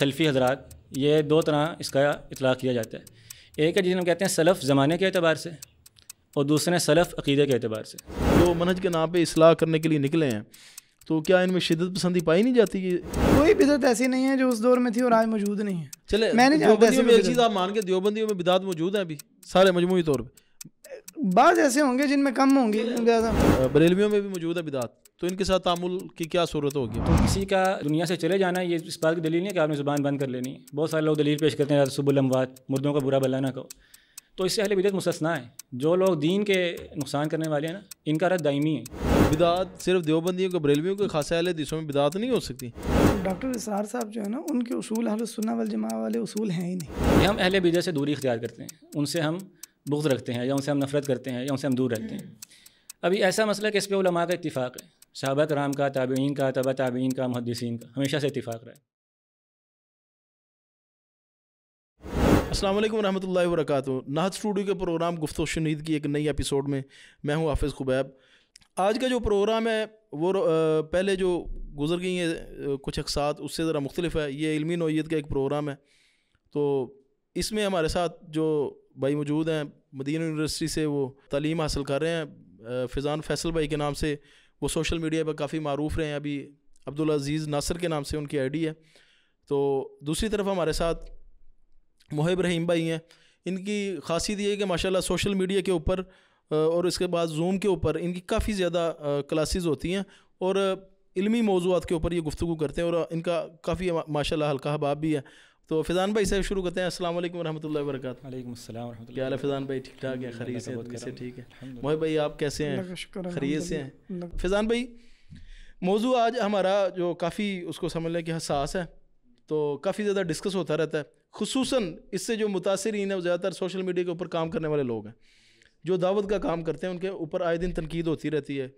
Salafi हजरात ये दो तरह इसका इतला किया जाता है एक है जिसे हम कहते हैं सलफ़ ज़माने के अतबार से और दूसरे सलफ़ अकीदे के अतबार से जो मनहज के नाम पर असलाह करने के लिए निकले हैं तो क्या इनमें शिदत पसंदी पाई नहीं जाती है? कोई बिदत ऐसी नहीं है जो उस दौर में थी और आज मौजूद नहीं है चले मैंने एक चीज़ आप मान के देवबंदियों में बिदात मौजूद है अभी सारे मजमू तौर पर बाज़ ऐसे होंगे जिनमें कम होंगे बरेलवियों में भी मौजूद है बिदात तो इनके साथ तामुल की क्या सूरत होगी तो किसी का दुनिया से चले जाना ये इस बात की दलील नहीं है कि आपने ज़ुबान बंद कर लेनी है बहुत सारे लोग दलील पेश करते हैं सुबुलमवात मुर्दों का बुरा बलाना को कहो तो इससे अहले बिदत मुसना है जो लोग दीन के नुकसान करने वाले हैं ना इनका रद्द दायमी है बिदात सिर्फ देवबंदियों के बरेलवियों के खास अहले दिशों में बिदात नहीं हो सकती डॉक्टर इसार साहब जो है ना उनके उसूल हर सुन्ना वाल जमा वाले उसूल हैं ही नहीं हम अहले बिदत से दूरी इख्तियार करते हैं उनसे हम बुख रखते हैं या उनसे हम नफरत करते हैं या उनसे हम दूर रहते हैं अभी ऐसा मसला कि इस पर उलमा का इतफाक़ है सहाबा राम का ताबीन का तबा ताबीन का मुहदसिन का हमेशा से इतफाक़ रहा है अल्लाम वरहमल नाहत स्टूडियो के प्रोग्राम गुफ्त शनीद की एक नई एपिसोड में मैं हूँ हाफिज़ खुबैब आज का जो प्रोग्राम है वो पहले जो गुजर गई हैं कुछ अकसात उससे ज़रा मुख्तलिफ है ये इलमी नोयत का एक प्रोग्राम है तो इसमें हमारे साथ जो भाई मौजूद हैं मदीना यूनिवर्सिटी से वो तालीम हासिल कर रहे हैं फ़िज़ान फैसल भाई के नाम से वो सोशल मीडिया पर काफ़ी मरूफ़ रहे हैं अभी अब्दुल अज़ीज़ नासर के नाम से उनकी आईडी है तो दूसरी तरफ हमारे साथ मोहब रहीम भाई हैं इनकी खासियत ये है कि माशाल्लाह सोशल मीडिया के ऊपर और इसके बाद जूम के ऊपर इनकी काफ़ी ज़्यादा क्लासेस होती हैं और इलमी मौजूद के ऊपर ये गुफ्तु करते हैं और इनका काफ़ी माशाल्लाह हल्का हबाब भी है तो फिजान भाई साहब शुरू करते हैं अस्सलाम वालेकुम रहमतुल्लाहि व क्या फिजान भाई ठीक ठाक है खरीद से कैसे ठीक है मोहित भाई आप कैसे हैं खरीद से हैं फिजान भाई मौजू आज हमारा जो काफ़ी उसको समझ लें कि हसास है तो काफ़ी ज़्यादा डिस्कस होता रहता है खसूस इससे जो मुतासरीन है ज़्यादातर सोशल मीडिया के ऊपर काम करने वाले लोग हैं जो दावत का काम करते हैं उनके ऊपर आए दिन तनकीद होती रहती है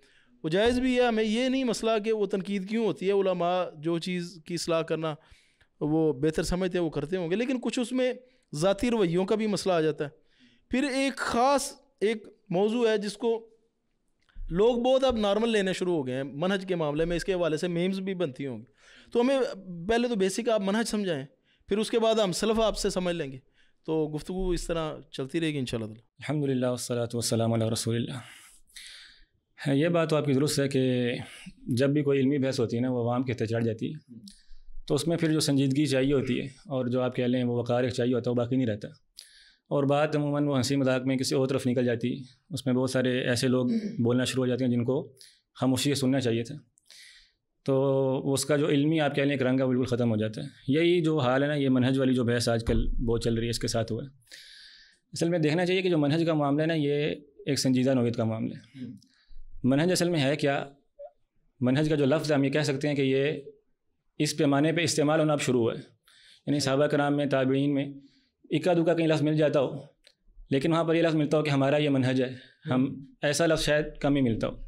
वो जायज़ भी है हमें ये नहीं मसला कि वो तनकीद क्यों होती है उलमा जो चीज़ की सलाह करना वो बेहतर समझते हैं वो करते होंगे लेकिन कुछ उसमें ज़ाती रवैयों का भी मसला आ जाता है फिर एक ख़ास एक मौजू है जिसको लोग बहुत अब नॉर्मल लेने शुरू हो गए हैं मनहज के मामले में इसके हवाले से मेम्स भी बनती होंगी तो हमें पहले तो बेसिक आप मनहज समझाएं फिर उसके बाद हम सलफ़ आपसे समझ लेंगे तो गुफ्तु इस तरह चलती रहेगी इन अलहमदिल्ला वसलात वसलाम रसूल हाँ, ये बात तो आपकी दुरुस्त है कि जब भी कोई इलमी बहस होती है ना वो आवाम के तहत चढ़ जाती है तो उसमें फिर जो संजीदगी चाहिए होती है और जो आप कह लें वो वक़ार चाहिए होता है वो बाकी नहीं रहता और बात अमूमन वो हंसी मजाक में किसी और तरफ निकल जाती है उसमें बहुत सारे ऐसे लोग बोलना शुरू हो जाते हैं जिनको खामोशी से सुनना चाहिए था तो उसका जो इलमी आप कह लें एक रंग है बिल्कुल ख़त्म हो जाता है यही जो हाल है ना ये मनहज वाली जो बहस आजकल बहुत चल रही है इसके साथ हुआ है असल में देखना चाहिए कि जो मनहज का मामला है ना ये एक संजीदा नोयत का मामला है हम्म। मनहज असल में है क्या मनहज का जो लफ्ज़ है हम ये कह सकते हैं कि ये इस पैमाने पे इस्तेमाल होना अब शुरू हुआ है यानी सहाबा कराम में ताबीन में इक्का दुक्का कहीं लफ्ज़ मिल जाता हो लेकिन वहाँ पर यह लफ्ज़ मिलता हो कि हमारा ये मनहज है हम ऐसा लफ्ज़ शायद कम ही मिलता हो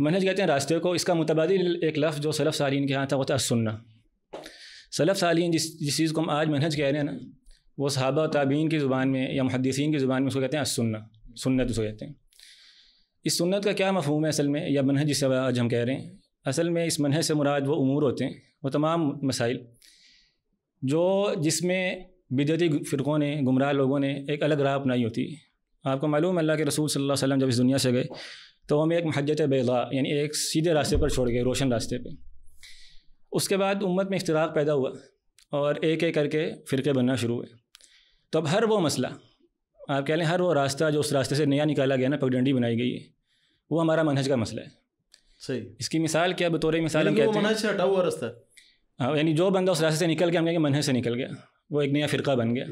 मनहज कहते हैं रास्ते को इसका मुतबाद एक लफ्ज़ जो सलफ़ सालीन के यहाँ था वो था सुनना सलफ़ सालीन जिस जिस चीज़ को हम आज मनहज कह रहे हैं ना वो सहाबा ताबीन की ज़ुबान में या मुहदसिन की ज़ुबान में उसको कहते हैं सुनना सुन्नत उसको कहते हैं इस सुन्नत का क्या मफहूम है असल में या मनहज जिस आज हम कह रहे हैं असल में इस मनह से मुराद वो अमूर होते हैं वो तमाम मसाइल जो जिसमें बिदती फ़िरक़ों ने गुमराह लोगों ने एक अलग राह अपनाई होती है आपको मालूम अल्लाह के रसूल सल्लल्लाहु अलैहि वसल्लम जब इस दुनिया से गए तो हमें एक महजत बेगा यानी एक सीधे रास्ते पर छोड़ गए रोशन रास्ते पर उसके बाद उम्मत में इफ्तराक पैदा हुआ और एक एक करके फ़िरके बनना शुरू हुए तो अब हर वो मसला आप कह लें हर वो रास्ता जो उस रास्ते से नया निकाला गया ना पगडंडी बनाई गई है वो हमारा मनहज का मसला है सही इसकी मिसाल क्या बतौर मिसाल हम कहते हैं हटा हुआ रास्ता हाँ यानी जो बंदा उस रास्ते से निकल गया हम कहेंगे मनहज से निकल गया वो एक नया फ़िरका बन गया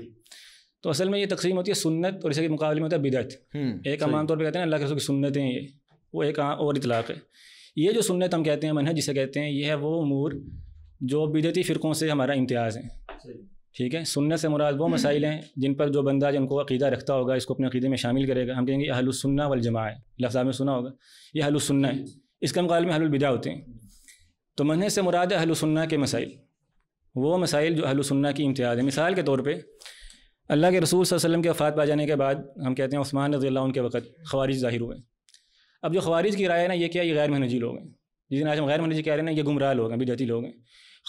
तो असल में ये तकसीम होती है सुन्नत और इसके मुकाबले में होता है बिदत हम्म, एक आम आमतौर पर कहते हैं अल्लाह के रसूल की सुन्नतें ये वो एक और इतलाक़ है ये जो सुन्नत हम कहते हैं मनहज जिसे कहते हैं ये है वो अमूर जो बिदती फ़िरक़ों से हमारा इम्तियाज़ है ठीक है सुन्नत से मुराद वो मसाइल हैं जिन पर जो बंदा जिनको अकीदा रखता होगा इसको अपने अकीदे में शामिल करेगा हम कहेंगे हलसन्ना वलजमा है लफ्जा में सुना होगा ये अहलुसन्ना है इसके मुकाबले में अहलबिदा होते हैं तो मन्ह से मुराद अहलसन्ना के मसाइल वो मसाइल जो अहलसन्ना की इम्तियाज़ है मिसाल के तौर पर अल्लाह के रसूल वसलम के वफ़ात पा जाने के बाद हम कहते हैं उस्मान रजी के वक़्त खवारिज ज़ाहिर हुए अब जो खवारिज की राय है ना ये क्या ये गैर महनजी लोग हैं जिस दिन आज हम गैर महनजी कह रहे हैं ये गुमराह लोग हैं बिदती लोग हैं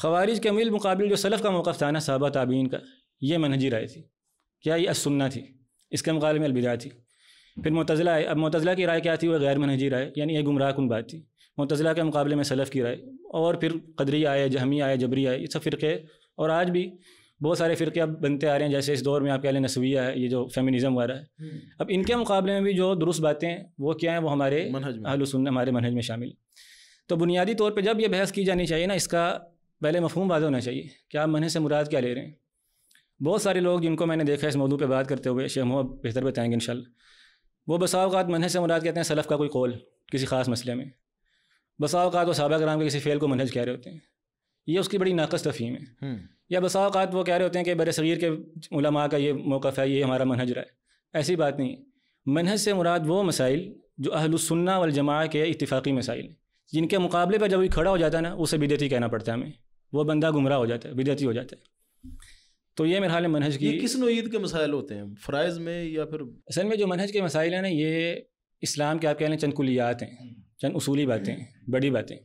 खवारिज के मिल मुकाबले जो सलफ़ का मौक़ था ना साबा ताबीन का ये मनहजी राय थी क्या ये असन्ना थी इसके मुकाबले में अलबिदा थी फिर मुतजला आए अब मुतजला की राय क्या थी वह गैर मनहजी राय यानी यह गुमराह कन बात थी मुतजला के मुकाबले में सलफ़ की राय और फिर कदरी आए जहमी आए जबरी आए ये सब फ़िरके और आज भी बहुत सारे फ़िरके अब बनते आ रहे हैं जैसे इस दौर में आप कह लें नसविया है ये जो फेमिनिज़म वाला है हम्म। अब इनके मुकाबले में भी जो दुरुस्त बातें वो क्या हैं वो हमारे मनहज हमारे मनहज में शामिल तो बुनियादी तौर पर जब यह बहस की जानी चाहिए ना इसका पहले मफहूम वादा होना चाहिए कि आप मनहज से मुराद क्या ले रहे हैं बहुत सारे लोग जिनको मैंने देखा इस मौजू पर बात करते हुए शेख मोहब बेहतर बताएँगे इन वो बसावत मनहज से मुराद कहते हैं सलफ़ का कोई कौल किसी ख़ास मसले में बसावत वो सहाबा कराम के किसी फ़ेल को मनहज कह रहे होते हैं ये उसकी बड़ी नाकस तफीम है हम्म। या बसावत वो कह रहे होते हैं कि बर सग़ीर के उलमा का ये मौक़ है ये हमारा मनहज रहा है ऐसी बात नहीं मनहज से मुराद वो मसाइल जो अहलसन्ना वलजमा के इतफ़ाक़ी मसाइल हैं जिनके मुकाबले पर जब भी खड़ा हो जाता है ना उसे बिदती कहना पड़ता है हमें वो बंदा गुमराह हो जाता है बिदती हो जाता है तो ये मेरे हाल मनहज की किस नोयीद के मसाइल होते हैं फ़राइज़ में या फिर असल में जो मनहज के मसाइल हैं ना ये इस्लाम के आप कह लें चंद कुलियात हैं हम्म। चंद उसूली बातें बड़ी बातें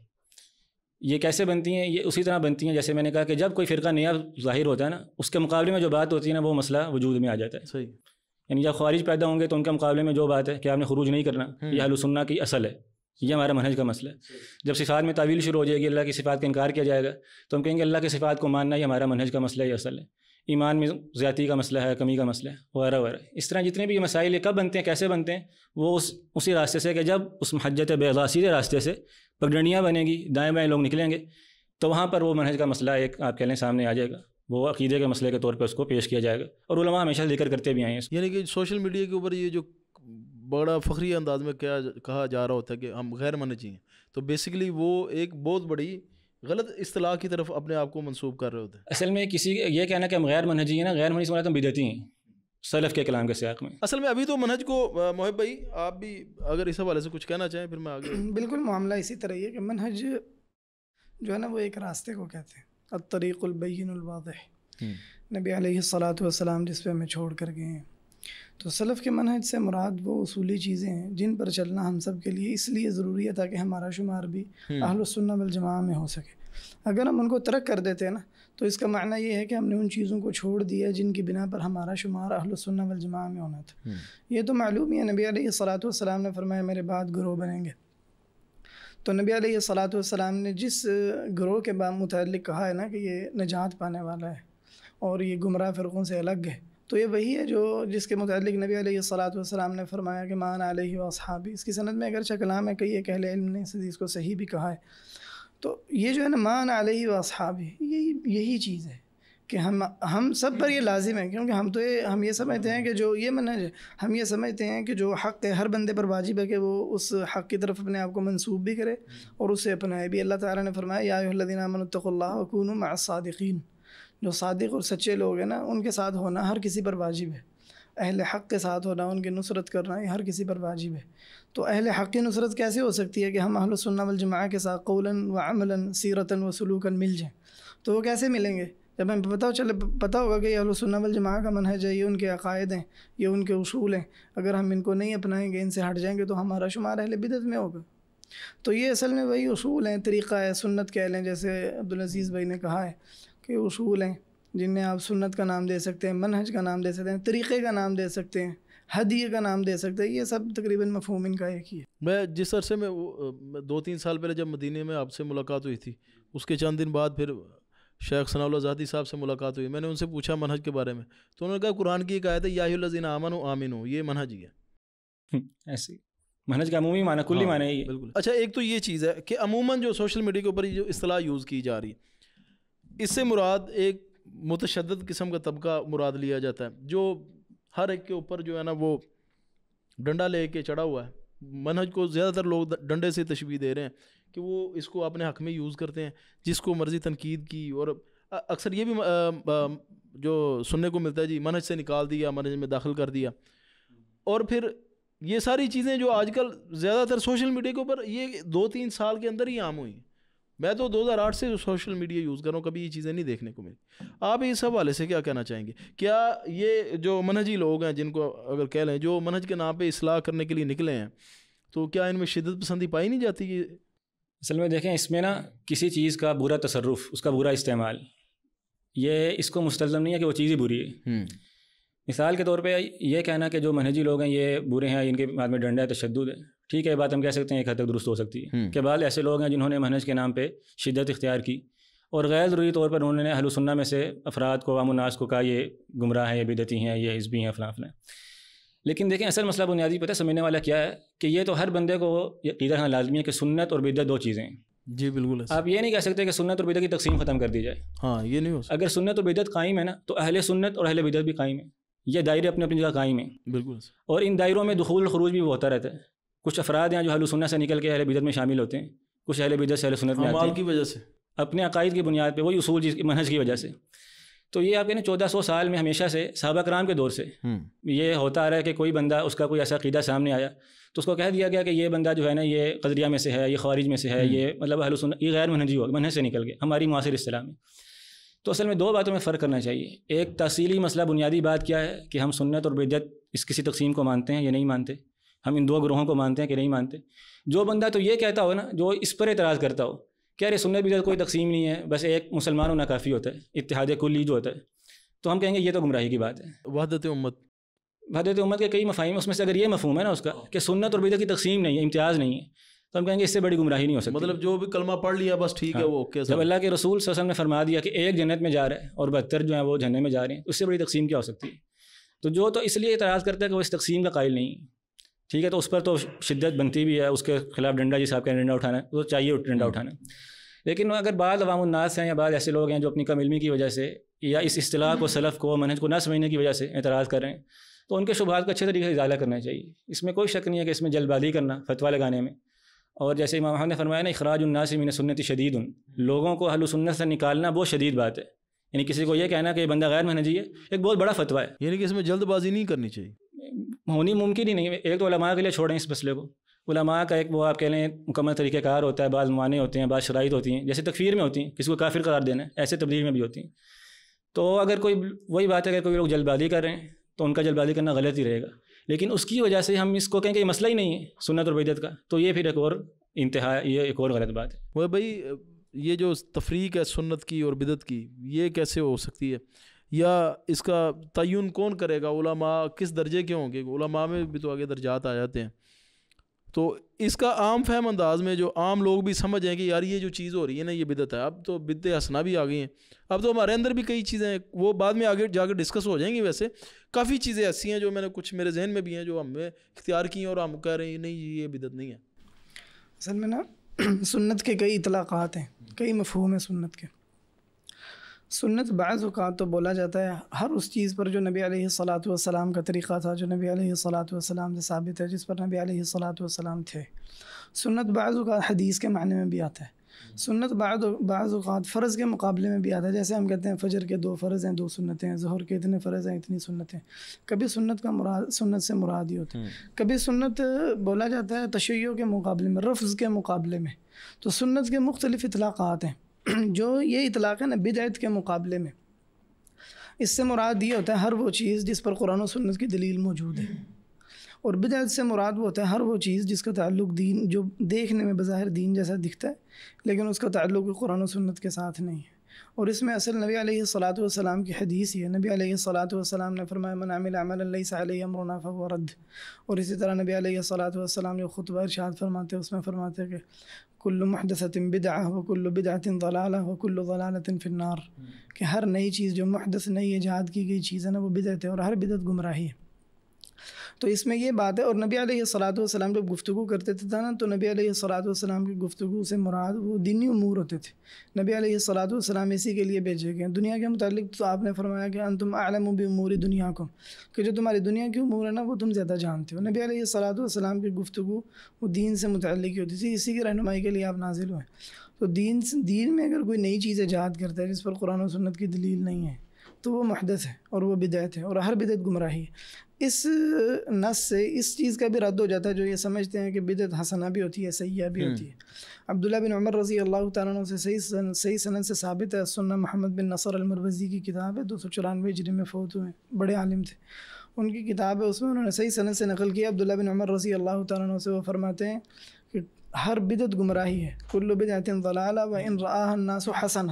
ये कैसे बनती हैं ये उसी तरह बनती हैं जैसे मैंने कहा कि जब कोई फ़िरका नया जाहिर होता है ना उसके मुकाबले में जो बात होती है ना वो मसला वजूद में आ जाता है सही यानी जब खारिज पैदा होंगे तो उनके मुकाबले में जो बात है कि आपने खरूज नहीं करना हम्म। यह सुनना की असल है ये हमारा मनहज का मसला है जब सिफात में तावील शुरू हो जाएगी अल्लाह की सिफात का इनकार किया जाएगा तो हम कहेंगे अल्लाह की सिफात को मानना ही हमारा मनहज का मसला ही असल है ईमान में ज़्यादा का मसला है कमी का मसला है वगैरह वगैरह इस तरह जितने भी ये मसाइल कब बनते हैं कैसे बनते हैं वो उस उसी रास्ते से कि जब उस महजत बेजा सीधे रास्ते से पगडंडियाँ बनेंगी दाएँ बाएँ लोग निकलेंगे तो वहाँ पर वो मनहज का मसला एक आप कह लें सामने आ जाएगा वो अकीदे के मसले के तौर पर उसको पेश किया जाएगा और उलमा हमेशा जिक्र करते भी आए हैं यानी कि सोशल मीडिया के ऊपर ये जो बड़ा फ़खरी अंदाज में क्या कहा जा रहा होता है कि हम गैर मनजी हैं तो बेसिकली वो एक बहुत बड़ी गलत असलाह की तरफ अपने आप को मनसूब कर रहे होते असल में किसी ये कहना कि हम गैर मनहजी हैं ना गैर मनहजी मतलब बिदती हैं सलफ़ के कलाम के सियाक में असल में अभी तो मनहज को मोहब भाई आप भी अगर इस हवाले से कुछ कहना चाहें फिर मैं आगे बिल्कुल मामला इसी तरह ही है कि मनहज जो है ना वो एक रास्ते को कहते हैं अब तरीक़ुलबैनवाद हम्म। नबी सलात वसलाम जिस पर हमें छोड़ कर गए हैं तो सलफ़ के मनहज से मुराद वो असूली चीज़ें हैं जिन पर चलना हम सब के लिए इसलिए ज़रूरी है ताकि हमारा शुमार भी हम्म। अहलसन्ना वलजमा में हो सके अगर हम उनको तरक कर देते हैं ना तो इसका मानना यह है कि हमने उन चीज़ों को छोड़ दिया जिनकी बिना पर हमारा शुमार अहलसन्ना वलजमा में होना था हम्म। ये तो मालूम ही है नबी सलाम ने फरमाया मेरे बाद ग्रोह बनेंगे तो नबी सलाम ने जिस ग्रोह के मुतल कहा है ना कि ये नजात पाने वाला है और ये गुमराह फ़िरक़ों से अलग है तो ये वही है जो जिसके मतलब नबी वसलाम ने फरमाया कि मान आलही वसहाबी इसकी सनत में अगर कलाम है कई एक अहल इल्म ने इस हदीस को सही भी कहा है तो ये जो है ना मान आलही वसहाबी यही यही चीज़ है कि हम हम सब पर ये लाजिम है क्योंकि हम तो ये हम ये समझते हैं कि जो ये मनज हम ये समझते हैं कि जो हक़ है हर बंदे पर वाजिब है कि वो उस हक़ की तरफ अपने आप को मनसूब भी करे और उसे अपनाए भी अल्लाह ताला ने फरमाया यादीन मनतक़ल्ला वकून मसादीन जो सादिक और सच्चे लोग हैं ना उनके साथ होना हर किसी पर वाजिब है अहल हक़ के साथ होना उनकी नुसरत करना ये हर किसी पर वाजिब है तो अहल हक़ की नुसरत कैसे हो सकती है कि हम अहल सुन्ना के साथ कौलन व अमलन सीरतन व सलूकन मिल जाएँ तो वो कैसे मिलेंगे जब हमें पता हो चले पता होगा कि अहलसन्ना जमा का मनहज है ये उनके अकायद हैं ये उनके उसूल हैं अगर हम इनको नहीं अपनाएंगे इनसे हट जाएंगे तो हमारा शुमार अहल बिदत में होगा तो ये असल में वही असूल हैं तरीक़ा है सुन्नत कह लें जैसे अब्दुल अज़ीज़ भाई ने कहा है के असूल हैं जिनमें आप सुन्नत का नाम दे सकते हैं मनहज का नाम दे सकते हैं तरीक़े का नाम दे सकते हैं हदिये का नाम दे सकते हैं ये सब तकरीबन मफहम इनका एक ही है मैं जिस अरसे में दो तीन साल पहले जब मदीने में आपसे मुलाकात हुई थी उसके चंद दिन बाद फिर शेख सनाजादी साहब से मुलाकात हुई मैंने उनसे पूछा मनहज के बारे में तो उन्होंने कहा कुरान की एक आयत है याजीन आमन आमिन हो ये मनहज ही है हम्म, ऐसे मनहज का अमूमी माना कुल्ली हाँ, माना है बिल्कुल अच्छा एक तो ये चीज़ है कि अमूमन जो सोशल मीडिया के ऊपर जो असलाह यूज़ की जा रही है इससे मुराद एक मुतशद किस्म का तबका मुराद लिया जाता है जो हर एक के ऊपर जो है ना वो डंडा ले के चढ़ा हुआ है मनहज को ज़्यादातर लोग डंडे से तशबी दे रहे हैं कि वो इसको अपने हक में यूज़ करते हैं जिसको मर्ज़ी तनकीद की और अक्सर ये भी जो सुनने को मिलता है जी मनहज से निकाल दिया मनहज में दाखिल कर दिया और फिर ये सारी चीज़ें जो आजकल ज़्यादातर सोशल मीडिया के ऊपर ये दो तीन साल के अंदर ही आम हुई मैं तो 2008 से सोशल मीडिया यूज़ कर रहा हूँ कभी ये चीज़ें नहीं देखने को मिली आप इस हवाले से क्या कहना चाहेंगे क्या ये जो मनहजी लोग हैं जिनको अगर कह लें जो मनहज के नाम पर असलाह करने के लिए निकले हैं तो क्या इनमें शिदत पसंदी पाई नहीं जाती असल में देखें इसमें ना किसी चीज़ का बुरा तसरफ उसका बुरा इस्तेमाल ये इसको मुस्तम नहीं है कि वो चीज़ ही बुरी है हम्म। मिसाल के तौर पे ये कहना कि जो मनहजी लोग हैं ये बुरे हैं इनके बाद में डंडा है तशद है ठीक है बात हम कह सकते हैं एक हद तक दुरुस्त हो सकती है हम्म। के बाद ऐसे लोग हैं जिन्होंने मनहज के नाम पर शिदत इख्तियार की और गैर ज़रूरी तौर पर उन्होंने अहलसन्ना में से अफराद को अवामनास को कहा ये गुमराह हैं ये बिदती हैं ये हिजबी हैं फ़लाँ हैं लेकिन देखें असल मसला बुनियादी पता समझने वाला क्या है कि ये तो हर बंदे को यकीदा हाँ लाजमी है कि सुन्नत और बिदत दो चीज़ें जी बिल्कुल आप ये नहीं कह सकते कि सुन्नत और बिदत की तकसीम ख़त्म कर दी जाए हाँ ये नहीं हो सकता अगर सुन्नत और बिदत कायम है ना तो अहल सुन्नत और अहल बिदत भी कायम है ये दायरे अपने अपनी जगह कायम है बिल्कुल और इन दायरों में दखूल खरूज भी होता रहता है कुछ अफराद हैं जो अहल सुन्नत से निकल के अहल बिदत में शामिल होते हैं कुछ अहल बिदत से अहल सुन्नत में हाँ, आते की वजह से अपने अकायद की बुनियाद पर वही असूल जिसकी मनहज की वजह से तो ये आप कहने चौदह सौ साल में हमेशा से सहाबा कराम के दौर से हम्म। ये होता आ रहा है कि कोई बंदा उसका कोई ऐसा क़ीदा सामने आया तो उसको कह दिया गया कि ये बंदा जो है ना ये कदरिया में से है ये खारिज में से है ये हम्म। मतलब अहल सुन ये गैर मनहजी होगा मनहज से निकल के हमारी मासिर इस्लाम में तो असल में दो बातों में फ़र्क करना चाहिए एक तहसीली मसला बुनियादी बात क्या है कि हम सुन्नत और बेदत इस किसी तकसीम को मानते हैं या नहीं मानते हम इन दो ग्रोहों को मानते हैं कि नहीं मानते जो बंदा तो ये कहता हो ना जो इस पर एतराज़ करता हो कि अरे सुनने भी तो कोई तकसीम नहीं है बस एक मुसलमान होना काफ़ी होता है इतिहाद कुली जो होता है तो हम कहेंगे ये तो गुमराही की बात है वहदत उम्मत वहदत उम्मत के कई मफाहिम उसमें से अगर ये मफहूम है ना उसका कि सुन्नत और बिदत की तकसीम नहीं है इम्तियाज़ नहीं है तो हम कहेंगे इससे बड़ी गुमराही नहीं हो सकती मतलब जो भी कलमा पढ़ लिया बस ठीक हाँ। है वो ओके जब अल्लाह के रसूल वसम ने फरमा दिया कि एक जन्नत में जा रहा है और बहत्तर जो है वो जन्नत में जा रहे हैं उससे बड़ी तकसीम क्या हो सकती है तो जो तो इसलिए इतराज़ करता है कि वो इस तकसीम का कायल नहीं ठीक है तो उस पर तो शिद्दत बनती भी है उसके खिलाफ डंडा जी साहब का डंडा उठाना है तो चाहिए डंडा हम्म। उठाना लेकिन अगर बाद अवामनास हैं या बाद ऐसे लोग हैं जो अपनी कम इलमी की वजह से या इस अतला को सलफ़ को मनहज को ना समझने की वजह से एतराज़ कर रहे हैं तो उनके शुभात को अच्छे तरीके से इजाला करना चाहिए इसमें कोई शक नहीं है कि इसमें जल्दबाजी करना फतवा लगाने में और जैसे इमाम ने फरमाया ना अखराज उन्नासी मीन सुन्नत शदीद उन लोगों को अहल सुन्नत से निकालना बहुत शदीद बात है यानी किसी को यह कहना कि ये बंदा गैर मनहजी है एक बहुत बड़ा फतवा है यानी कि इसमें जल्दबाजी नहीं करनी चाहिए होनी मुमकिन ही नहीं एक तो उलमा के लिए छोड़ें इस मसले को उलमा का एक वो आप कह लें मुकम्मल तरीक़ाकार होता है बाद माने होते हैं बाद शराइत होती हैं जैसे तकफीर में होती हैं किसी को काफिर करार देना है ऐसे तब्दील में भी होती हैं तो अगर कोई वही बात है अगर कोई लोग जल्दबाजी कर रहे हैं तो उनका जल्दबाजी करना गलत ही रहेगा लेकिन उसकी वजह से हम इसको कहें कि मसला ही नहीं है सुनत और बैदत का तो ये फिर एक और इंतहा ये एक और गलत बात है वह भाई ये जो तफरीक है सुनत की और बिदत की ये कैसे हो सकती है या इसका तयन कौन करेगा उलमा किस दर्जे के होंगे उलमा में भी तो आगे दर्जात आ जाते हैं तो इसका आम फहम अंदाज में जो आम लोग भी समझ हैं कि यार ये जो चीज़ हो रही है ना ये बिदत है अब तो बिद हंसना भी आ गई हैं अब तो हमारे अंदर भी कई चीज़ें हैं वो बाद में आगे जाकर डिस्कस हो जाएंगी वैसे काफ़ी चीज़ें ऐसी हैं जो मैंने कुछ मेरे जहन में भी हैं जो हमें इख्तियार की हैं और हम कह रहे हैं नहीं ये बिदत नहीं है असल में ना सुन्नत के कई इतलाक़ात हैं कई मफहूम हैं सुन्नत के सुन्नत बाज़ तो बोला जाता है हर उस चीज़ पर जो नबी सलात वसलाम का तरीक़ा था जो नबी सलात वसलाम से साबित है जिस पर नबी सलात वसलाम थे सुन्नत बाज़ हदीस के मायने में भी आता है सुन्नत बाज़ फ़र्ज़ के मुकाबले में भी आता है जैसे हम कहते हैं फ़जर के दो फ़र्ज़ हैं दो सुन्नतें हैं जहर के इतने फ़र्ज़ हैं इतनी सुन्नतें कभी सुन्नत का मुराद सुन्नत से मुराद ही होते है हम्म। कभी सुन्नत बोला जाता है तशैयों के मुकाबले में रफ्ज़ के मुकाबले में तो सुन्नत के मुख्तलिफ़ इतलाक़ात हैं जो ये इतलाक़ है ना बिदत के मुकाबले में इससे मुराद ये होता है हर वो चीज़ जिस पर कुरान और सुन्नत की दलील मौजूद है और बिदत से मुराद वो होता है हर वो चीज़ जिसका ताल्लुक दीन जो देखने में बज़ाहिर दीन जैसा दिखता है लेकिन उसका ताल्लुक कुरान और सुन्नत के साथ नहीं है और इसमें असल नबी सलात वसलाम की हदीस ही है नबी सलात वसलाम ने फरमाया मनामिलमरना फ़वरद और इसी तरह नबी सलात वसलाम जो खुतबा इरशाद फरमाते उसमें फरमाते कि कुल्लु महदसत बिदा व कुल्लु बिदातिन दलाला व कुल्लु दलालतिन फिनार कि हर नई चीज़ जो महदस नई ईजाद की गई चीज़ है ना वो बिदत है और हर बिदत गुमराही है तो इसमें यह बात है और नबी सलाम जब गुफ्तु करते थे ना तो नबी सलाम की गुफ्तु से मुराद वो दीनी अमूर होते थे नबी सलाम इसी के लिए भेजे गए दुनिया के मुतल तो आपने फरमाया कि तुम आलम बमूरी दुनिया को कि जो तुम्हारी दुनिया की उमूर है ना वो तुम ज़्यादा जानते हो नबी सलाम की गुफ्तु वो दीन से मुतल होती थी इसी की रहनमाई के लिए आप नाजिल हुए तो दीन दीन में अगर कोई नई चीज़ ईजाद करता है जिस पर कुरान सुनत की दलील नहीं है तो वो महदस है और वो बिदत है और हर बिदत गुमराही है इस नस से इस चीज़ का भी रद्द हो जाता है जो ये समझते हैं कि बिदत हसना भी होती है सयाह भी होती हम्म। है अब्दुल्ला बिन उमर रज़ी अल्लाह तुम से सही सन, सही सनद से साबित है सुन्ना मोहम्मद बिन नसर अलमरवज़ी की किताब है दो सौ चौरानवे जिले में फ़ौत हुए बड़े आलिम थे उनकी किताब है उसमें उन्होंने सही सनद से नकल किया अब्दुल्ला बिन उमर रज़ी अल्लाह तुम से वो फरमाते हैं हर बिदत गुमराही है कुल्लु बिदतिन दलाला व इन रनासो हसन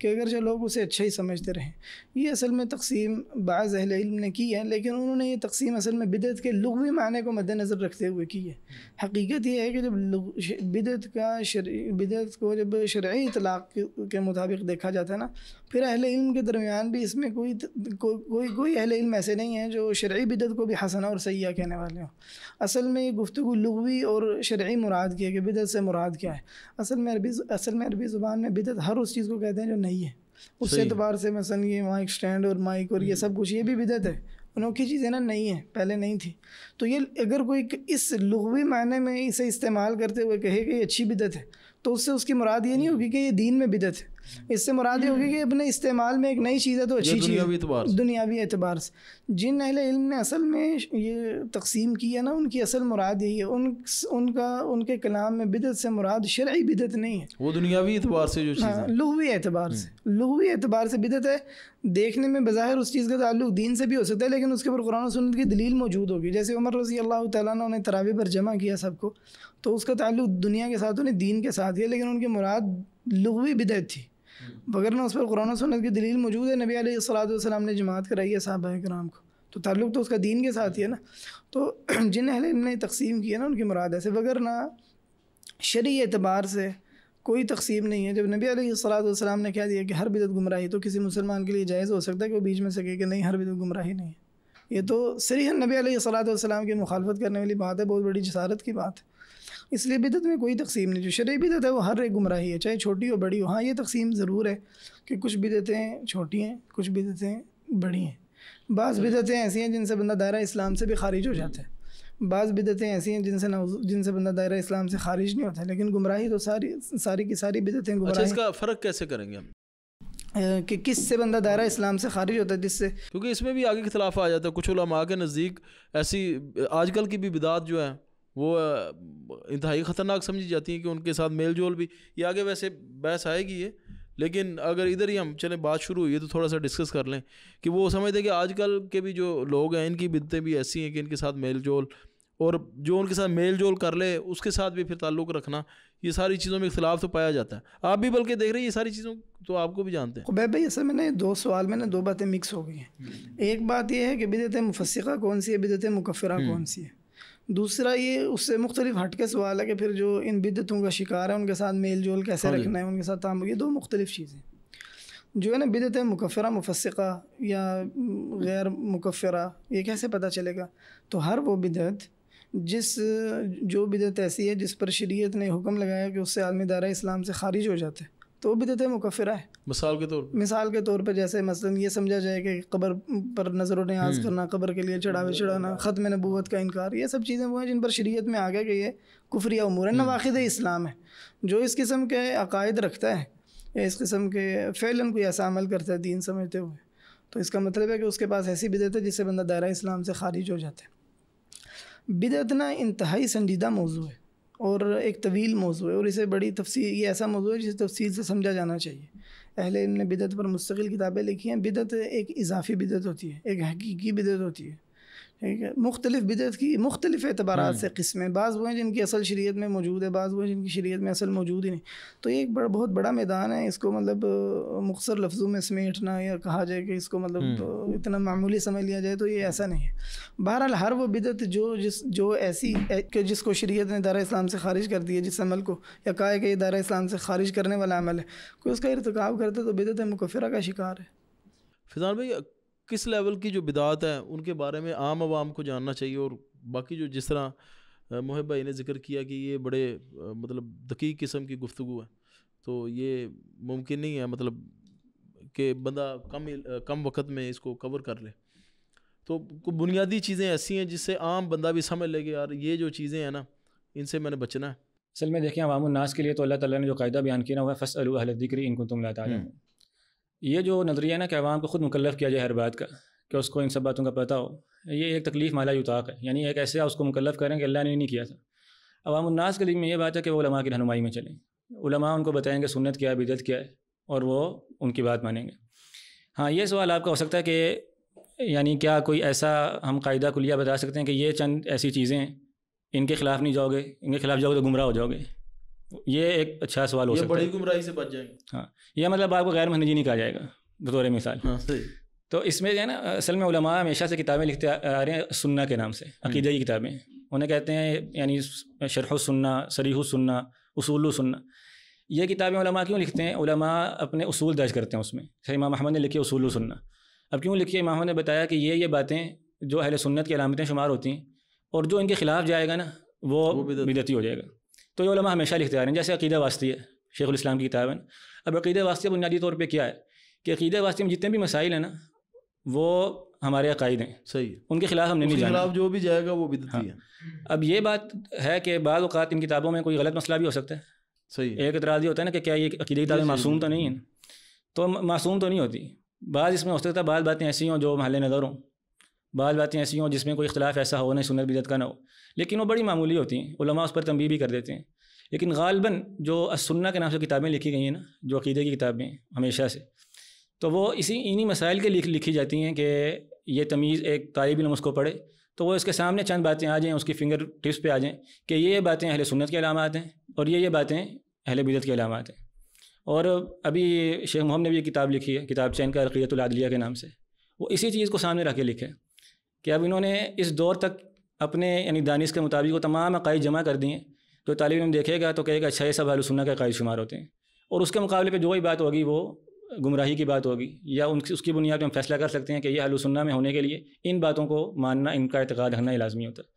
कि अगरचे लोग उसे अच्छा ही समझते रहें ये असल में तकसीम बाज़ अहल इल्म ने की है लेकिन उन्होंने ये तकसीम असल में बिदत के लगवी माने को मद्दनज़र रखते हुए की है हकीकत यह है कि जब बिदत का शर बिदत को जब शर्य इतलाक़ के मुताबिक देखा जाता है ना फिर अहल इल्म के दरमियान भी इसमें कोई को, कोई कोई अहल इल्म ऐसे नहीं है जो शर्य बिदत को भी हसना और सयाह कहने वाले हों असल में ये गुफ्तु लगवी और शर्य मुराद की है कि बिदत से मुराद क्या है असल में अरबी असल में अरबी ज़ुबान में बिदत हर उस चीज़ को कहते हैं जो नहीं है उस एतबार से मसल ये माइक स्टैंड और माइक और ये हम्म। सब कुछ ये भी बिदत है अनोखी चीज़ें ना नहीं है पहले नहीं थी तो ये अगर कोई इस लगवी मायने में इसे इस्तेमाल करते हुए कहे कि ये अच्छी बिदत है तो उससे उसकी मुराद ये नहीं होगी कि ये दीन में बिदत है इससे मुराद ये होगी हम्म। कि अपने इस्तेमाल में एक नई चीज़ है तो अच्छी चीज़ है दुनियावी एतबार से जिन अहल इल्म ने असल में ये तकसीम की है ना उनकी असल मुराद यही है उन उनका उनके कलाम में बिदत से मुराद शर्य बिदत नहीं है वो दुनियावी एतबार से जो हाँ लघवी एतबार से हम्म। लघवी एतबार से बिदत है देखने में बज़ाहिर उस चीज़ का ताल्लुक दीन से भी हो सकता है लेकिन उसके ऊपर कुरान सुनत की दलील मौजूद होगी जैसे उमर रजी अल्लाह तला ने तरावी पर जमा किया सबको तो उसका ताल्लुक दुनिया के साथ उन्हें दीन के साथ किया लेकिन उनकी मुराद लघवी बिदत थी बगैर ना उस पर कुरान सनत की दलील मौजूद है नबी सलाम ने जमात कराई है साहब कराम को तो ताल्लुक़ तो उसका दीन के साथ ही है ना तो जिन अहल ने तकसीम किया है ना उनकी मुराद ऐसे बगैर ना शरी एतबार से कोई तकसीम नहीं है जब नबी सलाम ने कह दिया कि हर बिदत गुमराही तो किसी मुसलमान के लिए जायज़ हो सकता है कि वो बीच में सके कि नहीं हर बिदत गुमराही नहीं है ये तो सरी नबी सलाम की मुखालफत करने वाली बात है बहुत बड़ी जसारत की बात है इसलिए बिदत तो में कोई तकसीम नहीं जो शर बिदत है वो हर एक गुमराही है चाहे छोटी हो बड़ी हो हाँ ये तकसीम ज़रूर है कि कुछ बिदतें छोटी हैं कुछ बिदतें बड़ी हैं बाज़ हम्म। बिदतें ऐसी हैं जिनसे बंदा दायरा इस्लाम से भी खारिज हो जाता है बाज़ बिदतें ऐसी हैं जिनसे ना जिनसे बंदा दायरा इस्लाम से खारिज नहीं होता है लेकिन गुमराही तो सारी सारी की सारी बिदतें गुमराह अच्छा, इसका फ़र्क कैसे करेंगे हम कि किस से बंदा दायरा इस्लाम से खारिज होता है जिससे क्योंकि इसमें भी आगे खिलाफ आ जाता है कुछ उलमा के नज़दीक ऐसी आजकल की भी बिदात जो है वो इंतहाई ख़तरनाक समझी जाती हैं कि उनके साथ मेल जोल भी ये आगे वैसे बहस आएगी ये लेकिन अगर इधर ही हम चले बात शुरू हुई है तो थोड़ा सा डिस्कस कर लें कि वो समझते हैं कि आजकल के भी जो लोग हैं इनकी बिदतें भी ऐसी हैं कि इनके साथ मेल जोल और जो उनके साथ मेल जोल कर ले उसके साथ भी फिर ताल्लुक़ रखना ये सारी चीज़ों में इख्तलाफ तो पाया जाता है आप भी बल्कि देख रहे हैं ये सारी चीज़ों तो आपको भी जानते हैं भाई भाई ऐसे मैंने दो सवाल में ना दो बातें मिक्स हो गई हैं एक बात यह है कि बिदत मुफसिका कौन सी है बिदत मुकफ़रा हम्म। कौन सी है दूसरा ये उससे मुख्तलिफ हट के सवाल है कि फिर जो इन बिदतों का शिकार है उनके साथ मेल जोल कैसे हाँ रखना है उनके साथ ताम ये दो मुख्तलिफ चीज़ें जो है ना बिदत मुकफ़रा मुफसका या गैर मुकफ़रा ये कैसे पता चलेगा तो हर वो बिदत जिस जो बिदत ऐसी है जिस पर शरीयत ने हुक्म लगाया कि उससे आलमी दारा इस्लाम से खारिज हो जाता है तो वो बिदत मुकफ़रा है मिसाल के तौर पर मिसाल के तौर पर जैसे मसलन ये समझा जाए कि कबर पर नज़र नाज़ हम्म। करना कबर के लिए चढ़ावे हम्म। चढ़ाना ख़त्म नबूत का इनकार ये सब चीज़ें वो हैं जिन पर शरीयत में आ गया कि ये कुफरिया उमूर है हम्म। नवाखद इस्लाम है जो इस किस्म के अकायद रखता है या इस किस्म के फ़ैलन कोई ऐसा अमल करता है दीन समझते हुए तो इसका मतलब है कि उसके पास ऐसी बिदत है जिससे बंदा दायरा इस्लाम से खारिज हो जाता है बिदत ना इंतहाई संजीदा मौजू है और एक तवील मौजू है और इसे बड़ी तफसी ये ऐसा मौजू है जिसे तफसील से समझा जाना चाहिए अहल ने बिदत पर मुस्तकिल किताबें लिखी हैं बिदत एक इजाफी बिदत होती है एक हकीकी बिदत होती है ठीक है मुख्तलिफ बिदत की मुख्तलिफ एतबार हम्म। से किस्में बाज़ वो हैं जिनकी असल शरीयत में मौजूद है बाज़ वो हैं जिनकी शरीयत में असल मौजूद ही नहीं तो ये एक बड़ा बहुत बड़ा मैदान है इसको मतलब मुख्तर लफ्ज़ों में समेटना या कहा जाए कि इसको मतलब हम्म। इतना मामूली समझ लिया जाए तो ये ऐसा नहीं है बहरहाल हर वो बिदत जो जिस जो ऐसी कि जिसको शरीयत ने दारा इस्लाम से खारिज कर दिया जिस अमल को या कहा है कि ये दारा इस्लाम से खारिज करने वाला अमल है कोई उसका इरतकब करता तो बिदत मुकफरा का शिकार है फिजान भाई किस लेवल की जो बिदात है उनके बारे में आम आवाम को जानना चाहिए और बाकी जो जिस तरह मोहब भाई ने जिक्र किया कि ये बड़े मतलब दकी किस्म की गुफ्तु है तो ये मुमकिन नहीं है मतलब कि बंदा कम कम वक्त में इसको कवर कर ले तो बुनियादी चीज़ें ऐसी हैं जिससे आम बंदा भी समझ ले कि यार ये जो चीज़ें हैं ना इनसे मैंने बचना है असल में देखें अवामनास के लिए तो अल्लाह ताला ने जो कायदा बयान किया हुआ है फ़सल अहलदिक्री इनको तुम ला ये जो नज़रिया है ना कि अवाम को ख़ुद मुकलफ किया जाए हर बात का कि उसको इन सब बातों का पता हो ये एक तकलीफ़ माला युताक है यानी एक ऐसे उसको मुकलफ करें कि अल्लाह ने नहीं किया था अवामनास के लिए में ये बात है कि वो उलमा की रहनुमाई में चलें उलमा उनको बताएँगे सुन्नत क्या है बिदत क्या है और वो उनकी बात मानेंगे हाँ ये सवाल आपका हो सकता है कि यानी क्या कोई ऐसा हम कायदा कुलिया बता सकते हैं कि ये चंद ऐसी चीज़ें इनके ख़िलाफ़ नहीं जाओगे इनके ख़िलाफ़ जाओगे तो गुमराह हो जाओगे ये एक अच्छा सवाल हो सकता है बड़ी गुमराही से बच जाएंगे हाँ यह मतलब आपको गैर महनजी नहीं कहा जाएगा बतौर मिसाल हाँ सही तो इसमें जो है ना असल में उलमा हमेशा से किताबें लिखते आ रहे हैं सुन्ना के नाम से हम्म। अकीदे की किताबें उन्हें कहते हैं यानी शरह सुन्ना सरीह सुन्ना उसूल सुन्ना ये किताबें उलमा क्यों लिखते हैं उलमा अपने उसूल दर्ज करते हैं उसमें सर इमाम अहमद ने लिखी उसूल सुन्ना अब क्यों लिखी इमाम ने बताया कि ये ये बातें जो अहल सुन्नत की अलामतें शुमार होती हैं और जो इनके खिलाफ जाएगा ना वो बिदती हो जाएगा तो ये उलमा हमेशा लिखते आ रहे हैं जैसे अकीदा वास्ती है शेख उम की किताब है अब अकीदा वास्ती बुनियादी तौर पर क्या है कि अकीदा वास्ती में जितने भी मसाइल हैं ना वो हमारे अकायद हैं सही है। उनके खिलाफ हमने नहीं जाना खिलाफ जो भी जाएगा वो बिदती हाँ। है अब ये बात है कि बाद अवत इन किताबों में कोई गलत मसला भी हो सकता है सही है। एक एतराज़ ये होता है ना कि क्या ये अकीदे किताबें मासूम तो नहीं है तो मासूम तो नहीं होती बाद इसमें हो सकता है बाद बातें ऐसी हों जो महल नज़र हों बाल बातें ऐसी हों जिसमें कोई इख्तलाफ ऐसा हो नहीं सुनत बिदत का ना हो लेकिन वो बड़ी मामूली होती हैं उस पर तंबी भी कर देते हैं लेकिन गालबा जो असन्ना के नाम से किताबें लिखी गई हैं ना जो अकीदे की किताबें हमेशा से तो वो इसी इन्हीं मसाइल के लिख लिखी जाती हैं कि ये तमीज़ एक तालब इलम उसको पढ़े तो वो इसके सामने चंद बातें आ जाएँ उसकी फिंगर टिप्स पे आ जाएँ कि ये ये बातें अहल सुन्नत के अलामत हैं और ये ये बातें अहल बिदत के अलामत हैं और अभी शेख मोहम्मद ने भी ये किताब लिखी है किताब चैन का अरक़ीतुल के नाम से वो इसी चीज़ को सामने रख के लिखे कि अब इन्होंने इस दौर तक अपने यानी दानिश के मुताबिक वो तमाम अकायद जमा कर दिए तो तालब इन देखेगा तो कहेगा अच्छा ये सब आलू के अकायद शुमार होते हैं और उसके मुकाबले पर जो भी बात होगी वो गुमराही की बात होगी या उनकी उसकी बुनियाद पर हम फैसला कर सकते हैं कि यह आलू में होने के लिए इन बातों को मानना इनका अतकाद रखना ही लाजमी होता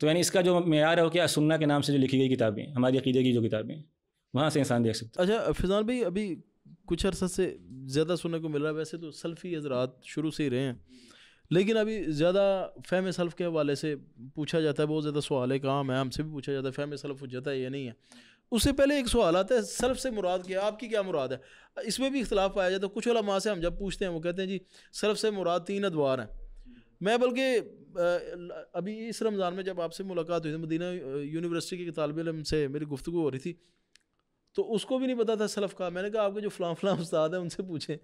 तो यानी इसका जो मैार है कि सुन्ना के नाम से जो लिखी गई किताबें हमारी अकीदे की जो किताबें वहाँ से इंसान देख सकता है अच्छा फिजान भाई अभी कुछ अर्सा से ज़्यादा सुनने को मिल रहा है वैसे तो सल्फ़ी हजरात शुरू से ही रहे हैं लेकिन अभी ज़्यादा फेम सल्फ़ के हवाले से पूछा जाता है बहुत ज़्यादा सवाल है काम है हमसे भी पूछा जाता है फेम सल्फ़ जाता है या नहीं है उससे पहले एक सवाल आता है सल्फ़ से मुराद क्या आपकी क्या मुराद है इसमें भी इख्तलाफ पाया जाता तो है कुछ वाला से हम जब पूछते हैं वो कहते हैं जी सल्फ़ से मुराद तीन अदवार हैं मैं बल्कि अभी इस रमज़ान में जब आपसे मुलाकात हुई थी मदीना यूनिवर्सिटी के तालब इम से मेरी गुफ्तु हो रही थी तो उसको भी नहीं पता था सल्फ़ का मैंने कहा आपके जो फ़लाँ फ़लाँ उस्ताद हैं उनसे पूछें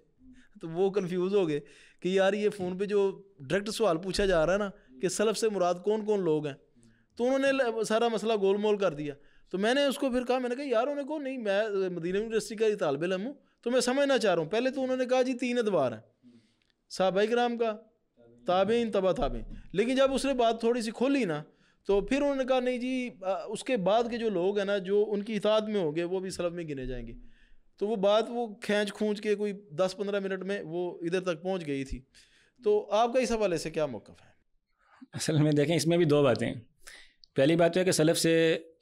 तो वो कन्फ्यूज हो गए कि यार ये फ़ोन पे जो डायरेक्ट सवाल पूछा जा रहा है ना कि सलफ से मुराद कौन कौन लोग हैं तो उन्होंने सारा मसला गोल मोल कर दिया तो मैंने उसको फिर कहा मैंने कहा यार उन्होंने कहो नहीं मैं मदीना यूनिवर्सिटी का ही तालब इलम हूँ तो मैं समझना चाह रहा हूँ पहले तो उन्होंने कहा जी तीन अदवार हैं सहाबाई ग्राम का इन तबा ताबें लेकिन जब उसने बात थोड़ी सी खोली ना तो फिर उन्होंने कहा नहीं जी उसके बाद के जो लोग हैं ना जो उनकी इताद में होंगे वो भी सलफ़ में गिने जाएंगे तो वो बात वो खींच खूंच के कोई दस पंद्रह मिनट में वो इधर तक पहुँच गई थी तो आपका इस हवाले से क्या मौक़ है असल में देखें इसमें भी दो बातें पहली बात तो है कि सलफ़ से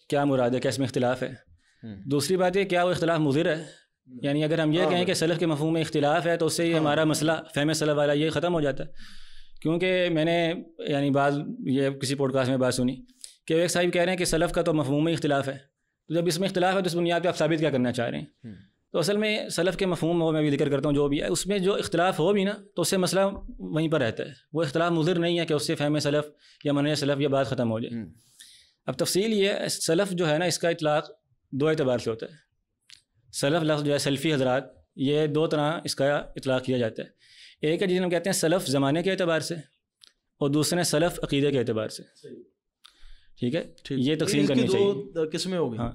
क्या मुराद है क्या इसमें इख्तलाफ है हम्म। दूसरी बात यह क्या वो इख्तलाफ मुजिर है यानी अगर हम ये हाँ, कहें हाँ। कि सलफ़ के मफहम में इख्तलाफ है तो उससे ये हाँ। हमारा मसला फेम सलफ़ वाला ये ख़त्म हो जाता है क्योंकि मैंने यानी बात ये किसी पॉडकास्ट में बात सुनी कि एक साहिब कह रहे हैं कि सलफ़ का तो मफहम में इख्तलाफ है तो जब इसमें इख्तलाफ है तो इस बुनियाद पर आप साबित क्या करना चाह रहे हैं हम्म। तो असल में सलफ़ के मफहम में मैं भी जिक्र करता हूँ जो भी है उसमें जो इख्तलाफ हो भी ना तो उससे मसला वहीं पर रहता है वो इख्तलाफ मुजर नहीं है कि उससे फ़हम सलफ़ या मन सलफ़ या बात ख़त्म हो जाए हम्म। अब तफसील ये है सलफ़ जो है ना इसका इतलाक़ दो एतबार से होता है सलफ़ लफ्ज़ जो है सेल्फ़ी हजरात ये दो तरह इसका इतलाक़ किया जाता है एक है जिन्हें हम कहते हैं सलफ़ ज़माने के अतबार से और दूसरे सलफ़ अकीदे के अतबार से ठीक है ठीक। ये तकसीम करनी चाहिए किस्में हो गई हाँ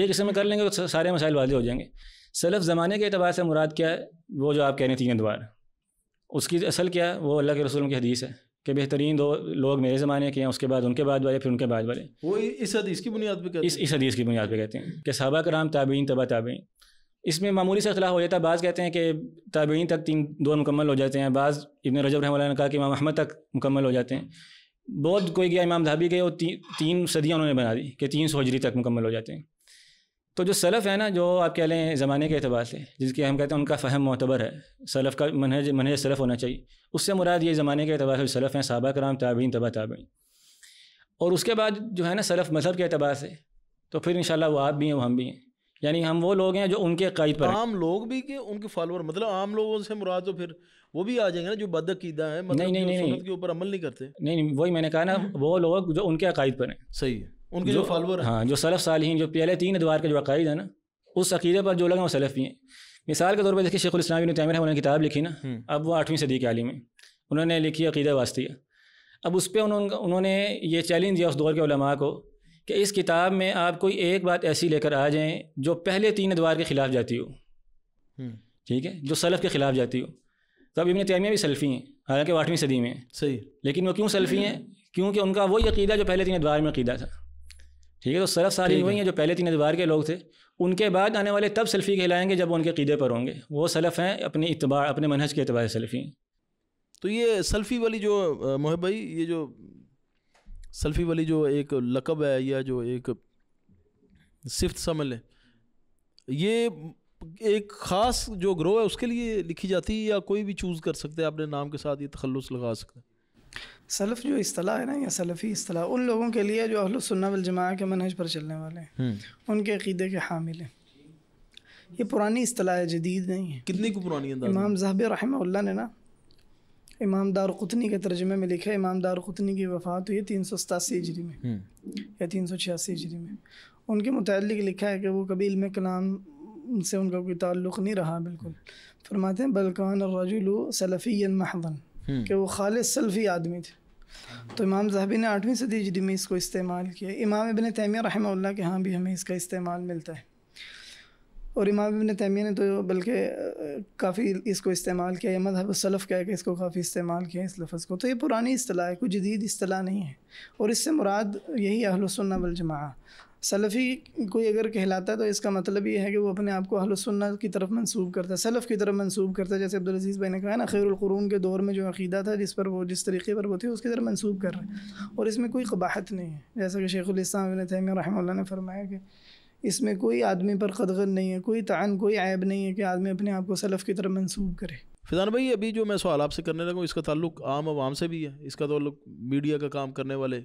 ये किस्में कर लेंगे तो सारे मसाइल वाजे हो जाएंगे सलफ़ ज़माने के अतबार से मुराद क्या है वो जो आप कह रहे हैं तीन अदवार उसकी असल क्या है वो अल्लाह के रसूल की हदीस है कि बेहतरीन दो लोग मेरे ज़माने के हैं उसके बाद उनके बाद वाले फिर उनके बाद वाले वो इस हदीस की बुनियाद पर इस इस हदीस की बुनियाद पर कहते हैं कि साहबा कराम ताबीन तबा ताबीन इसमें मामूली से अखिला हो जाता है बाज़ कहते हैं कि ताबीन तक तीन दो मुकम्मल हो जाते हैं बाज़ इबन रजब रहमल ने कहा कि इमाम अहमद तक मुकम्मल हो जाते हैं बौद्ध कोई गया इमाम धाबी गए और ती, तीन सदियाँ उन्होंने बना दी कि तीन सौ हजरी तक मुकम्मल हो जाते हैं तो जो सलफ़ है ना जो आप कह लें ज़माने के अतबार से जिसकी हम कहते हैं उनका फ़हम मोतबर है सलफ़ का मनहज मनहज सलफ़ होना चाहिए उससे मुराद ये ज़माने के अतबार से सलफ़ हैं सबा कराम ताबीन तबा ताबीन और उसके बाद जो है ना सलफ़ मज़हब के अतबार से तो फिर इन वो आप भी हैं वो हम भी हैं यानी हम वो लोग हैं जो उनके कायद पर आम लोग भी के उनके फॉलोअर मतलब आम लोगों से मुराद तो फिर वो भी आ जाएंगे ना जो बदअकीदा है मतलब नहीं नहीं नहीं के ऊपर अमल नहीं करते नहीं नहीं वही मैंने कहा ना हम्म। वो लोग जो उनके अकायद पर हैं सही है उनके जो, फॉलोअर हाँ जो सलफ़ हैं जो पहले तीन अदवार के जो अकायद है ना उस अकीदे पर जो लगे वो सलफ़ भी हैं मिसाल के तौर पर देखिए शेख उस्लामी ने तैमर है उन्होंने किताब लिखी ना हम्म। अब वो आठवीं सदी के आलिम है उन्होंने लिखी अकीदा वास्तिया अब उस पर उन्होंने ये चैलेंज दिया उस दौर के उलमा को कि इस किताब में आप कोई एक बात ऐसी लेकर आ जाएँ जो पहले तीन अदवार के ख़िलाफ़ जाती हो हम्म। ठीक है जो सलफ़ के ख़िलाफ़ जाती हो तो अब इबन तैमिया भी सल्फ़ी हैं हालांकि आठवीं सदी में सही लेकिन वो क्यों सेल्फी हैं क्योंकि उनका वही अकीदा जो पहले तीन अदवार में अकीदा था ठीक है तो सरफ सारी वही हैं जो पहले तीन अदवार के लोग थे उनके बाद आने वाले तब सेल्फी कहलाएंगे जब उनके क़ीदे पर होंगे वो सलफ़ हैं अपने इतबार अपने मनहज के अतबार सेल्फी तो ये सेल्फ़ी वाली जो मोहब भाई ये जो सेल्फी वाली जो एक लकब है या जो एक सिफ्त समझ लें ये एक ख़ास जो ग्रोह है उसके लिए लिखी जाती है या कोई भी चूज़ कर सकते हैं अपने नाम के साथ ये तखलस लगा सकते हैं सलफ़ जो असलाह है ना या सलफ़ी असलाह उन लोगों के लिए जो अहल के मनहज पर चलने वाले हैं हम्म। उनके अकीदे के हामिल हैं ये पुरानी असलाह है जदीद नहीं है कितनी को पुरानी इमाम जहब रहा ने ना इमाम दार कुतनी के तर्जमे में लिखा इमाम दार कुतनी की वफ़ात हुई है तीन सौ सतासी इजरी में हम्म। या तीन सौ छियासी इजरी में उनके मुतल लिखा है कि वो कभी इलम कलाम से उनका कोई ताल्लुक़ नहीं रहा बिल्कुल हम्म। फरमाते हैं बलकान रजुल सलफ़ी महदन हम्म। कि वो खालि सल्फ़ी आदमी थे तो इमाम जहबी ने आठवीं सदी हिजरी में इसको इस्तेमाल किया इमाम इबन तैमिया रहमल के यहाँ भी हमें इसका इस्तेमाल मिलता है और इमाम इबन तैमिया ने तो बल्कि काफ़ी इसको इस्तेमाल किया या मजहब सलफ़ कह के इसको काफ़ी इस्तेमाल किया इस लफ्ज़ को तो ये पुरानी असलाह है कोई जदीद असलाह नहीं है और इससे मुराद यही अहलसन्ना वजमा सलफ़ी कोई अगर कहलाता है तो इसका मतलब ये है कि वो अपने आप को अहलसन्ना की तरफ मंसूब करता है सलफ़ की तरफ मंसूब करता है जैसे अब्दुलज़ीज़ भाई ने कहा ना खैरक़रून के दौर में जो अकीदा था जिस पर वो जिस तरीके पर वो थे उसकी तरफ मंसूब कर रहे हैं और इसमें कोई कबाहत नहीं है जैसा कि शेख तैम रहा ने फरमाया कि इसमें कोई आदमी पर कदगन नहीं है कोई तान कोई ऐब नहीं है कि आदमी अपने आप को सलफ़ की तरफ मनसूब करे फिजान भाई अभी जो मैं सवाल आपसे करने लगा इसका ताल्लुक आम आवाम से भी है इसका ताल्लुक मीडिया का काम करने वाले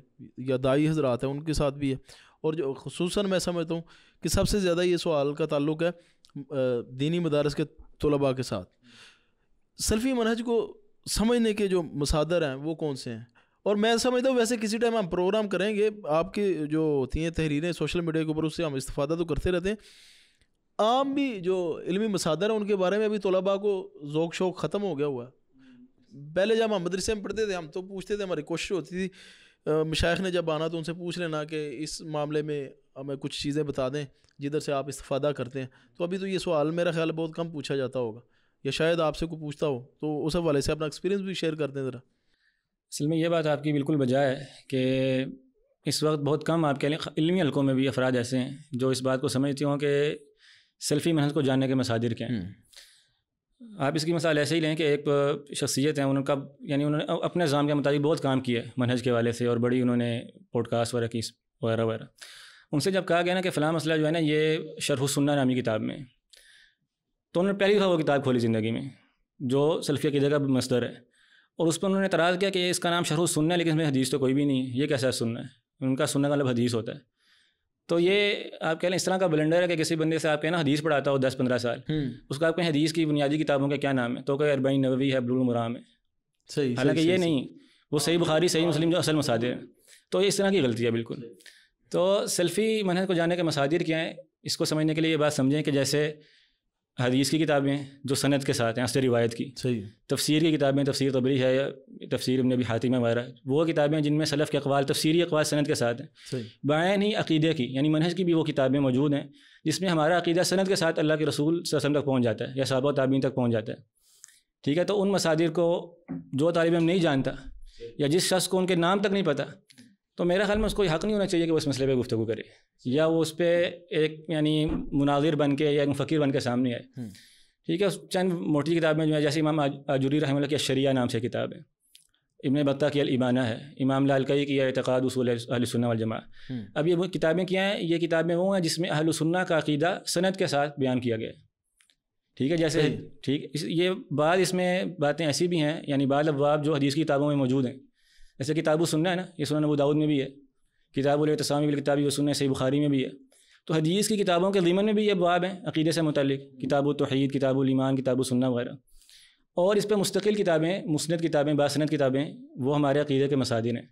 या दाई हजरात हैं उनके साथ भी है और जो खसूस मैं समझता हूँ कि सबसे ज़्यादा ये सवाल का ताल्लुक है दीनी मदारस के तलबा के साथ सल्फ़ी मनहज को समझने के जो मसादर हैं वो कौन से हैं और मैं समझता हूँ वैसे किसी टाइम हम प्रोग्राम करेंगे आपकी जो होती हैं तहरीरें सोशल मीडिया के ऊपर उससे हम इस्ता तो करते रहते हैं आम भी जो इलमी मसादर हैं उनके बारे में अभी तलबा को ओक शौक ख़त्म हो गया हुआ है पहले जब हम मदरसे में पढ़ते थे हम तो पूछते थे हमारी कोशिश होती थी मशाइ ने जब आना तो उनसे पूछ लेना कि इस मामले में हमें कुछ चीज़ें बता दें जिधर से आप इस्ता करते हैं तो अभी तो ये सवाल मेरा ख्याल बहुत कम पूछा जाता होगा या शायद आपसे कोई पूछता हो तो उस हवाले से अपना एक्सपीरियंस भी शेयर करते हैं ज़रा असल में यह बात आपकी बिल्कुल बजाय है कि इस वक्त बहुत कम आपके इलमी हलकों में भी अफराद ऐसे हैं जो इस बात को समझती हों कि सेल्फ़ी महज को जानने के मसाजिर के हैं हम्म। आप इसकी मिसाल ऐसे ही लें कि एक शख्सियत हैं उनका यानी उन्होंने अपने निज़ाम के मुताबिक बहुत काम किया है मनहज के वाले से और बड़ी उन्होंने पॉडकास्ट वगैरह की वगैरह वगैरह उनसे जब कहा गया ना कि फ़लाँ मसला जो है ना ये शरह सुन्ना नामी किताब में तो उन्होंने पहली दफ़ा वो किताब खोली ज़िंदगी में जो सल्फिया की जगह मस्तर है और उस पर उन्होंने तराज़ किया कि इसका नाम शरह सुनना है लेकिन इसमें हदीस तो कोई भी नहीं है ये कैसा है सुनना है उनका सुनने का मतलब हदीस होता है तो ये आप कह लें इस तरह का बलेंडर है कि किसी बंदे से आप कहना हदीस पढ़ाता हो दस पंद्रह साल हम्म। उसका आप कहें हदीस की बुनियादी किताबों का क्या नाम है तो कहे अरबाई नबी है बलूल मुराम है सही हालांकि ये नहीं वो सही हाँ, बुखारी सही हाँ। मुस्लिम जो असल मसाद हैं तो ये इस तरह की गलती है बिल्कुल तो सेल्फ़ी मनहत को जाने के मसादिर क्या हैं इसको समझने के लिए ये बात समझें कि जैसे हदीस की किताबें जो सनत के साथ हैं असर रिवायत की सही तफसीर की किताबें तफसीर तबरी है या तफसीर इबन अभी हातिम वगैरह वो किताबें जिनमें सलफ़ के अकवाल तफसीरी अकवाल सनत के साथ हैं बयान ही अकीदे की यानी मनहज की भी वो किताबें मौजूद हैं जिसमें हमारा अकीदा सनत के साथ अल्लाह के रसूल वसम तक पहुँच जाता है या साहबा तबीन तक पहुँच जाता है ठीक है तो उन मसादिर को जो तालब नहीं जानता या जिस शख्स को उनके नाम तक नहीं पता तो मेरे ख्याल में उसको हक नहीं होना चाहिए कि वो इस मसले पर गुफ्तु करे या वो उस पर एक यानी मुनाजिर बन के या एक फ़कीर बन के सामने आए हम्म। ठीक है चंद मोटी किताबें जो है जैसे इमाम आजूरी रहमल की शरिया नाम से किताब है इबन बत्ता की अलईमाना है इमाम लालकई की अतकाद वाल जमा अब ये वो किताबें क्या हैं ये किताबें वो हैं जिसमें अहलसन्ना का अकीदा सनत के साथ बयान किया गया है ठीक है जैसे ठीक इस, ये बाद इसमें बातें ऐसी भी हैं यानी बाद अब जो हदीस की किताबों में मौजूद हैं जैसे किताबों सुनना है ना ये सुनना अबू दाऊद में भी है किताबुल तसामी वाली किताबी सुनना है सही बुखारी में भी है तो हदीस की किताबों के लिमन में भी ये बाब हैं अकीदे से मुतलिक किताब तोहैद किताब ईमान किताब सुनना वगैरह और इस पर मुस्तकिल किताबें मुस्त किताबें बासनत किताबें वो हमारे अकीदे के मसादिन हैं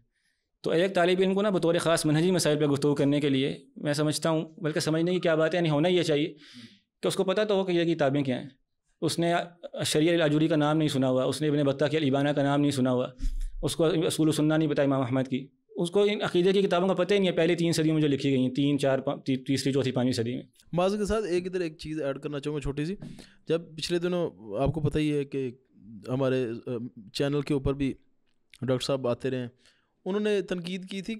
तो एक तालब इनको ना बतौर ख़ास मनहजी मसाइल पर गुफ्तु करने के लिए मैं समझता हूँ बल्कि समझने की क्या बात है यानी होना ये चाहिए कि उसको पता तो हो कि ये किताबें क्या हैं उसने शरीर अजूरी का नाम नहीं सुना हुआ उसने इबन बत्ता के अलीबाना का नाम नहीं सुना हुआ उसको असूल सुनना नहीं बताया इमाम अहमद की उसको इन अकीदे की किताबों का पता ही नहीं है पहले तीन सदियों में जो लिखी गई हैं तीन चार ती, तीसरी चौथी पाँचवीं सदी में माज के साथ एक इधर एक चीज़ ऐड करना चाहूँगा छोटी सी जब पिछले दिनों आपको पता ही है कि हमारे चैनल के ऊपर भी डॉक्टर साहब आते रहे उन्होंने तनकीद की थी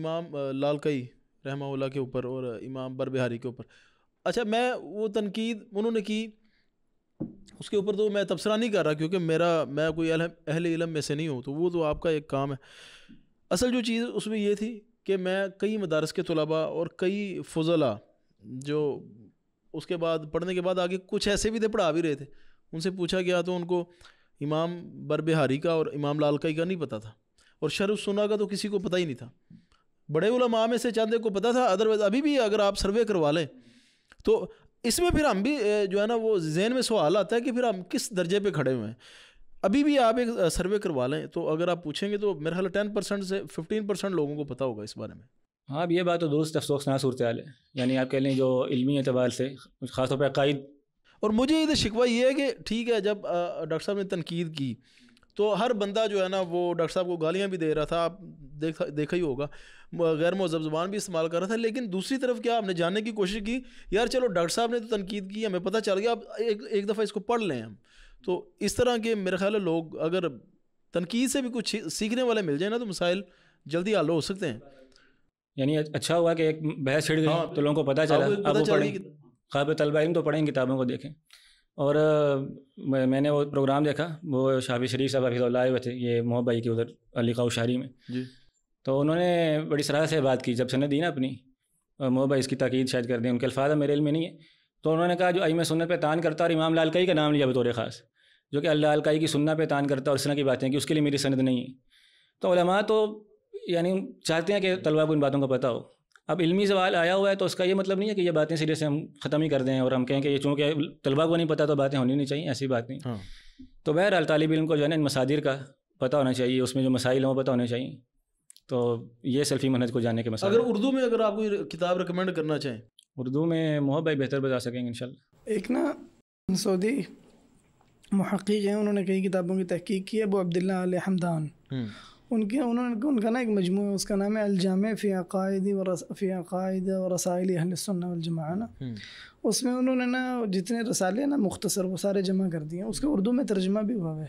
इमाम लालकई रहमा के ऊपर और इमाम बर बिहारी के ऊपर अच्छा मैं वो तनकीद उन्होंने की उसके ऊपर तो मैं तबसरा नहीं कर रहा क्योंकि मेरा मैं कोई अहल इलम में से नहीं हूँ तो वो तो आपका एक काम है असल जो चीज़ उसमें यह थी कि मैं कई मदारस के तलबा और कई फजला जो उसके बाद पढ़ने के बाद आगे कुछ ऐसे भी थे पढ़ा भी रहे थे उनसे पूछा गया तो उनको इमाम बरबिहारी का और इमाम लाल का नहीं पता था और शरफ सुना का तो किसी को पता ही नहीं था बड़े उलमा में से चंद को पता था अदरवाइज़ अभी भी अगर आप सर्वे करवा लें तो इसमें फिर हम भी जो है ना वो जहन में सवाल आता है कि फिर हम किस दर्जे पे खड़े हुए हैं अभी भी आप एक सर्वे करवा लें तो अगर आप पूछेंगे तो मेरे ख्याल टेन परसेंट से फिफ्टीन परसेंट लोगों को पता होगा इस बारे में हाँ अब ये बात तो दुरुस्त ना सूरत है यानी आप कह लें जो इलमी अतबार से ख़ासतौर पर अकायद और मुझे इधर तो शिकवा ये है कि ठीक है जब डॉक्टर साहब ने तनकीद की तो हर बंदा जो है ना वो डॉक्टर साहब को गालियाँ भी दे रहा था आप देखा देखा ही होगा गैर मजहब जबान भी इस्तेमाल कर रहा था लेकिन दूसरी तरफ क्या आपने जानने की कोशिश की यार चलो डॉक्टर साहब ने तो तनकीद की हमें पता चल गया आप एक एक दफ़ा इसको पढ़ लें हम तो इस तरह के मेरे ख्याल लोग अगर तनकीद से भी कुछ सीखने वाले मिल जाए ना तो मसाइल जल्दी हल हो सकते हैं यानी अच्छा हुआ कि एक बहस छिड़ गई हाँ, तो लोगों को पता चला अब वो पढ़ें तलबा तो पढ़ें किताबों को देखें और मैंने वो प्रोग्राम देखा वो शाबी शरीफ साहब हफीज़ल्ला आए हुए थे ये मोहब्बाई के उधर अली खाऊ शारी में जी तो उन्होंने बड़ी सराह से बात की जब सनत दी ना अपनी मोहब्बाई इसकी ताकीद शायद कर दी उनके अल्फाज मेरे इल में नहीं है तो उन्होंने कहा जो अम सुन्नत पे तान करता और इमाम कई का नाम लिया बतौर ख़ास जो कि अल्लाह अलकाई की सुन्ना पे तान करता और सना की बातें कि उसके लिए मेरी सनत नहीं है तो तो यानी चाहते हैं कि तलबा को इन बातों का पता हो अब इलमी सवाल आया हुआ है तो उसका ये मतलब नहीं है कि ये बातें सीधे से हम ख़त्म ही कर दें और हम कहें कि ये चूँकि तलबा को नहीं पता तो बातें होनी नहीं चाहिए ऐसी बात नहीं हाँ। तो बहरहाल तालब इम को जो है ना इन मसादिर का पता होना चाहिए उसमें जो मसाइल हैं वो पता होने चाहिए तो ये सेल्फी मनहज को जानने के मसाइल अगर उर्दू में अगर आप कोई किताब रिकमेंड करना चाहें उर्दू में मोहब भाई बेहतर बता सकेंगे इन एक ना सऊदी महक़ हैं उन्होंने कई किताबों की तहकीक की है वो अब्दुल्ला हमदान हम्म। उनके उन्होंने उनका ना एक मजमू है उसका नाम है अलजाम फ़ियादी अकायद व फ़ी व रसाइल ना हम्म। उसमें उन्होंने ना जितने रसाले ना मुख्तसर वो सारे जमा कर दिए उसका उर्दू में तर्जमा भी हुआ है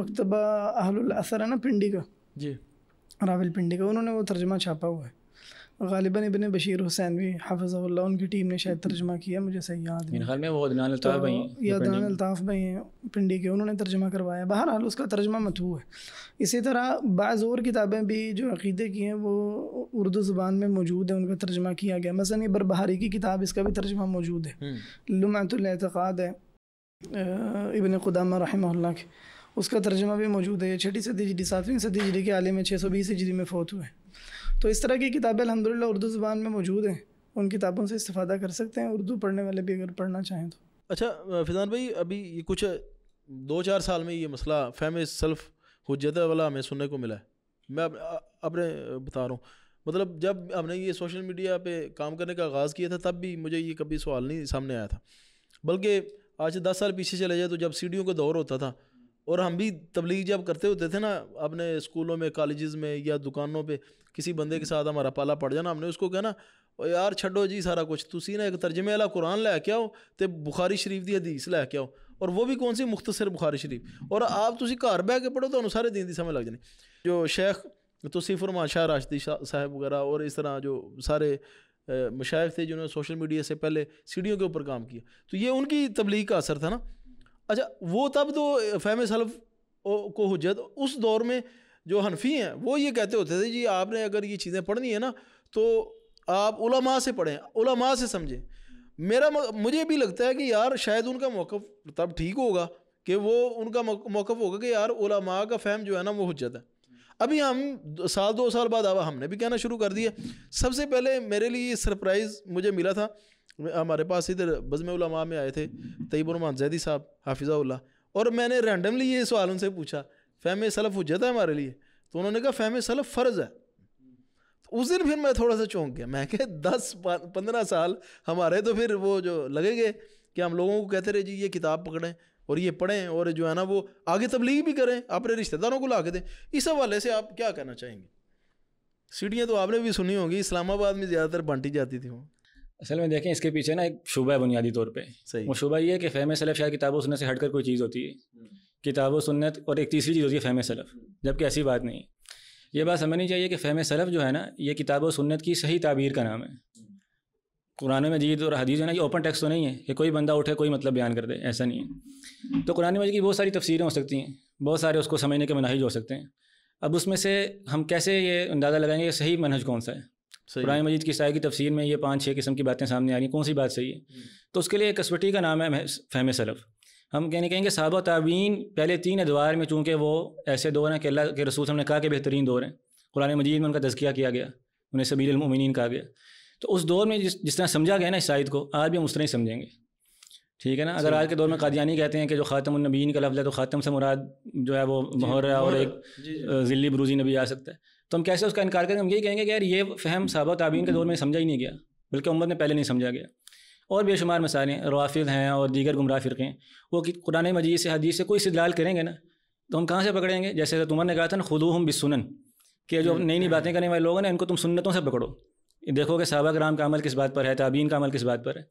मकतबा अहलसर है ना पिंडी का जी रावल पिंडी का उन्होंने वो तर्जमा छापा हुआ है गालिबा इबन बशीर हुसैन भी हाफजा उनकी टीम ने शायद तर्जमा किया मुझे सही याद नहीं ख्याल में वो अदनान तो अल्ताफ़ भाई हैं या अदनान अल्ताफ़ भाई हैं पिंडी के उन्होंने तर्जमा करवाया बहरहाल उसका तर्जमा मतबू है इसी तरह बाज़ और किताबें भी जो अकीदे की हैं वो उर्दू ज़ुबान में मौजूद है उनका तर्जमा किया गया मसलन ये बरबहारी की किताब इसका भी तर्जमा मौजूद है हम्म। लुमतुलतक़ाद है इबन खुदामा रहमल्ला के उसका तर्जमा भी मौजूद है छठी सदी जडी सातवीं सदी जडी के आले में छः सौ बीस हिजरी में फ़ौत हुए हैं तो इस तरह की किताबें अलहमदिल्ला उर्दू ज़ुबान में मौजूद हैं उन किताबों से इस्ता कर सकते हैं उर्दू पढ़ने वाले भी अगर पढ़ना चाहें तो अच्छा फिजान भाई अभी ये कुछ दो चार साल में ये मसला फैम सेल्फ हजत वाला हमें सुनने को मिला है मैं अपने बता रहा हूँ मतलब जब हमने ये सोशल मीडिया पे काम करने का आगाज़ किया था तब भी मुझे ये कभी सवाल नहीं सामने आया था बल्कि आज दस साल पीछे चले जाए तो जब सीढ़ियों का दौर होता था और हम भी तबलीग जब करते होते थे ना अपने स्कूलों में कॉलेज़ में या दुकानों पर किसी बंदे के साथ हमारा पाला पड़ जाना हमने उसको कहना और यार छोड़ो जी सारा कुछ तुसी ना एक तर्जमे वाला कुरान के आओ तो बुखारी शरीफ की हदीस लैके आओ और वो भी कौन सी मुख्तसर बुखारी शरीफ और आप तुम घर बह के पढ़ो तो सारे दिन की समझ लग जानी जो शेख तुसी फरमा शाह राशदी साहब वगैरह और इस तरह जो सारे मशाइ थे जिन्होंने सोशल मीडिया से पहले सीढ़ियों के ऊपर काम किया तो ये उनकी तबलीग का असर था ना अच्छा वो तब तो फहम सलफ को हजत उस दौर में जो हनफी हैं वो ये कहते होते थे जी आपने अगर ये चीज़ें पढ़नी है ना तो आप उलमा से पढ़ें उलमा से समझें मेरा मुझे भी लगता है कि यार शायद उनका मौक़ तब ठीक होगा कि वो उनका मौक़ होगा कि यार उलमा का फ़ैम जो है ना वो हजत है अभी हम साल दो साल बाद अब हमने भी कहना शुरू कर दिया सबसे पहले मेरे लिए सरप्राइज़ मुझे मिला था हमारे पास इधर बज़म में आए थे रमान जैदी साहब हाफिज़ा और मैंने रैंडमली ये सवाल उनसे पूछा फैम सलफ़ हजत है हमारे लिए तो उन्होंने कहा फहम सलफ फ़र्ज़ है तो उस दिन फिर मैं थोड़ा सा चौंक गया मैं कह दस पंद्रह साल हमारे तो फिर वो जो लगेंगे कि हम लोगों को कहते रहे जी ये किताब पकड़ें और ये पढ़ें और जो है ना वो आगे तबलीग भी करें अपने रिश्तेदारों को ला के दें इस हवाले से आप क्या कहना चाहेंगे सीढ़ियाँ तो आपने भी सुनी होंगी इस्लामाबाद में ज़्यादातर बांटी जाती थी वो असल में देखें इसके पीछे ना एक शुबा है बुनियादी तौर पर वो शुबा ये है कि फेमस सलफ़ शायद किताबों सुनने से हटकर कोई चीज़ होती है किताब व सुन्नत और एक तीसरी चीज़ होती है फ़हम सलफ़ जबकि ऐसी बात नहीं ये बात समझनी चाहिए कि फ़हम सलफ़ जो है ना ये किताब व सुन्नत की सही ताबीर का नाम है कुरान मजीद और हदीस जो है ना ये ओपन टेक्स तो नहीं है कि कोई बंदा उठे कोई मतलब बयान कर दे ऐसा नहीं है तो कुरान मजीद की बहुत सारी तफसीरें हो सकती हैं बहुत सारे उसको समझने के मनाहिज हो सकते हैं अब उसमें से हम कैसे ये अंदाज़ा लगाएंगे सही मनहज कौन सा है कुरान मजीद की साय की तफसीर में ये पाँच छः किस्म की बातें सामने आ रही हैं कौन सी बात सही है हम्म। तो उसके लिए कसवटी का नाम है फहम सलफ़ हम कहने कहेंगे साहबा तावीन पहले तीन अदवार में चूँकि वो ऐसे दौर हैं कि अल्लाह के रसूल हमने कहा कि बेहतरीन दौर हैं कुरान मजीद में उनका तजकिया किया गया उन्हें उमिन कहा गया तो उस दौर में जिस जिस तरह समझा गया ना इस शायद को आज भी हम उस तरह ही समझेंगे ठीक है ना अगर आज के दौर में कादियानी कहते हैं कि जो नबीन का लफ्ज़ है तो ख़ातम से मुराद जो है वो है और एक ज़िली बरूजी नबी आ सकता है तो हम कैसे उसका इनकार करेंगे हम यही कहेंगे कि यार ये फहम साहबा तबीन के दौर में समझा ही नहीं गया बल्कि उम्मत ने पहले नहीं समझा गया और बेशुमार मसाले रवाफिल हैं और दीगर गुमराह फ़िरके वो कि कुरान मजीद से हदीस से कोई इस्तलाल करेंगे ना तो हम कहाँ से पकड़ेंगे जैसे तुमर ने कहा था ना खुदू हम बिसुनन कि जो हम्म। नई नई बातें करने वाले लोग हैं ना इनको तुम सुन्नतों से पकड़ो देखो कि सहाबा कराम का अमल किस बात पर है ताबीन का अमल किस बात पर है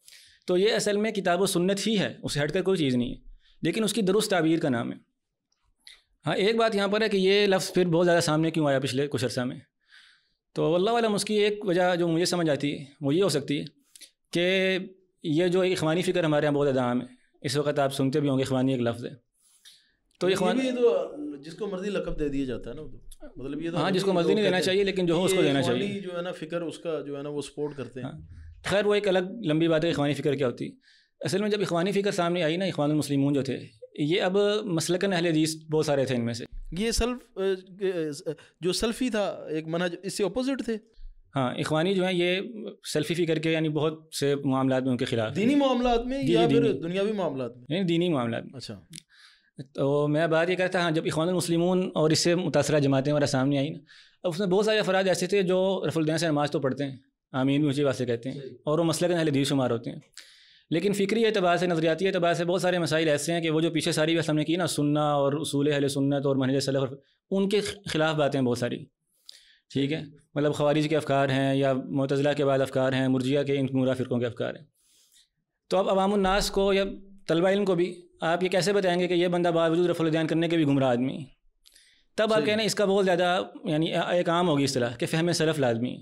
तो ये असल में किताब सुन्नत ही है उसे हट कर कोई चीज़ नहीं है लेकिन उसकी दुरुस्त ताबीर का नाम है हाँ एक बात यहाँ पर है कि ये लफ्ज़ फिर बहुत ज़्यादा सामने क्यों आया पिछले कुछ अर्सा में तो अल्लाह वालम उसकी एक वजह जो मुझे समझ आती है वो ये हो सकती है कि ये जो इखवानी फ़िक्र हमारे यहाँ बहुत ज़्यादा है इस वक्त आप सुनते भी होंगे इखवानी एक लफ्ज़ है तो इखवान ये तो जिसको मर्जी लकब दे दिया जाता है ना तो। मतलब ये तो हाँ जिसको मर्जी नहीं देना चाहिए लेकिन जो हो उसको देना चाहिए जो है ना फ़िक्र उसका जो है ना वो सपोर्ट करते हैं हाँ। खैर वो एक अलग लंबी बात है इखवानी फ़िक्र क्या होती है असल में जब इखवानी फ़िक्र सामने आई ना इखवान मुस्लिमून जो थे ये अब मसलकन अहल हदीस बहुत सारे थे इनमें से ये सल्फ जो सल्फ़ी था एक मनहज इससे अपोजिट थे हाँ इखवानी जो है ये सेल्फी फिकर के यानी बहुत से मामला में उनके खिलाफ दीनी मामला में या फिर दुनियावी मामला में नहीं दीनी मामला अच्छा तो मैं बात ये करता हाँ जब इखवान मुस्लिम और इससे मुतासर जमातें हमारे सामने आई ना अब उसमें बहुत सारे अफराद ऐसे थे जो रफुलदैन से नमाज तो पढ़ते हैं आमीन भी उसी वास्ते से कहते हैं और वो मसले के अहल दी शुमार होते हैं लेकिन फ़िक्री अतबार से नज़रियाती अतबार से बहुत सारे मसाइल ऐसे हैं कि वो जो पीछे सारी भी हमने की ना सुनना और उसूल अहल सुन्नत और मनज सलफ़ उनके ख़िलाफ़ बातें बहुत सारी ठीक है मतलब खवारिज के अफकार हैं या मतजला के बाद अफकार हैं मुर्जिया के इन मुरा फ़िरक़ों के अफकार हैं तो अब अवामनास को या तलबा इन को भी आप ये कैसे बताएंगे कि यह बंदा बावजूद रफलदान करने के भी गुमराह आदमी तब आप कहना इसका बहुत ज़्यादा यानी एक आम होगी इस तरह कि फ़हम सलफ़ लाजमी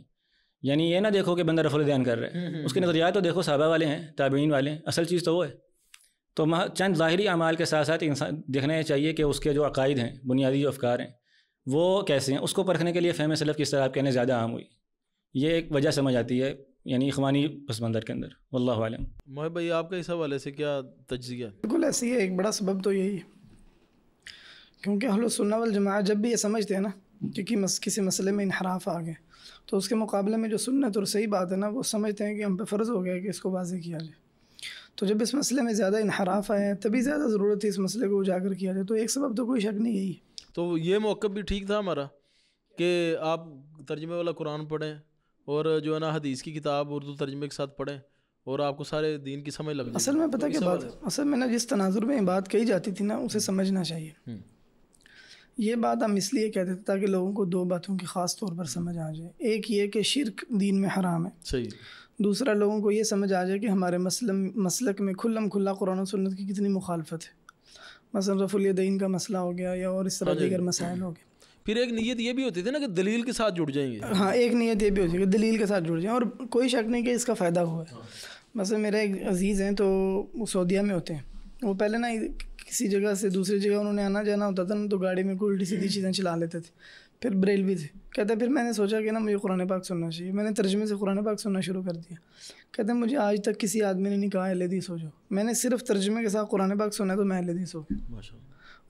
यानी ये ना देखो कि बंदा रफल रफलदान कर रहा है हम्म, हम्म, उसके हम्म। नज़रियात तो देखो साहबा वाले हैं ताबीन वाले हैं असल चीज़ तो वो है तो चंद ज़ाहरी अमाल के साथ साथ इंसान देखना चाहिए कि उसके जो अकायद हैं बुनियादी जो अफकार हैं वो कैसे हैं उसको परखने के लिए फेमस सलफ़ की तरह आप कहने ज़्यादा आम हुई ये एक वजह समझ आती है यानी इखवानी पसमंदर के अंदर वल्लाह मोहब भाई आपका इस हवाले से क्या तजिया बिल्कुल ऐसी है एक बड़ा सबब तो यही है क्योंकि सुनना वाल जमा जब भी ये समझते हैं ना क्योंकि मस, किसी मसले में इनहराफ आ गए तो उसके मुकाबले में जो सुनना तो सही बात है ना वो समझते हैं कि हम पे फ़र्ज़ हो गया है कि इसको वाजे किया जाए तो जब इस मसले में ज़्यादा इनहराफ आए हैं तभी ज़्यादा ज़रूरत है इस मसले को उजागर किया जाए तो एक सबब तो कोई शक नहीं यही है तो ये मौक़ भी ठीक था हमारा कि आप तर्जमे वाला कुरान पढ़ें और जो है ना हदीस की किताब उर्दू तर्जमे के साथ पढ़ें और आपको सारे दीन की समझ लग असल में पता तो क्या बात है असल में ना जिस तनाजुर में बात कही जाती थी ना उसे समझना चाहिए हम्म। ये बात हम इसलिए कहते थे ताकि लोगों को दो बातों की ख़ास तौर पर समझ आ जाए एक ये कि शिरक दीन में हराम है सही दूसरा लोगों को ये समझ आ जाए कि हमारे मसलम मसलक में खुल्लम खुल्ला कुरान सुन्नत की कितनी मुखालफत है मसल रफुलदीन तो का मसला हो गया या और इस तरह दीगर हाँ मसाइल हो गए फिर एक नीयत ये भी होती थी ना कि दलील के साथ जुड़ जाएंगे हाँ एक नीयत ये भी होती है कि दलील के साथ जुड़ जाएँ और कोई शक नहीं कि इसका फ़ायदा हुआ है बस मेरे एक अजीज़ हैं तो वो सऊदिया में होते हैं वो पहले ना किसी जगह से दूसरी जगह उन्होंने आना जाना होता था ना तो गाड़ी में कोई उल्टी सीधी हम्म। चीज़ें चला लेते थे फिर बरेलवी से कहते फिर मैंने सोचा कि ना मुझे कुरान पाक सुनना चाहिए मैंने तर्जमे से कुरान पाक सुनना शुरू कर दिया कहते मुझे आज तक किसी आदमी ने नहीं कहा लदीस हो जाओ मैंने सिर्फ तर्जमे के साथ कुरान पाक सुना तो मैं लदीस हो गया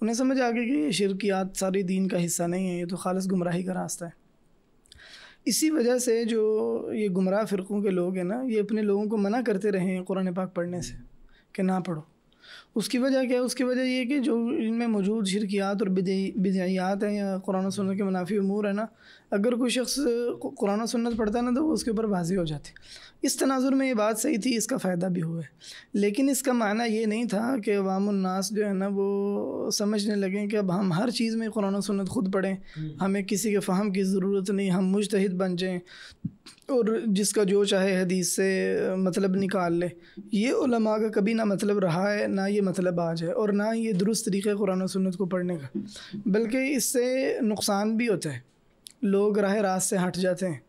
उन्हें समझ आ गया कि ये शिरकियात सारी दीन का हिस्सा नहीं है ये तो खालस गुमराही का रास्ता है इसी वजह से जो ये गुमराह फ़िरक़ों के लोग हैं ना ये अपने लोगों को मना करते रहे हैं कुरान पाक पढ़ने से कि ना पढ़ो उसकी वजह क्या है उसकी वजह ये कि जो इनमें मौजूद शिरकियात और बिदियात हैं या कुरान सुन के मुनाफी अमूर है ना अगर कोई शख्स कुरान सुन्नत पढ़ता ना तो वो उसके ऊपर वाजी हो जाती इस तनाजुर में ये बात सही थी इसका फ़ायदा भी हुआ है लेकिन इसका माना ये नहीं था कि वामनास जो है ना वो समझने लगें कि अब हम हर चीज़ में कुरान सुन्नत ख़ुद पढ़ें हम्म। हमें किसी के फ़हम की ज़रूरत नहीं हम मुजतहद बन जाएँ और जिसका जो चाहे हदीस से मतलब निकाल ले ये उलमा का कभी ना मतलब रहा है ना ये मतलब आज है और ना ये दुरुस्त तरीक़े कुरान सुन्नत को पढ़ने का बल्कि इससे नुकसान भी होता है लोग राह रास्त से हट जाते हैं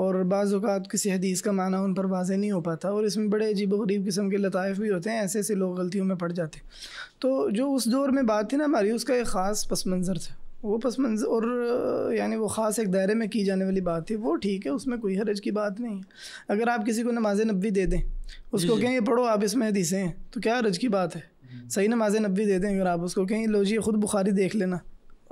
और बाज़ात किसी हदीस का माना उन पर वाजे नहीं हो पाता और इसमें बड़े अजीब वरीब किस्म के लतफ़ भी होते हैं ऐसे ऐसे लोग गलतियों में पड़ जाते तो जो उस दौर में बात थी ना हमारी उसका एक ख़ास पस मंज़र था वो पस मंज़र और यानी वो ख़ास एक दायरे में की जाने वाली बात थी वो ठीक है उसमें कोई हरज की बात नहीं है अगर आप किसी को नमाज नबी दे दें उसको कहें ये पढ़ो आप इसमें हदीसें हैं तो क्या हरज की बात है हम्म। सही नमाज नबी दे दें अगर आप उसको कहें लो जी ख़ुद बुखारी देख लेना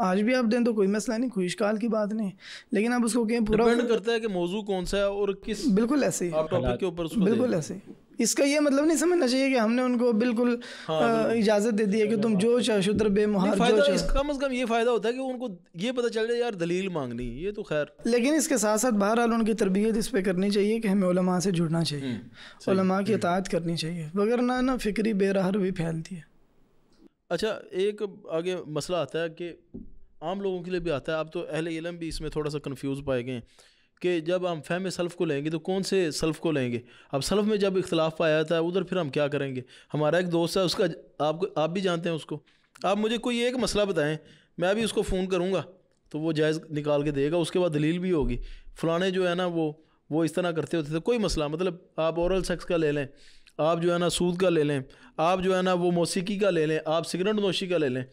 आज भी आप दें तो कोई मसला नहीं खुशकाल की बात नहीं लेकिन आप उसको कहें पूरा डिपेंड करता है कि मौजू कौन सा है और किस बिल्कुल ऐसे ही टॉपिक के ऊपर बिल्कुल ऐसे ही इसका ये मतलब नहीं समझना चाहिए कि हमने उनको बिल्कुल हाँ, इजाजत दे दी है कि तुम जो चाहे शुद्र बेमुहार जो कम से कम ये फायदा होता है कि उनको ये पता चल जाए यार दलील मांगनी ये तो खैर लेकिन इसके साथ साथ बहरहाल उनकी तरबियत इस पर करनी चाहिए कि हमें उलमा से जुड़ना चाहिए हम्म, उलमा की अतायत करनी चाहिए वगरना ना फिक्री बेरहर भी फैलती है अच्छा एक आगे मसला आता है कि आम लोगों के लिए भी आता है अब तो अहले इलम भी इसमें थोड़ा सा कन्फ्यूज़ पाए गए हैं कि जब हम फैम सल्फ़ को लेंगे तो कौन से सल्फ़ को लेंगे अब सल्फ़ में जब इख्तलाफ पाया था उधर फिर हम क्या करेंगे हमारा एक दोस्त है उसका आपको आप भी जानते हैं उसको आप मुझे कोई एक मसला बताएं मैं भी उसको फ़ोन करूँगा तो वो जायज़ निकाल के देगा उसके बाद दलील भी होगी फलाने जो है ना वो वो इस तरह करते होते थे कोई मसला मतलब आप औरल सेक्स का ले लें आप जो है ना सूद का ले लें आप जो है ना वो मौसीकी का ले लें आप सिगरेट नोशी का ले लें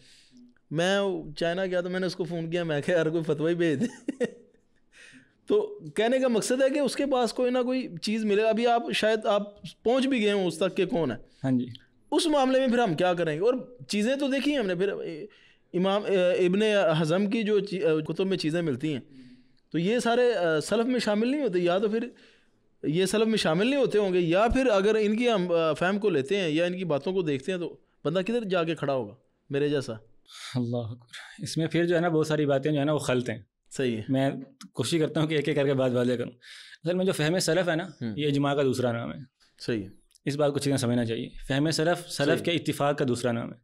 मैं चाइना गया तो मैंने उसको फ़ोन किया मैं क्या यार कोई फतवा ही भेज दे तो कहने का मकसद है कि उसके पास कोई ना कोई चीज़ मिले अभी आप शायद आप पहुंच भी गए हों उस तक के कौन है हाँ जी उस मामले में फिर हम क्या करेंगे और चीज़ें तो देखी हमने फिर इमाम इबन हज़म की जो कुतुब में चीज़ें मिलती हैं तो ये सारे सलफ़ में शामिल नहीं होते या तो फिर ये सलब में शामिल नहीं होते होंगे या फिर अगर इनकी हम फैम को लेते हैं या इनकी बातों को देखते हैं तो बंदा किधर जाके खड़ा होगा मेरे जैसा अल्लाह इसमें फिर जो है ना बहुत सारी बातें जो है ना वो खलते हैं सही है मैं कोशिश करता हूँ कि एक एक करके बात बातें करूँ असल में जो फहम सलफ़ है ना हम्म। ये इजमा का दूसरा नाम है सही है इस बात को चीज़ें समझना चाहिए फहम सलफ़ सलफ़ के इतफ़ाक़ का दूसरा नाम है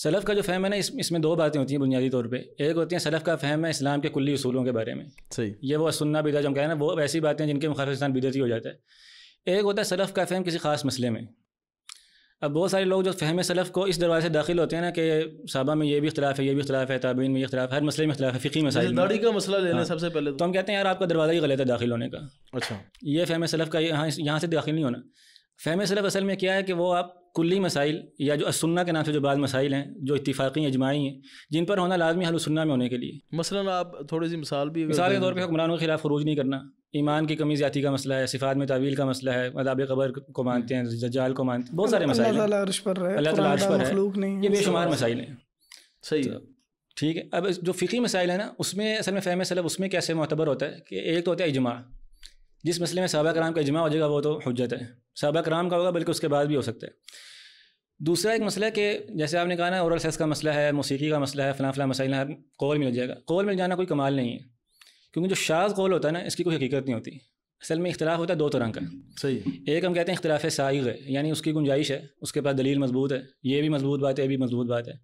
सलफ़ का जो फहम है ना इस, इसमें दो बातें होती हैं बुनियादी तौर पे एक होती है सलफ़ का फहम है इस्लाम के कुल्ली असूलों के बारे में सही ये वो सुनना बिदा जो कहें ना वो ऐसी बातें जिनके मुखालिफ इंसान बिदती हो जाता है एक होता है सलफ़ का फहम किसी ख़ास मसले में अब बहुत सारे लोग जो फहम सलफ़ को इस दरवाजे से दाखिल होते हैं ना कि साहबा में ये भी इख्तलाफ है ये भी इख्तलाफ है ताबीन में ये इख्तलाफ हर मसले में इख्तलाफ है फ़िकी मसाइल दाढ़ी का मसला लेना हाँ। सबसे पहले तो।, तो हम कहते हैं यार आपका दरवाज़ा ही गलत है दाखिल होने का अच्छा ये फहम सलफ़ का यहाँ यहाँ से दाखिल नहीं होना फ़हम सलफ़ असल में क्या है कि वो आप कुल्ली मसाइल या जो असन्ना के नाम से जो बाद मसाइल हैं जो इतफाक़ी अजमाई हैं जिन पर होना लाजमी हलसन्ना में होने के लिए मसला आप थोड़ी सी मिसाल भी मिसाल के तौर पर हुक्मरानों के खिलाफ खरूज नहीं करना ईमान की कमी ज्यादा का मसला है सिफात में तावील का मसला है अदाब कबर को मानते हैं जजाल को मानते हैं बहुत सारे मसाइल अल्लाह तला पर ये बेशुमार मसाइल हैं सही तो ठीक है अब जो फ़िकी मसाइल है ना उसमें असल में फ़हम सलफ़ उसमें कैसे मतबर होता है कि एक तो होता है इजमा जिस मसले में सहाबा कराम का इजमा हो जाएगा वो तो हजत है सहाबा कराम का होगा बल्कि उसके बाद भी हो सकता है दूसरा एक मसला है कि जैसे आपने कहा ना औरल सेक्स का मसला है मौसीकी का मसला है फ़लाँ फ़लाँ मसाइल हर कौल मिल जाएगा कौल मिल जाना कोई कमाल नहीं है क्योंकि जो शाज कौल होता है ना इसकी कोई हकीकत नहीं होती असल में इख्तलाफ होता है दो तरह का सही एक हम कहते हैं इख्तलाफ साइग है यानी उसकी गुंजाइश है उसके पास दलील मजबूत है ये भी मजबूत बात है ये भी मजबूत बात है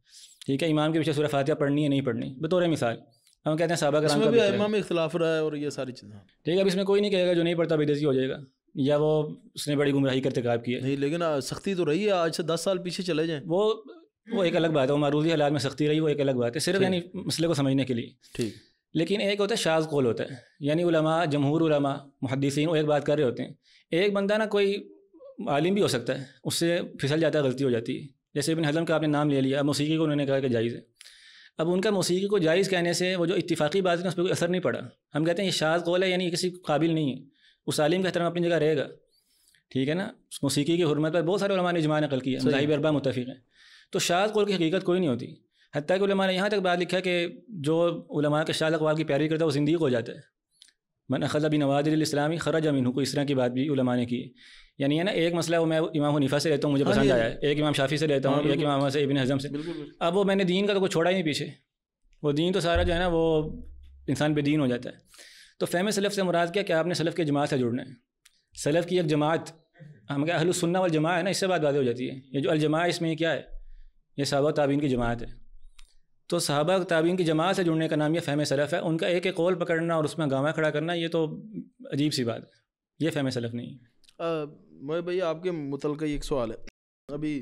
ठीक है इमाम के पीछे सूर्य फातिहा पढ़नी है नहीं पढ़नी बतौर मिसाल हम कहते हैं सबक इसमें भी में इख्तलाफ रहा है और ये सारी चीज़ें ठीक है अब इसमें कोई नहीं कहेगा जो नहीं पढ़ता बेदजी हो जाएगा या वो उसने बड़ी गुमराही करते कायब किया है नहीं लेकिन सख्ती तो रही है आज से दस साल पीछे चले जाएँ वो वो एक अलग बात है वो मारूजी हालात में सख्ती रही वो एक अलग बात है सिर्फ यानी मसले को समझने के लिए ठीक लेकिन एक होता है शाज कौल होता है यानी उलमा जमहूर उलमा मुहदसिन वो एक बात कर रहे होते हैं एक बंदा ना कोई आलिम भी हो सकता है उससे फिसल जाता है गलती हो जाती है जैसे इबन हजम का आपने नाम ले लिया मौसीकी को उन्होंने कहा कि जायज़ है अब उनका मौसीकी को जायज़ कहने से वो जो इतफाक़ी बात है उस पर कोई असर नहीं पड़ा हम कहते हैं ये शाज कौल है यानी किसी काबिल नहीं है उस आलिम का एहतराम अपनी जगह रहेगा ठीक है ना उस मौसीकी की हरमत पर बहुत सारे उलमा ने इजमा नकल किया मजाहिब अरबा मुतफ़ हैं तो शाज कौल की हकीकत कोई नहीं होती हती कि ने यहाँ तक बात लिखा कि जो उलमा के शाह अकबाल की पैरवी करता है वो ज़िंदगी को जाता है मन अखज़ा बिन ख़रा जमीन अमीन को इस तरह की बात भी उलमा ने की यानी है ना एक मसला वो मैं इमाम हनीफा से लेता हूँ मुझे हाँ पसंद आया एक इमाम शाफी से लेता हूँ हाँ, एक इमाम से इबिन हजम से अब वो मैंने दीन का तो कुछ छोड़ा ही नहीं पीछे वो दीन तो सारा जो है ना वो इंसान बेदीन हो जाता है तो फहम सलफ़ से मुराद क्या कि आपने सलफ़ के जमात से जुड़ना है सलफ़ की एक जमात हम क्या अहल सुन्ना वाल जमा है ना इससे बात बातें हो जाती है ये जो अलजमा इसमें क्या है ये सबा ताबीन की जमात है तो सहाबा ताबीन की जमात से जुड़ने का नाम यह फ़ेम सलफ़ है उनका एक एक कौल पकड़ना और उसमें गामा खड़ा करना ये तो अजीब सी बात है ये फ़ेम सलफ़ नहीं मोए भैया आपके मुतल एक सवाल है अभी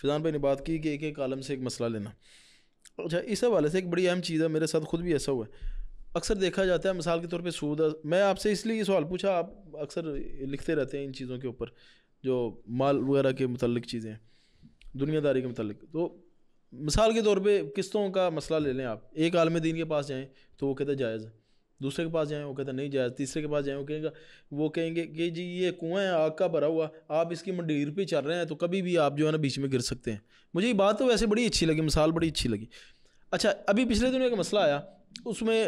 फिजान भाई ने बात की कि एक एक आलम से एक मसला लेना अच्छा इस हवाले से एक बड़ी अहम चीज़ है मेरे साथ ख़ुद भी ऐसा हुआ है अक्सर देखा जाता है मिसाल के तौर पर सूद मैं आपसे इसलिए ये सवाल पूछा आप अक्सर लिखते रहते हैं इन चीज़ों के ऊपर जो माल वगैरह के मतलब चीज़ें दुनियादारी के मतलब तो मिसाल के तौर पे किस्तों का मसला ले लें आप एक आलम दीन के पास जाएँ तो वो कहता हैं जायज़ है दूसरे के पास जाएँ वो कहता नहीं जायज़ तीसरे के पास जाएँ वो कहेंगे वो कहेंगे कि जी ये कुआं है आग का भरा हुआ आप इसकी मंडीर पे चल रहे हैं तो कभी भी आप जो है ना बीच में गिर सकते हैं मुझे ये बात तो वैसे बड़ी अच्छी लगी मिसाल बड़ी अच्छी लगी अच्छा अभी पिछले दिनों एक मसला आया उसमें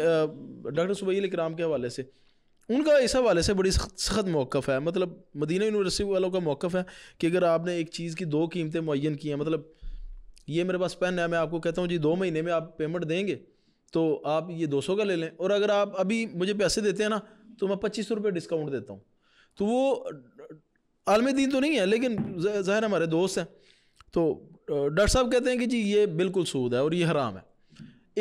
डॉक्टर सुबैल कराम के हवाले से उनका इस हवाले से बड़ी सख्त मौक़ है मतलब मदीना यूनिवर्सिटी वालों का मौक़ है कि अगर आपने एक चीज़ की दो कीमतें मुन की हैं मतलब ये मेरे पास पेन है मैं आपको कहता हूँ जी दो महीने में आप पेमेंट देंगे तो आप ये दो सौ का ले लें और अगर आप अभी मुझे पैसे देते हैं ना तो मैं पच्चीस रुपये डिस्काउंट देता हूँ तो वो आलमी दिन तो नहीं है लेकिन ज़ाहिर हमारे दोस्त हैं तो डॉक्टर साहब कहते हैं कि जी ये बिल्कुल सूद है और ये हराम है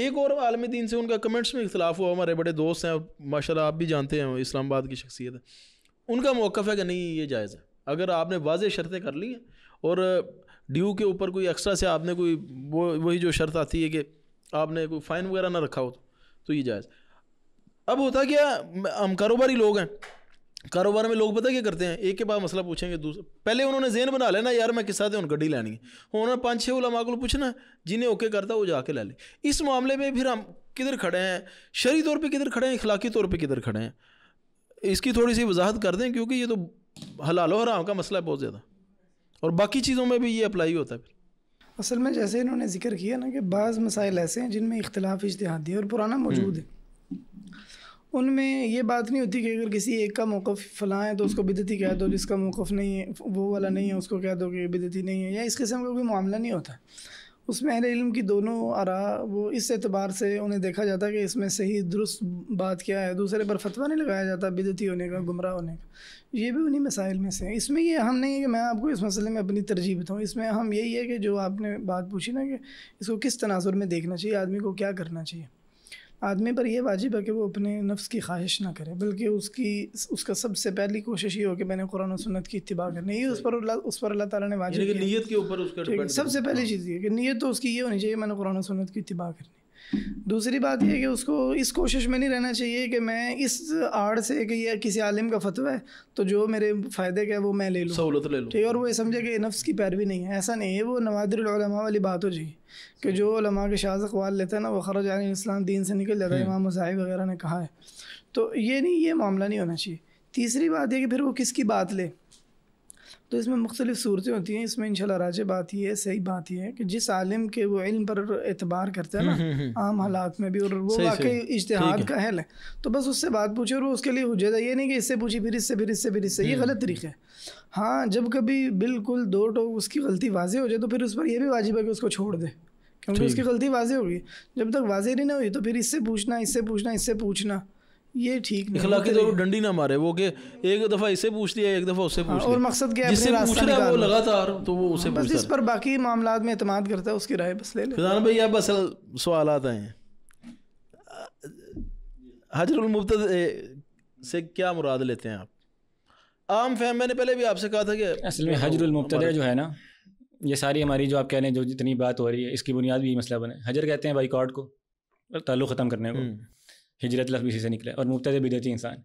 एक और आलमी दिन से उनका कमेंट्स में इख्तलाफ हुआ हमारे बड़े दोस्त हैं माशाल्लाह आप भी जानते हैं इस्लामाबाद की शख्सियत है उनका मौक़ है कि नहीं ये जायज़ है अगर आपने वाज शर्तें कर ली हैं और ड्यू के ऊपर कोई एक्स्ट्रा से आपने कोई वो वही जो शर्त आती है कि आपने कोई फ़ाइन वगैरह ना रखा हो तो, तो ये जायज़ अब होता क्या हम कारोबारी लोग हैं कारोबार में लोग पता क्या करते हैं एक के बाद मसला पूछेंगे दूसरे पहले उन्होंने जेन बना लेना यार मैं किस साथ हूँ गड्डी लानी है उन्होंने पाँच छः उलमा को पूछना जिन्हें ओके करता वो जाके ला ले इस मामले में फिर हम किधर खड़े हैं शरी तौर पर किधर खड़े हैं इखलाकी तौर पर किधर खड़े हैं इसकी थोड़ी सी वजाहत कर दें क्योंकि ये तो हलाल हराम का मसला है बहुत ज़्यादा और बाकी चीज़ों में भी ये अप्लाई होता है असल में जैसे इन्होंने जिक्र किया ना कि बाज़ मसाइल ऐसे हैं जिनमें इख्तलाफ इजतहादी और पुराना हम्म। मौजूद है उनमें ये बात नहीं होती कि अगर किसी एक का मौक़ फलाएँ है तो उसको बिदती कह दो जिसका मौक़ नहीं है वो वाला नहीं है उसको कह दो कि बिदती नहीं है या इस किस्म का कोई मामला नहीं होता उसमें अहिल इल्म की दोनों आरा वो इस एतबार से उन्हें देखा जाता है कि इसमें सही दुरुस्त बात क्या है दूसरे पर फतवा नहीं लगाया जाता बिदती होने का गुमराह होने का ये भी उन्हीं मसाइल में से है इसमें ये हम नहीं है कि मैं आपको इस मसले में अपनी तरजीह बताऊँ इसमें हम यही है कि जो आपने बात पूछी ना कि इसको किस तनासुर में देखना चाहिए आदमी को क्या करना चाहिए आदमी पर यह वाजिब है कि वो अपने नफ्स की ख्वाहिश ना करे बल्कि उसकी उसका सबसे पहली कोशिश ये हो कि मैंने कुरान और सुन्नत की इतबा करनी है उस पर उस पर अल्लाह ताला ने वाजिब नीयत के ऊपर उसका सबसे पहली हाँ। चीज़ ये कि नीयत तो उसकी ये होनी चाहिए मैंने कुरान और सुन्नत की इतबा करनी दूसरी बात यह है कि उसको इस कोशिश में नहीं रहना चाहिए कि मैं इस आड़ से कि यह किसी आलिम का फतवा है तो जो मेरे फ़ायदे का है वो मैं ले लूँ सहूलत ले लूँ ठीक है और वो ये समझे कि नफ्स की पैरवी नहीं है ऐसा नहीं है वो नवादरमा वाली बात हो जी कि जो के शाह अखबार लेते हैं ना वो खरज इस्लाम दीन से निकल जाता है हम्म। इमाम मुसाहिब वगैरह ने कहा है तो ये नहीं ये मामला नहीं होना चाहिए तीसरी बात यह कि फिर वो किसकी बात ले तो इसमें मुख्तलिफ़ सूरतें होती हैं इसमें इंशाल्लाह राज बात यह है सही बात यह है कि जिस आलिम के वो इल्म पर एतबार करते हैं ना हम्म, हम्म, हम्म। आम हालात में भी और वो वाकई इश्तहाद का अहल है तो बस उससे बात पूछे और वो उसके लिए हुजत ये नहीं कि इससे पूछी फिर इससे फिर इससे फिर इससे ये गलत तरीका है हाँ जब कभी बिल्कुल दो टो उसकी गलती वाजे हो जाए तो फिर उस पर यह भी वाजिब है कि उसको छोड़ दे क्योंकि उसकी गलती वाजे होगी जब तक वाजे नहीं ना हुई तो फिर इससे पूछना इससे पूछना इससे पूछना ये ठीक नहीं इखलाकी तो डंडी ना मारे वो के एक दफ़ा इसे पूछ लिया एक दफ़ा उससे पूछ हाँ, और मकसद क्या है पूछ रहा है वो लगातार तो वो उसे बस इस पर बाकी मामला में अतमाद करता है उसकी राय बस ले फिजान भाई अब असल सवाल आते हैं हजरमबत से क्या मुराद लेते हैं आप आम फहम मैंने पहले भी आपसे कहा था कि असल में हजरमबत जो है ना ये सारी हमारी जो आप कह रहे हैं जो जितनी बात हो रही है इसकी बुनियाद भी मसला बने हजर कहते हैं बाइकआउट को ताल्लुक़ ख़त्म करने को हम्म। हिजरत लफ्ज इसी से निकले और मुबतद बिदती इंसान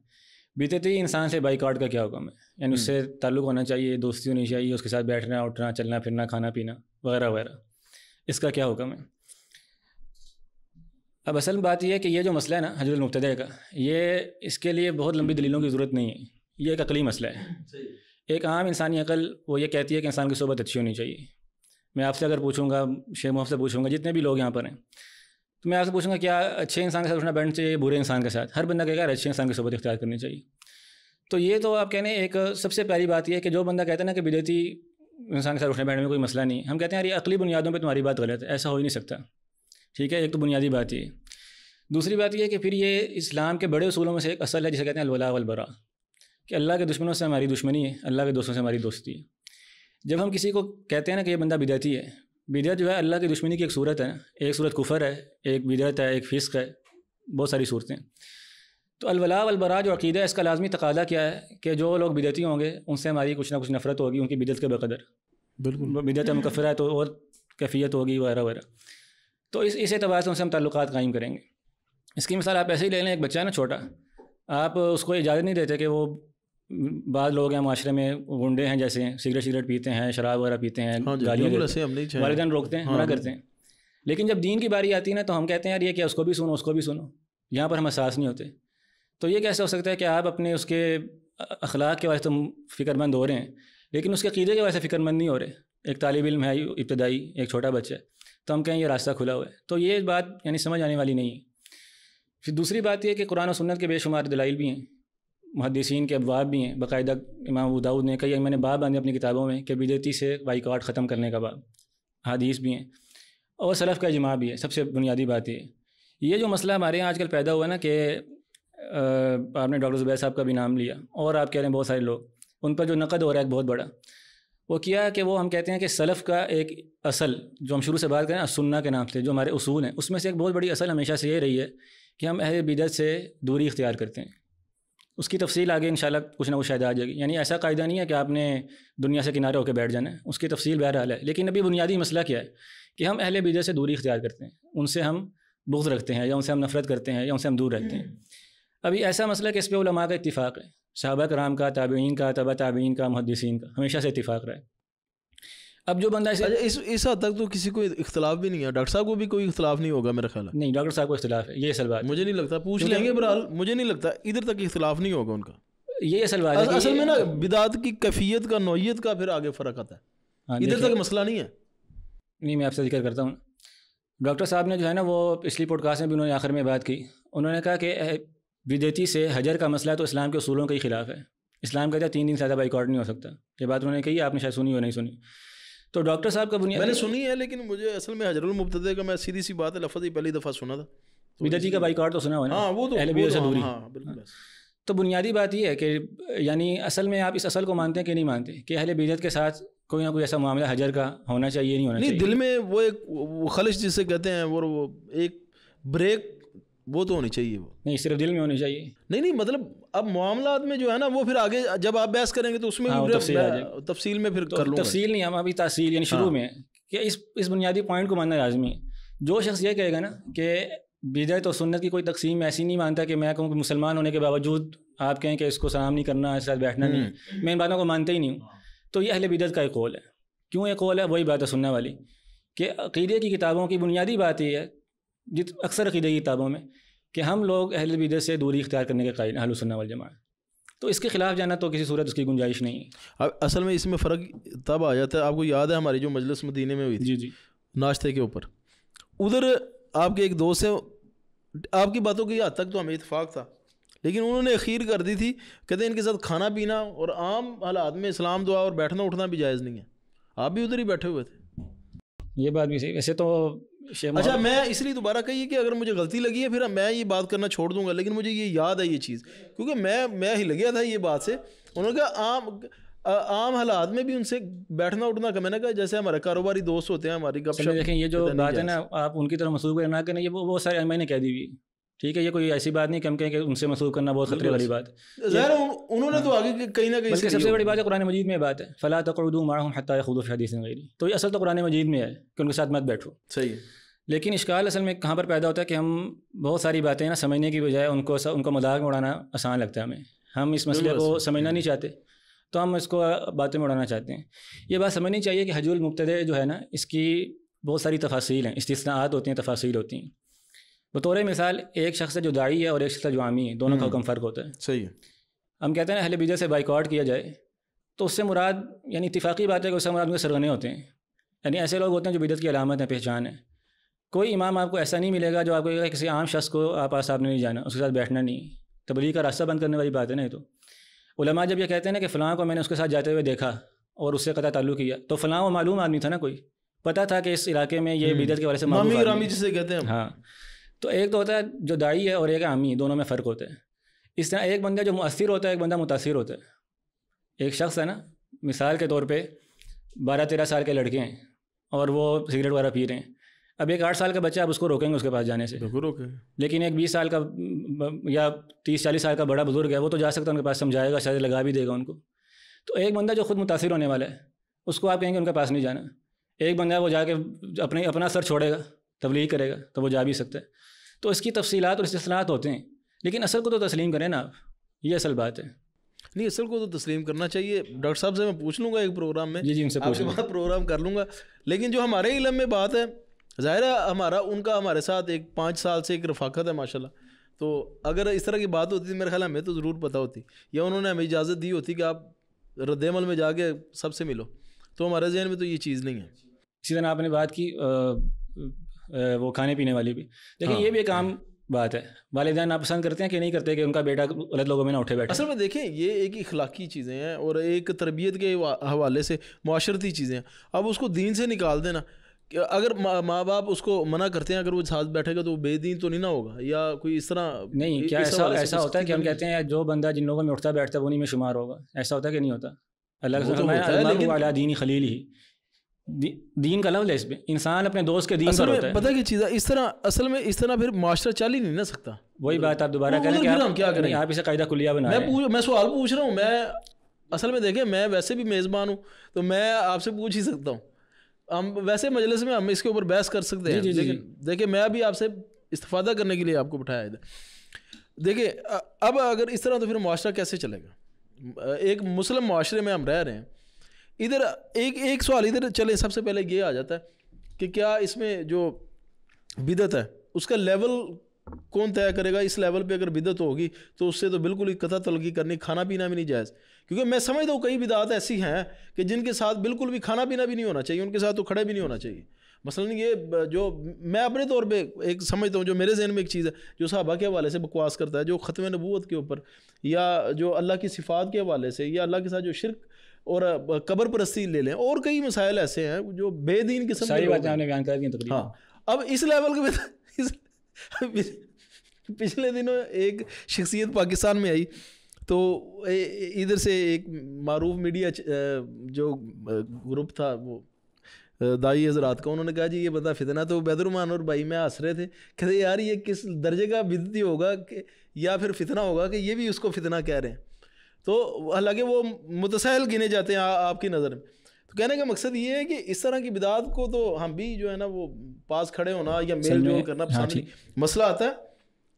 बिदती इंसान से बाइकआउट का क्या होगा मैं यानी उससे हम्म। ताल्लुक होना चाहिए दोस्ती होनी चाहिए उसके साथ बैठना उठना चलना फिरना खाना पीना वगैरह वगैरह इसका क्या होगा मैं अब असल बात यह है कि यह जो मसला है ना हजरत मुबतद का ये इसके लिए बहुत लंबी दलीलों की ज़रूरत नहीं है ये एक अकली मसला है एक आम इंसानी अकल वो ये कहती है कि इंसान की सोबत अच्छी होनी चाहिए मैं आपसे अगर पूछूंगा शेख मुहब से पूछूंगा जितने भी लोग यहाँ पर हैं तो मैं आपसे पूछूंगा क्या अच्छे इंसान के साथ उठना बैठना चाहिए बुरे इंसान के साथ हर बंदा कहेगा अच्छे इंसान की सोबत इख्तियार करनी चाहिए तो ये तो आप कहने एक सबसे पहली बात यह है कि जो बंदा कहता है ना कि बिदेती इंसान के साथ उठने बैठने में कोई मसला नहीं हम कहते हैं यार अकली बुनियादों पर तुम्हारी बात गलत है ऐसा हो ही नहीं सकता ठीक है एक तो बुनियादी बात ये दूसरी बात यह है कि फिर ये इस्लाम के बड़े असूलों में से एक असल है जिसे कहते हैं अलवला अलबरा कि अल्लाह के दुश्मनों से हमारी दुश्मनी है अल्लाह के दोस्तों से हमारी दोस्ती है जब हम किसी को कहते हैं ना कि ये बंदा बिदाती है बिदत जो है अल्लाह की दुश्मनी की एक सूरत है एक सूरत कुफर है एक बिदत है एक फ़िस्क है बहुत सारी सूरतें तो अलवला अलबरा जो अकीदा है इसका लाजमी तकादा क्या है कि जो लोग बिदती होंगे उनसे हमारी कुछ ना कुछ नफरत होगी उनकी बिदत के बेकदर बिल्कुल बिदत मुकफ़र है तो और कैफियत होगी वगैरह वगैरह तो इस इस एतबार से उनसे हम ताल्लुक कायम करेंगे इसकी मिसाल आप ऐसे ही ले लें एक बच्चा है ना छोटा आप उसको इजाज़त नहीं देते कि वो बाद लोग हैं माशरे में गुंडे हैं जैसे सिगरेट सिगरेट पीते हैं शराब वगैरह पीते हैं हाँ गालियाँ वालदान तो रोकते हैं हाँ मना करते हैं लेकिन जब दीन की बारी आती है ना तो हम कहते हैं यार ये क्या उसको भी सुनो उसको भी सुनो यहाँ पर हम एहसास नहीं होते तो ये कैसे हो सकता है कि आप अपने उसके अखलाक के वास्ते तो फ़िक्रमंद हो रहे हैं लेकिन उसके क़ीदे के वास्ते फ़िक्रमंद नहीं हो रहे एक तालब इम है इब्तदाई एक छोटा बच्चा है तो हम कहें ये रास्ता खुला हुआ है तो ये बात यानी समझ आने वाली नहीं है फिर दूसरी बात यह कि कुरान और सुन्नत के बेशुमार दलाइल भी हैं मुहदसिन के अबाब भी हैं बाकायदा इमाम उदाऊद ने कई मैंने बाब आने अपनी किताबों में कि बिदती से बाइकाट ख़त्म करने का बाब हदीस भी हैं और सलफ़ का इजमा भी है सबसे बुनियादी बात यह ये जो मसला हमारे यहाँ आजकल पैदा हुआ ना कि आपने डॉक्टर ज़ुबैर साहब का भी नाम लिया और आप कह रहे हैं बहुत सारे लोग उन पर जो नकद हो रहा है बहुत बड़ा वो किया कि वो हम कहते हैं कि सलफ़ का एक असल जो हम शुरू से बात करें असुन्ना के नाम से जो हमारे असूल हैं उसमें से एक बहुत बड़ी असल हमेशा से ये रही है कि हम अहल बिदत से दूरी इख्तियार करते हैं उसकी तफसील आगे इन कुछ ना कुछ शायद आ जाएगी यानी ऐसा कायदा नहीं है कि आपने दुनिया से किनारे होकर बैठ जाना है उसकी तफसील बहरहाल है लेकिन अभी बुनियादी मसला क्या है कि हम अहले बीजा से दूरी इख्तियार करते हैं उनसे हम बुख रखते हैं या उनसे हम नफरत करते हैं या उनसे हम दूर रहते हैं हम्म। अभी ऐसा मसला कि इस पर उलमा का इतफ़ाक़ है सहाबा कराम का ताबीन का तबा ताबीन का मुहदसिन का हमेशा से इतफ़ाक़ रहा है अब जो बंदा इसे अच्छा, इस इस हद तक तो किसी को इख्तलाफ भी नहीं है डॉक्टर साहब को भी कोई इख्तलाफ नहीं होगा मेरा ख्याल नहीं डॉक्टर साहब को इख्तलाफ है ये असल बात मुझे नहीं लगता पूछ लेंगे बहरहाल मुझे नहीं लगता इधर तक इख्तलाफ नहीं होगा उनका ये असल बात है असल में ना बिदात की कैफियत का नोयत का फिर आगे फ़र्क आता है हाँ, इधर तक मसला नहीं है नहीं मैं आपसे जिक्र करता हूँ डॉक्टर साहब ने जो है ना वो पिछली पॉडकास्ट में भी उन्होंने आखिर में बात की उन्होंने कहा कि विदेती से हजर का मसला तो इस्लाम के असूलों के ही खिलाफ है इस्लाम कहता है तीन दिन से ज़्यादा बाइकआउट नहीं हो सकता ये बात उन्होंने कही आपने शायद सुनी हो नहीं सुनी तो डॉक्टर साहब का बुनियाद मैंने सुनी है लेकिन मुझे असल में हजरुल मुबतदे का मैं सीधी सी बात है लफज ही पहली दफ़ा सुना था बीदा तो जी का कार्ड तो सुना हुआ हाँ, वो तो अहले तो- से दूरी हाँ, हाँ बिल्कुल तो बुनियादी बात यह है कि यानी असल में आप इस असल को मानते हैं कि नहीं मानते कि अहले बेजत के साथ कोई ना कोई ऐसा मामला हजर का होना चाहिए नहीं होना नहीं दिल में वो एक वो खलिश जिसे कहते हैं वो, वो एक ब्रेक वो तो होनी चाहिए वो नहीं सिर्फ दिल में होनी चाहिए नहीं नहीं मतलब अब मामला में जो है ना वो फिर आगे जब आप बहस करेंगे तो उसमें हाँ, तफसील, तफसील में फिर तो कर तफसील नहीं हम अभी तहसील यानी शुरू हाँ। में कि इस इस बुनियादी पॉइंट को मानना लाजमी है जो शख्स ये कहेगा ना कि बिदत और सुन्नत की कोई तकसीम ऐसी नहीं मानता कि मैं कहूँ कि मुसलमान होने के बावजूद आप कहें कि इसको सलाम नहीं करना इसके साथ बैठना नहीं हम्म। मैं इन बातों को मानता ही नहीं हूँ तो ये अहल बिदत का एक कौल है क्यों एक कौल है वही बात है सुनने वाली कि अकीदे की किताबों की बुनियादी बात यह है जित अक्सर अकीदे की किताबों में कि हम लोग अहल बिदत से दूरी इख्तियार करने के कायल अहल सुन्ना वाल जमात तो इसके खिलाफ जाना तो किसी सूरत उसकी गुंजाइश नहीं अब असल में इसमें फ़र्क तब आ जाता है आपको याद है हमारी जो मजलिस मदीने में हुई थी जी जी नाश्ते के ऊपर उधर आपके एक दोस्त हैं आपकी बातों की हद तक तो हमें इतफाक़ था लेकिन उन्होंने अखीर कर दी थी कहते इनके साथ खाना पीना और आम हालात में इस्लाम दुआ और बैठना उठना भी जायज़ नहीं है आप भी उधर ही बैठे हुए थे ये बात भी सही वैसे तो अच्छा मैं इसलिए दोबारा कही कि अगर मुझे गलती लगी है फिर मैं ये बात करना छोड़ दूंगा लेकिन मुझे ये याद है ये चीज़ क्योंकि मैं मैं लग गया था ये बात से उन्होंने कहा आम आम हालात में भी उनसे बैठना उठना का मैंने कहा जैसे हमारे कारोबारी दोस्त होते हैं हमारी गपशप देखें ये जो बात है ना आप उनकी तरह मसरूफ करना कि नहीं ये वो, वो सारे मैंने कह दी हुई ठीक है ये कोई ऐसी बात नहीं कि हम कहें कि उनसे मसरूफ करना बहुत खतरे वाली बात तो ज़ाहिर उन्होंने तो आगे कहीं ना कहीं बल्कि सबसे बड़ी बात है कुरान मजीद में बात है फ़ला तकड़ू मारूँ हत्या खुद हदीस गरी तो ये असल तो कुरान मजीद में है कि उनके साथ मत बैठो सही है लेकिन इश्काल असल में कहाँ पर पैदा होता है कि हम बहुत सारी बातें ना समझने की बजाय उनको उनको मजाक में उड़ाना आसान लगता है हमें हम इस मसले को समझना नहीं चाहते तो हम इसको बातें में उड़ाना चाहते हैं ये बात समझनी चाहिए कि हजूल मुबतद जो है ना इसकी बहुत सारी तफासिल हैं इस्तना होती हैं तफासिल होती हैं बतौर मिसाल एक शख्स जो दाढ़ी है और एक शख्स जो आमी है दोनों का हुक्म फ़र्क होता है सही है हम कहते हैं ना अहल बिदा से बाइकआउट किया जाए तो उससे मुराद यानी इतफाक़ी बात है कि उससे मुराद उनके सरगने होते हैं यानी ऐसे लोग होते हैं जो बिदत की अलामत हैं पहचान है कोई इमाम आपको ऐसा नहीं मिलेगा जो आपको किसी आम शख्स को आप आसाब नहीं जाना उसके साथ बैठना नहीं तबलीग का रास्ता बंद करने वाली बात है नहीं तो उलमा जब ये कहते हैं ना कि फ़लाँ को मैंने उसके साथ जाते हुए देखा और उससे कता ताल्लुक किया तो फ़लाँ वो मालूम आदमी था ना कोई पता था कि इस इलाके में ये हम्म। बिदत के बारे से मामी जिसे कहते हैं हाँ तो एक तो होता है जो दाई है और एक है आमी दोनों में फ़र्क होता है इस तरह एक बंदा जो मुसर होता है एक बंदा मुतासर होता है एक शख्स है ना मिसाल के तौर पर बारह तेरह साल के लड़के हैं और वो सिगरेट वगैरह पी रहे हैं अब एक आठ साल का बच्चा आप उसको रोकेंगे उसके पास जाने से रोके लेकिन एक बीस साल का या तीस चालीस साल का बड़ा बुजुर्ग है वो तो जा सकता है उनके पास समझाएगा शायद लगा भी देगा उनको तो एक बंदा जो खुद मुतासर होने वाला है उसको आप कहेंगे उनके पास नहीं जाना एक बंदा वो जाके अपने अपना सर छोड़ेगा तबलीग करेगा तो वो जा भी सकता है तो इसकी तफसीत और इस्तनात होते हैं लेकिन असल को तो तस्लीम करें ना आप ये असल बात है नहीं असल को तो तस्लीम करना चाहिए डॉक्टर साहब से मैं पूछ लूँगा एक प्रोग्राम में जी जी उनसे पूछ लूँगा प्रोग्राम कर लूँगा लेकिन जो हमारे इलम में बात है ज़ाहिर है हमारा उनका हमारे साथ एक पाँच साल से एक रफाकत है माशाल्लाह तो अगर इस तरह की बात होती मेरे ख्याल हमें तो ज़रूर पता होती या उन्होंने हमें इजाज़त दी होती कि आप रद्दमल में जाके सबसे मिलो तो हमारे जहन में तो ये चीज़ नहीं है इसी तरह आपने बात की वो खाने पीने वाली भी देखिए हाँ, ये भी एक हाँ। आम बात है वालदान नापसंद करते हैं कि नहीं करते कि उनका बेटा गलत लोगों में ना उठे बैठे असल में देखें ये एक इखलाकी चीज़ें हैं और एक तरबियत के हवाले से माशरती चीज़ें हैं अब उसको दीन से निकाल देना अगर माँ मा बाप उसको मना करते हैं अगर वो साथ बैठेगा तो बेदीन तो नहीं ना होगा या कोई इस तरह नहीं क्या ऐसा ऐसा होता है कि हम कहते हैं जो बंदा जिन लोगों में उठता बैठता है वो नहीं में शुमार होगा ऐसा होता है कि नहीं होता तो अल्लाह दीन खलील ही दीन का लफ्ज है इसमें इंसान अपने दोस्त के दीन पर होता है पता की चीज़ है इस तरह असल में इस तरह फिर माशरा चल ही नहीं ना सकता वही बात आप दोबारा कह रहे हैं क्या करें आप इसे कायदा कुलिया बना मैं पूछ मैं सवाल पूछ रहा हूँ मैं असल में देखें मैं वैसे भी मेज़बान हूँ तो मैं आपसे पूछ ही सकता हूँ हम वैसे मजलिस में हम इसके ऊपर बहस कर सकते हैं लेकिन देखिए मैं भी आपसे इस्तादा करने के लिए आपको बिठाया इधर देखिए अब अगर इस तरह तो फिर माशरा कैसे चलेगा एक मुस्लिम माशरे में हम रह रहे हैं इधर एक एक सवाल इधर चले सबसे पहले ये आ जाता है कि क्या इसमें जो बिदत है उसका लेवल कौन तय करेगा इस लेवल पे अगर बिदत होगी तो उससे तो बिल्कुल ही कथा तलगी करनी खाना पीना भी नहीं जायज़ क्योंकि मैं समझता हूँ कई बिदात ऐसी हैं कि जिनके साथ बिल्कुल भी खाना पीना भी नहीं होना चाहिए उनके साथ तो खड़े भी नहीं होना चाहिए मसलन ये जो मैं अपने तौर पे एक समझता हूँ जो मेरे जहन में एक चीज़ है जो साहबा के हवाले से बकवास करता है जो ख़त्म नबूत के ऊपर या जो अल्लाह की सिफात के हवाले से या अल्लाह के साथ जो शिरक और कबर परस्ती ले लें और कई मसाइल ऐसे हैं जो बेदीन किस्म सारी बातें आपने बयान कर दी तकरीबन हाँ अब इस लेवल के इस, पिछले दिनों एक शख्सियत पाकिस्तान में आई तो इधर से एक मरूफ मीडिया जो ग्रुप था वो दाई हजरात का उन्होंने कहा जी ये बंदा फितना तो बैदरमान और भाई में हंस रहे थे कहते यार ये किस दर्जे का बिदती होगा कि या फिर फितना होगा कि ये भी उसको फितना कह रहे हैं तो हालांकि वो मुतसैल गिने जाते हैं आ, आपकी नज़र में तो कहने का मकसद ये है कि इस तरह की बिदात को तो हम भी जो है ना वो पास खड़े होना या मेल जोल करना हाँ, पसंद मसला आता है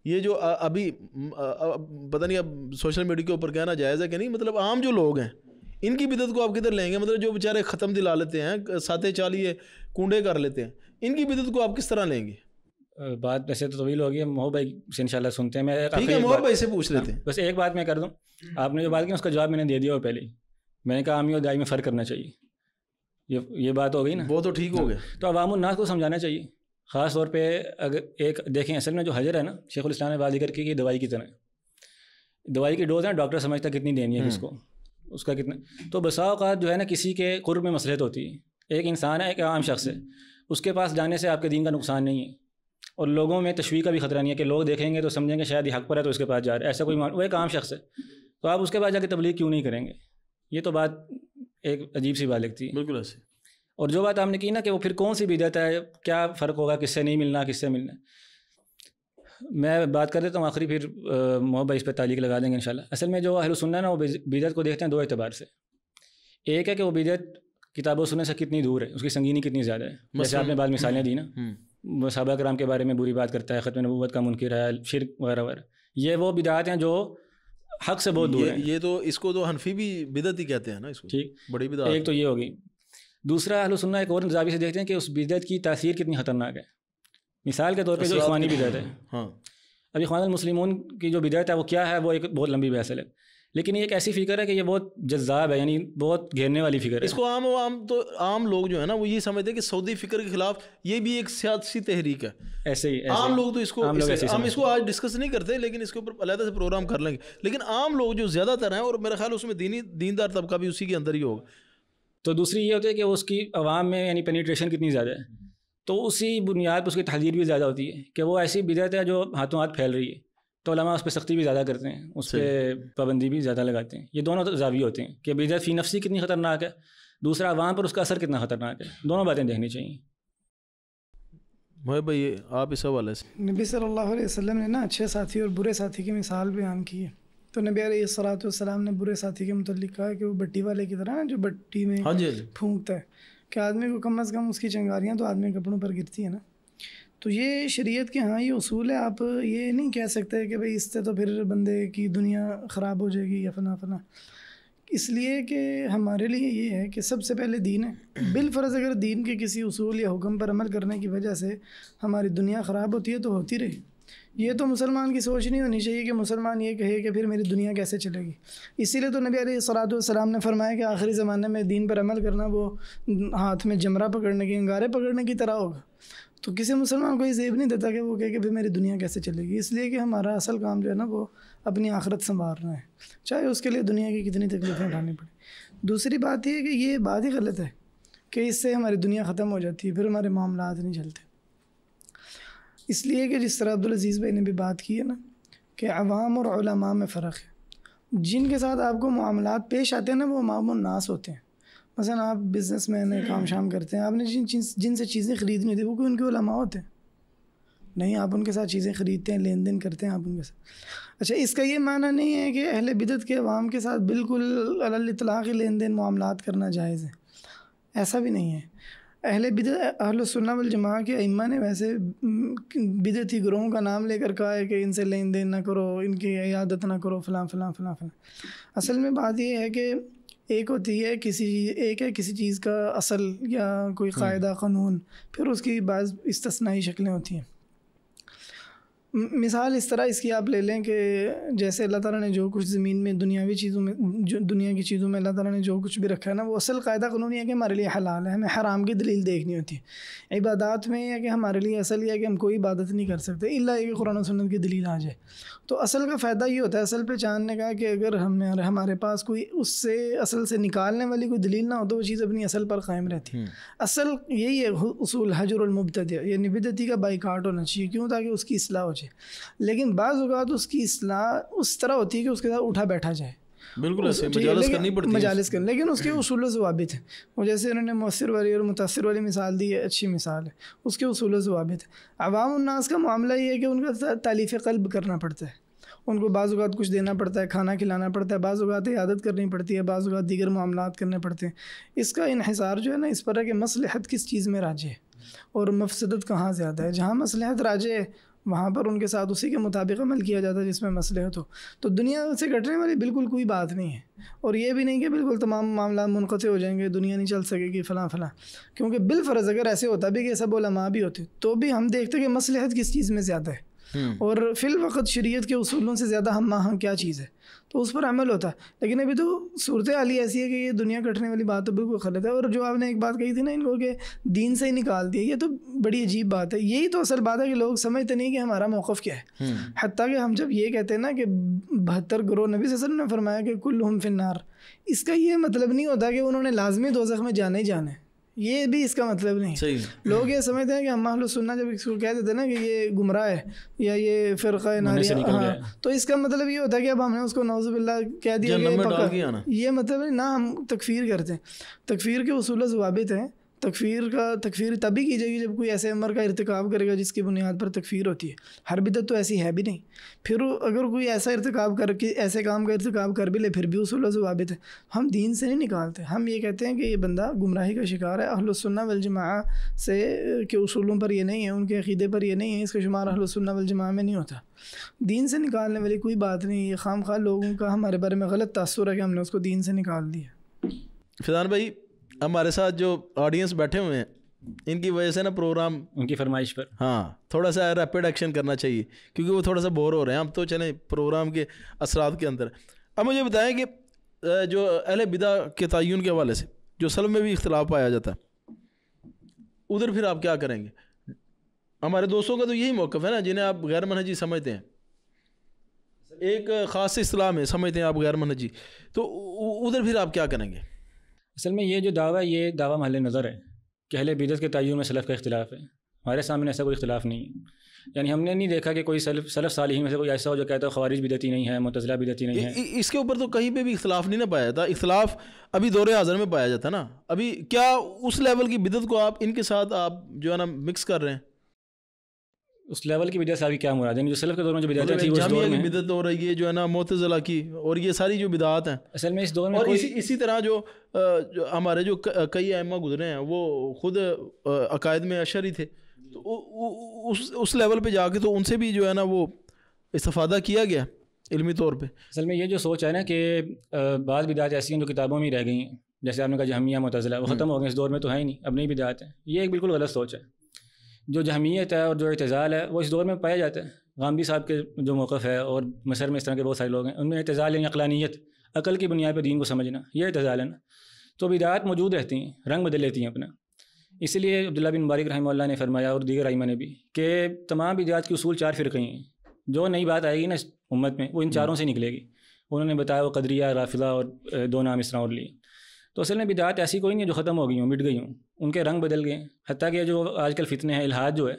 ये जो अभी पता नहीं अब सोशल मीडिया के ऊपर कहना जायज़ है कि नहीं मतलब आम जो लोग हैं इनकी बिदत को आप किधर लेंगे मतलब जो बेचारे ख़त्म दिला लेते हैं साते चालिए कूडे कर लेते हैं इनकी बिदत को आप किस तरह लेंगे बात वैसे तो तवील होगी मोह भाई से इनशाला सुनते हैं मैं है मोह भाई से पूछ लेते हैं हाँ, बस एक बात मैं कर दूँ आपने जो बात की उसका जवाब मैंने दे दिया हो पहले मैंने कहा आमी और दाई में फ़र्क करना चाहिए ये ये बात हो गई ना वो तो ठीक हो हाँ। गया तो अवामनास को समझाना चाहिए ख़ास तौर पर अगर एक देखें असल में जो हजर है ना शेख शेखुल ने बात जिक्र की कि दवाई की तरह दवाई की डोज है डॉक्टर समझता कितनी देनी है इसको हम्म। उसका कितना तो बसा अवत जो है ना किसी के कुर्ब में मसलहत होती है एक इंसान है एक आम शख्स है उसके पास जाने से आपके दिन का नुकसान नहीं है और लोगों में तशवी का भी खतरा नहीं है कि लोग देखेंगे तो समझेंगे शायद हक पर है तो उसके पास जा रहा है ऐसा कोई वो एक आम शख्स है तो आप उसके पास जाके तबलीग क्यों नहीं करेंगे ये तो बात एक अजीब सी बात लगती है बिल्कुल ऐसे और जो बात आपने की ना कि वो फिर कौन सी बिदत है क्या फ़र्क होगा किससे नहीं मिलना किससे मिलना मैं बात कर देता हूँ आखिरी फिर मोहब्बा इस पर तालीक लगा देंगे इंशाल्लाह असल में जो अहल सुनना ना वो बिदत को देखते हैं दो एतबार से एक है कि वो बिदत किताबों सुनने से कितनी दूर है उसकी संगीनी कितनी ज़्यादा है जैसे आपने बाद मिसालें दी ना हम्म। सहाबा कराम के बारे में बुरी बात करता है ख़त्म नबूत का मुनकर है शिर वगैरह वगैरह ये वो बिदात हैं जो हक से बहुत दूर ये, है ये तो इसको तो हनफी भी बिदत ही कहते हैं ना इसको ठीक बड़ी बिदत एक तो ये होगी दूसरा अहल सुनना एक और नजाबी से देखते हैं कि उस बिदत की तासीर कितनी ख़तरनाक है मिसाल के तौर पर जो इस्वानी बिदत है हाँ अभी खान मुसलिमों की जो बिदत है वो क्या है वो एक बहुत लंबी बहस है लेकिन ये एक ऐसी फिगर है कि ये बहुत जज्जाब है यानी बहुत घेरने वाली फिगर है इसको आम आम तो आम लोग जो है ना वो ये समझते हैं कि सऊदी फिक्र के खिलाफ ये भी एक सियासी तहरीक है ऐसे ही ऐसे आम लोग तो इसको आम लोग ऐसे हम इसको आज डिस्कस नहीं करते लेकिन इसके ऊपर अलहदा से प्रोग्राम कर लेंगे लेकिन आम लोग जो ज़्यादातर हैं और मेरा ख्याल उसमें दीनी दीनदार तबका भी उसी के अंदर ही होगा तो दूसरी ये होती है कि उसकी आवाम में यानी पेनीट्रेशन कितनी ज़्यादा है तो उसी बुनियाद पर उसकी तहजीर भी ज़्यादा होती है कि वो ऐसी बिदत है जो हाथों हाथ फैल रही है तो उस पर सख्ती भी ज़्यादा करते हैं उस पर पाबंदी भी ज़्यादा लगाते हैं ये दोनों तो जावी होते हैं कि बेजत फ़ी नफसी कितनी ख़तरनाक है दूसरा आवाम पर उसका असर कितना ख़तरनाक है दोनों बातें देखनी चाहिए मोहब भाई आप इस हवाले से नबी सल्लल्लाहु अलैहि वसल्लम ने ना अच्छे साथी और बुरे साथी की मिसाल बयान की है तो नबी सलाम ने बुरे साथी के मतलब कहा है कि वो बट्टी वाले की तरह ना जो बट्टी में हाँ हाँ फूकता है कि आदमी को कम अज़ कम उसकी चंगारियाँ तो आदमी कपड़ों पर गिरती है ना तो ये शरीयत के हाँ ये असूल है आप ये नहीं कह सकते कि भाई इससे तो फिर बंदे की दुनिया ख़राब हो जाएगी या फना फना इसलिए कि हमारे लिए ये है कि सबसे पहले दीन है बिलफर्ज़ अगर दीन के किसी असूल या हुक्म पर अमल करने की वजह से हमारी दुनिया ख़राब होती है तो होती रही ये तो मुसलमान की सोच नहीं होनी चाहिए कि मुसलमान ये कहे कि फिर मेरी दुनिया कैसे चलेगी इसीलिए तो नबी सलाम ने फरमाया कि आखिरी ज़माने में दीन पर अमल करना वो हाथ में जमरा पकड़ने के अंगारे पकड़ने की तरह होगा तो किसी मुसलमान को ये जेब नहीं देता कि वो कहे कि भाई मेरी दुनिया कैसे चलेगी इसलिए कि हमारा असल काम जो है ना वो अपनी आखरत संवारना है चाहे उसके लिए दुनिया की कितनी तकलीफ़ें उठानी पड़े दूसरी बात यह है कि ये बात ही गलत है कि इससे हमारी दुनिया ख़त्म हो जाती है फिर हमारे मामला नहीं चलते इसलिए कि जिस तरह अब्दुलज़ीज़ भाई ने भी बात की है ना कि अवाम और में फ़र्क है जिनके साथ आपको मामला पेश आते हैं ना वो अमाम नास होते हैं मसा आप बिजनेस मैन है काम हम्म। शाम करते हैं आपने जिन चीज जिनसे चीज़ें ख़रीदनी होती है वो कोई उनके उलमा होते हैं नहीं आप उनके साथ चीज़ें ख़रीदते हैं लेन देन करते हैं आप उनके साथ अच्छा इसका ये माना नहीं है कि अहल बिदत के अवाम के साथ बिल्कुल के लेन देन मामला करना जायज़ है ऐसा भी नहीं है अहल बिदत अहल सुन्ना वल जमा के अम्मा ने वैसे बिदती ग्रोहों का नाम लेकर कहा है कि इनसे लेन देन ना करो इनकी इयादत ना करो फ़लाँ फ़लाँ फ़लाँ फ़लाँ असल में बात यह है कि एक होती है किसी एक है किसी चीज़ का असल या कोई हम्म। कायदा क़ानून फिर उसकी बाज़ इसतनाई शक्लें होती हैं मिसाल इस तरह इसकी आप ले लें कि जैसे अल्लाह ताला ने जो कुछ ज़मीन में दुनियावी चीज़ों में जो दुनिया की चीज़ों में अल्लाह ताला ने जो कुछ भी रखा है ना वो असल कायदा कानून है कि हमारे लिए हलाल है हमें हराम की दलील देखनी होती है इबादत में यह कि हमारे लिए असल यह है कि हम कोई इबादत नहीं कर सकते इल्ला कि कुरान सन्नत की दलील आ जाए तो असल का फ़ायदा ये होता है असल पे चांद ने कहा कि अगर हम हमारे पास कोई उससे असल से निकालने वाली कोई दलील ना हो तो वो चीज़ अपनी असल पर कायम रहती है हम्म। असल यही है उसूल हजरमबतद यानी बिदती का बाइकाट होना चाहिए क्यों ताकि उसकी असलाह हो जाए लेकिन बाज़ात उसकी असलाह उस तरह होती है कि उसके साथ उठा बैठा जाए बिल्कुल ऐसे मजालस करनी पड़ती मजालस करनी लेकिन उसके से वाबित है और जैसे उन्होंने मौसर वाली और मुतासर वाली मिसाल दी है अच्छी मिसाल है उसके से वाबित है अवाम उन्नास का मामला ये है कि उनका तालीफ़ कल्ब करना पड़ता है उनको बाज़ात कुछ देना पड़ता है खाना खिलाना पड़ता है बाज़ात आदत करनी पड़ती है बाज़ात दीगर मामला करने पड़ते हैं इसका इहसार जो है ना इस पर है कि मसलहत किस चीज़ में राजे है और मफसदत कहाँ ज़्यादा है जहाँ मसलहत राजे है वहाँ पर उनके साथ उसी के मुताबिक अमल किया जाता है जिसमें मसले तो तो दुनिया से कटने वाली बिल्कुल कोई बात नहीं है और ये भी नहीं कि बिल्कुल तमाम मामला मुनक़े हो जाएंगे दुनिया नहीं चल सकेगी फ़लाँ फ़लाँ क्योंकि बिलफर्ज़ अगर ऐसे होता भी कि सब ओलमा भी होते तो भी हम देखते कि मसलहत किस चीज़ में ज़्यादा है हम्म। और फिल वक्त शरीयत के असूलों से ज़्यादा हम माह हाँ क्या चीज़ है तो उस पर अमल होता लेकिन अभी तो सूरत हाली ऐसी है कि ये दुनिया कटने वाली बात तो बिल्कुल गलत है और जो आपने एक बात कही थी ना इनको कि दीन से ही निकाल दिया ये तो बड़ी अजीब बात है यही तो असल बात है कि लोग समझते नहीं कि हमारा मौक़ क्या है हम्म। हती कि हम जब ये कहते हैं ना कि बहत्तर ग्रोह नबी वसम ने फरमाया कि कुल्लुम फिनार इसका ये मतलब नहीं होता कि उन्होंने लाजमी दोजख में जाना ही जाना है ये भी इसका मतलब नहीं सही लोग ये समझते हैं कि हम लोग सुनना जब इसको कह देते ना कि ये गुमराह है या ये फ़िरका नारिया हाँ तो इसका मतलब ये होता है कि अब हमने उसको नौजबिल्ला कह दिया ये, ये मतलब ना हम तकफीर करते हैं तकफीर के असूल जवाबित हैं तकफ़ीर का तकफ़ीर तभी की जाएगी जब कोई ऐसे अमर का इरतकब करेगा जिसकी बुनियाद पर तकफ़ीर होती है हर बिदत तो ऐसी है भी नहीं फिर अगर कोई ऐसा इरतकब करके ऐसे काम का इरतकाम कर भी ले फिर भी से वाबित है हम दीन से नहीं निकालते हम ये कहते हैं कि ये बंदा गुमराही का शिकार है अहलसन्ना वलजमा से के असूलों पर यह नहीं है उनके अकीदे पर यह नहीं है इसका शुमार अहलसन्ना वलजमा में नहीं होता दीन से निकालने वाली कोई बात नहीं है खाम खा लोगों का हमारे बारे में गलत तसर है कि हमने उसको दीन से निकाल दिया फिजान भाई हमारे साथ जो ऑडियंस बैठे हुए हैं इनकी वजह से ना प्रोग्राम उनकी फरमाइश पर हाँ थोड़ा सा रैपिड एक्शन करना चाहिए क्योंकि वो थोड़ा सा बोर हो रहे हैं हम तो चले प्रोग्राम के असरात के अंदर अब मुझे बताएं कि जो अहल बिदा के तयन के हवाले से जो सल में भी इख्तलाफ पाया जाता है उधर फिर आप क्या करेंगे हमारे दोस्तों का तो यही मौक़ है ना जिन्हें आप गैर मनहजी समझते हैं एक ख़ास इस्लाम है समझते हैं आप गैर मनहजी तो उधर फिर आप क्या करेंगे असल में ये जो दावा ये दावा महल नज़र है कि अहल बिदत के तयन में सलफ़ का इख्तलाफ है हमारे सामने ऐसा कोई इख्तलाफ नहीं है यानी हमने नहीं देखा कि कोई सलफ सलफ सालहीन में से कोई ऐसा हो जो कहता है खवारिज बिदती नहीं है मतजला बिदती नहीं है इसके ऊपर तो कहीं पर भी इख्तलाफ नहीं ना पाया जाता इख्तलाफ अभी दौर हाजिर में पाया जाता ना अभी क्या उस लेवल की बिदत को आप इनके साथ आप जो है ना मिक्स कर रहे हैं उस लेवल की बिदात से अभी क्या मुराद है जो सलफ के दौर में जो बिदात थी उस दौर में बिदत तो हो रही है जो है ना मोतजला की और ये सारी जो बिदात हैं असल में इस दौर में और इसी इसी तरह जो, जो हमारे जो कई अहमा गुजरे हैं वो खुद अकायद में अशर ही थे तो उस उस लेवल पे जाके तो उनसे भी जो है ना वो इस्तफ़ादा किया गया इलमी तौर पर असल में ये जो सोच है ना कि बाद बिदात ऐसी हैं जो तो किताबों में ही रह गई हैं जैसे आपने कहा जहमिया मतजला वो हम्म। ख़त्म हो गए इस दौर में तो है ही नहीं अब नहीं बिदात है ये एक बिल्कुल गलत सोच है जो जहमीत है और जो इतजाल है वो इस दौर में पाया जाता है गांधी साहब के जो मौक़ है और मसर में इस तरह के बहुत सारे लोग हैं उनमें इतजाल यानी अकलानियत अकल की बुनियाद पर दीन को समझना यह इतजाल है ना तो बिदात मौजूद रहती हैं रंग बदल लेती हैं अपना इसलिए अब्दुल्ला बिन मुबारक रही ने फरमाया और दीगर आईमा ने भी कि तमाम बिदात की असूल चार कहीं हैं जो नई बात आएगी ना उम्मत में वो इन चारों हम्म। से निकलेगी उन्होंने बताया वो कदरिया राफिला और दो नाम इस तरह और लिए तो असल में बिदात ऐसी कोई नहीं है जो ख़त्म हो गई हूँ मिट गई हूँ उनके रंग बदल गए हती कि जो आजकल फितने हैं इलाहा जो है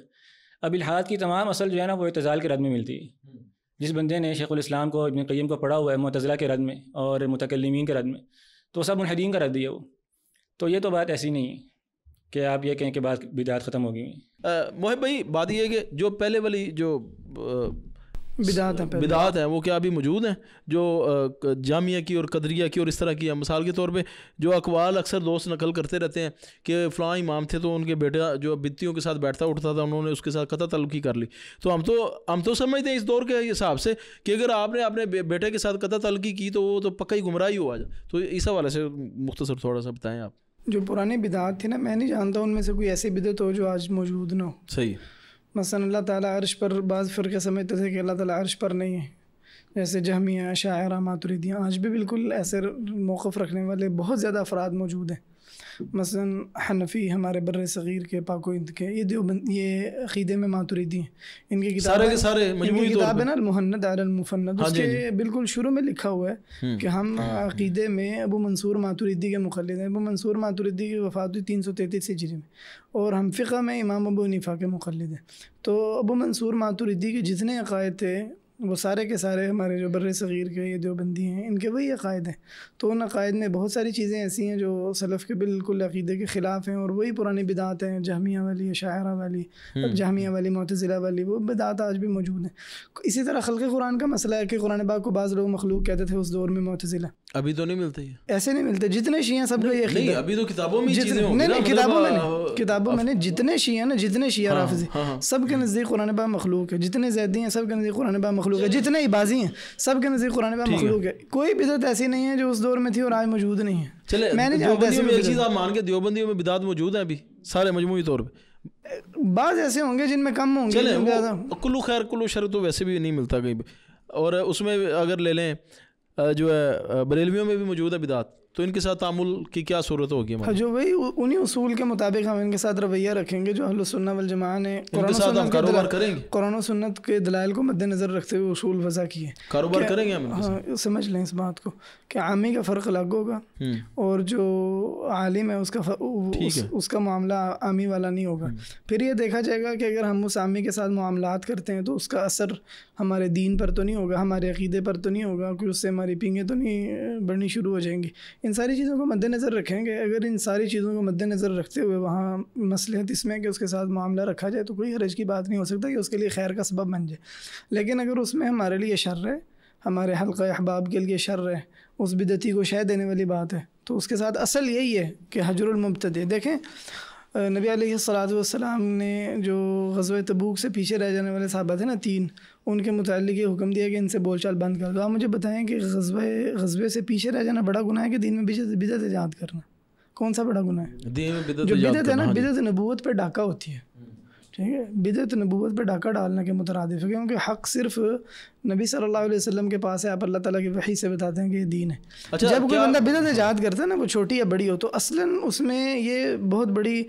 अब इलाहा की तमाम असल जो है ना वो इतजाल के रद में मिलती है हम्म। जिस बंदे ने शेख उम को इबन क़ीम को पढ़ा हुआ है मतज़ला के रद में और मतकलमीन के रद में तो सब उनहदीन का रद दिया वो तो ये तो बात ऐसी नहीं है कि आप ये कहें कि बात बिदात ख़त्म हो गई मोहब भाई बात यह है कि जो पहले वाली जो बिदात है बिदात हैं वो क्या अभी मौजूद हैं जो जामिया की और कदरिया की और इस तरह की है मिसाल के तौर पे जो अकवाल अक्सर दोस्त नकल करते रहते हैं कि फ़लाँ इमाम थे तो उनके बेटा जो बित्तियों के साथ बैठता उठता था उन्होंने उसके साथ कथा तलकी कर ली तो हम तो हम तो समझते हैं इस दौर के हिसाब से कि अगर आपने अपने बेटे के साथ कथा तलकी की तो वो तो पक्का ही गुमराह ही हुआ तो इस हवाले से मुख्तर थोड़ा सा बताएँ आप जो पुराने बिदात थे ना मैं नहीं जानता उनमें से कोई ऐसी बिदत हो जो आज मौजूद ना हो सही मसन अल्लाह ताला अरश पर बाज़ फ़िरके समझते थे कि अल्लाह ताला अरश पर नहीं है जैसे जहमिया शायरा मातुरीदियाँ आज भी बिल्कुल ऐसे मौक़ रखने वाले बहुत ज़्यादा अफराद मौजूद हैं मसलन हनफी हमारे बर सग़ीर के पाको पाकोंद के ये दो ये खीदे में मातुरीदी हैं इनके किताब सारे के सारे इनकी किताब है ना मुहन्नद आलमफन्नद हाँ उसके हाँ बिल्कुल शुरू में लिखा हुआ है हम्म। कि हम हाँ, अक़ीदे में अबू मंसूर मातुरीदी के मुखलद हैं अबू मंसूर मातुरीदी की वफ़ात हुई तीन सौ तैंतीस हिजरी में और हम फ़िका में इमाम अबू निफ़ा के मुखलद हैं तो अबू मंसूर मातुरीदी के जितने अक़ायद थे वो सारे के सारे हमारे जो बर सग़ीर के ये देवबंदी हैं इनके वही अकायद हैं तो उन अकायद में बहुत सारी चीज़ें ऐसी हैं जो सलफ़ के बिल्कुल अक़ीदे के ख़िलाफ़ हैं और वही पुरानी बिदात हैं जहमिया वाली शायरा वाली हम्म। जहमिया वाली मोतज़िला वाली वो बिदात आज भी मौजूद हैं इसी तरह खल कुरान का मसला है कि कुरान बाग को बाज़ लोग मखलूक कहते थे उस दौर में मोतज़िला अभी तो नहीं मिलते ऐसे नहीं मिलते जितने शिया सब ये अभी तो किताबों में नहीं मतलब, नहीं किताबों में किताबों में जितने शिया ना जितने शिया हाफिज़ हाँ, हाँ, हाँ। सब के नज़दीक कुरान बा मखलूक है जितने जैदी हैं सब के नज़दीक कुरान बा मखलूक है जितने ही बाजी हैं सब के कुरान पाक मखलूक है कोई बिदत ऐसी नहीं है जो उस दौर में थी और आज मौजूद नहीं है चले मैंने आप मान के दियोबंदियों में बिदात मौजूद है अभी सारे मजमू तौर पर बाज ऐसे होंगे जिनमें कम होंगे कुल्लू खैर कुल्लू शर तो वैसे भी नहीं मिलता कहीं पर और उसमें अगर ले लें जो है बरेलवियों में भी मौजूद है बिदात तो इनके साथ तामुल की क्या सूरत होगी हाँ, जो भाई उन्हीं उसूल के मुताबिक हम इनके साथ रवैया रखेंगे जो अहल सुन्ना वल जमा ने कोरोना सुन्नत के दलाल को मद्देनजर रखते हुए उसूल वजह किए कारोबार करेंगे हम हाँ समझ लें इस बात को कि आमी का फ़र्क अलग होगा हम्म। और जो आलिम है उसका उसका मामला आमी वाला नहीं होगा हम्म। फिर ये देखा जाएगा कि अगर हम उस आमी के साथ मामला करते हैं तो उसका असर हमारे दीन पर तो नहीं होगा हमारे अकीदे पर तो नहीं होगा क्योंकि उससे हमारी पींगे तो नहीं बढ़नी शुरू हो जाएंगी इन सारी चीज़ों को मद्देनज़र रखेंगे अगर इन सारी चीज़ों को मद्देनज़र रखते हुए वहाँ मसलहत इसमें कि उसके साथ मामला रखा जाए तो कोई हरज की बात नहीं हो सकता कि उसके लिए खैर का सबब बन जाए लेकिन अगर उसमें हमारे लिए शर है हमारे हल्का अहबाब के लिए शर है उस बिदती को शह देने वाली बात है तो उसके साथ असल यही है कि हजरमबतद देखें नबी सलाम ने जो गज़ तबूक से पीछे रह जाने वाले साहबा थे ना तीन उनके मुतल ये हुक्म दिया कि इनसे बोल चाल बंद कर दो आप मुझे बताएं कि गजबे गजबे से पीछे रह जाना बड़ा गुना है कि दिन में बिदत इजाद करना कौन सा बड़ा गुना है में जो बिदत है ना हाँ बिदत नबूत पर डाका होती है ठीक है बिदत नबूत पर डाका डालने के मुतरद है क्योंकि हक सिर्फ नबी सल्लल्लाहु अलैहि वसल्लम के पास है आप अल्लाह ताला की वही से बताते हैं कि ये दीन है अच्छा, जब कोई बंदा बिदत ईजाद करता है ना वो छोटी या बड़ी हो तो असलन उसमें ये बहुत बड़ी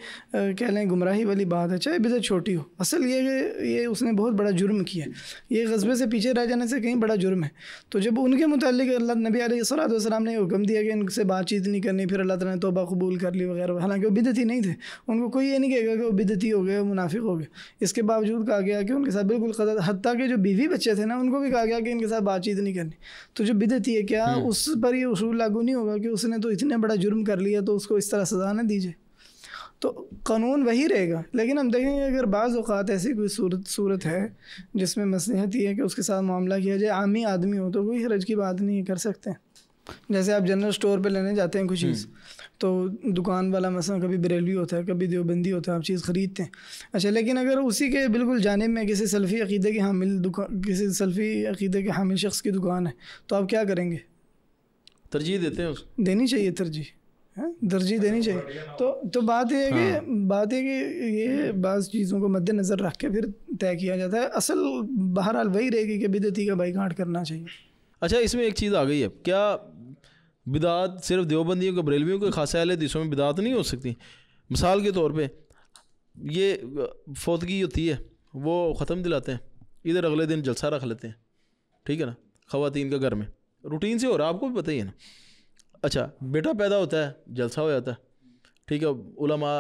कह लें गुमराही वाली बात है चाहे बिदत छोटी हो असल ये ये उसने बहुत बड़ा जुर्म किया है ये गजबे से पीछे रह जाने से कहीं बड़ा जुर्म है तो जब उनके मुतलिक अल्लाह नबी सलाम ने हुक्म दिया कि इनसे बातचीत नहीं करनी फिर अल्लाह तला ने तोबा कबूल कर ली वगैरह हालांकि वो बिदती नहीं थे उनको कोई ये नहीं कहेगा कि वो बिदती हो गए मुनाफिक हो गए इसके बावजूद कहा गया कि उनके साथ बिल्कुल हती के जो बीवी बच्चे थे ना उनको भी कहा गया कि इनके साथ बातचीत नहीं करनी तो जो बिदत है क्या हम्म। उस पर ये उसूल लागू नहीं होगा कि उसने तो इतने बड़ा जुर्म कर लिया तो उसको इस तरह सजा ना दीजिए तो कानून वही रहेगा लेकिन हम देखेंगे अगर बाज़ अवत ऐसी कोई सूरत सूरत है जिसमें मसलहत ये है कि उसके साथ मामला किया जाए आम ही आदमी हो तो कोई हरज की बात नहीं कर सकते जैसे आप जनरल स्टोर पर लेने जाते हैं कुछ हम्म। चीज़ तो दुकान वाला मसला कभी बरेलवी होता है कभी देवबंदी होता है आप चीज़ ख़रीदते हैं अच्छा लेकिन अगर उसी के बिल्कुल जाने में किसी सेल्फी अकीदे के हामिल दुकान किसी सेल्फी अकीदे के हामिल शख्स की दुकान है तो आप क्या करेंगे तरजीह देते हैं देनी चाहिए तरजीह तरजीह देनी चाहिए तो तो बात यह है कि हाँ। बात यह कि ये बाज़ चीज़ों को मद्देनज़र रख के फिर तय किया जाता है असल बहरहाल वही रहेगी कि बिदती का बाइकाट करना चाहिए अच्छा इसमें एक चीज़ आ गई है क्या बिदात सिर्फ देवबंदियों के बरेलवियों के खास अहल हदीसों में बिदात नहीं हो सकती मिसाल के तौर पे ये फोतगी होती है वो ख़त्म दिलाते हैं इधर अगले दिन जलसा रख लेते हैं ठीक है ना ख़वातीन के घर में रूटीन से हो रहा है आपको भी पता ही है ना अच्छा बेटा पैदा होता है जलसा हो जाता है ठीक है उलमा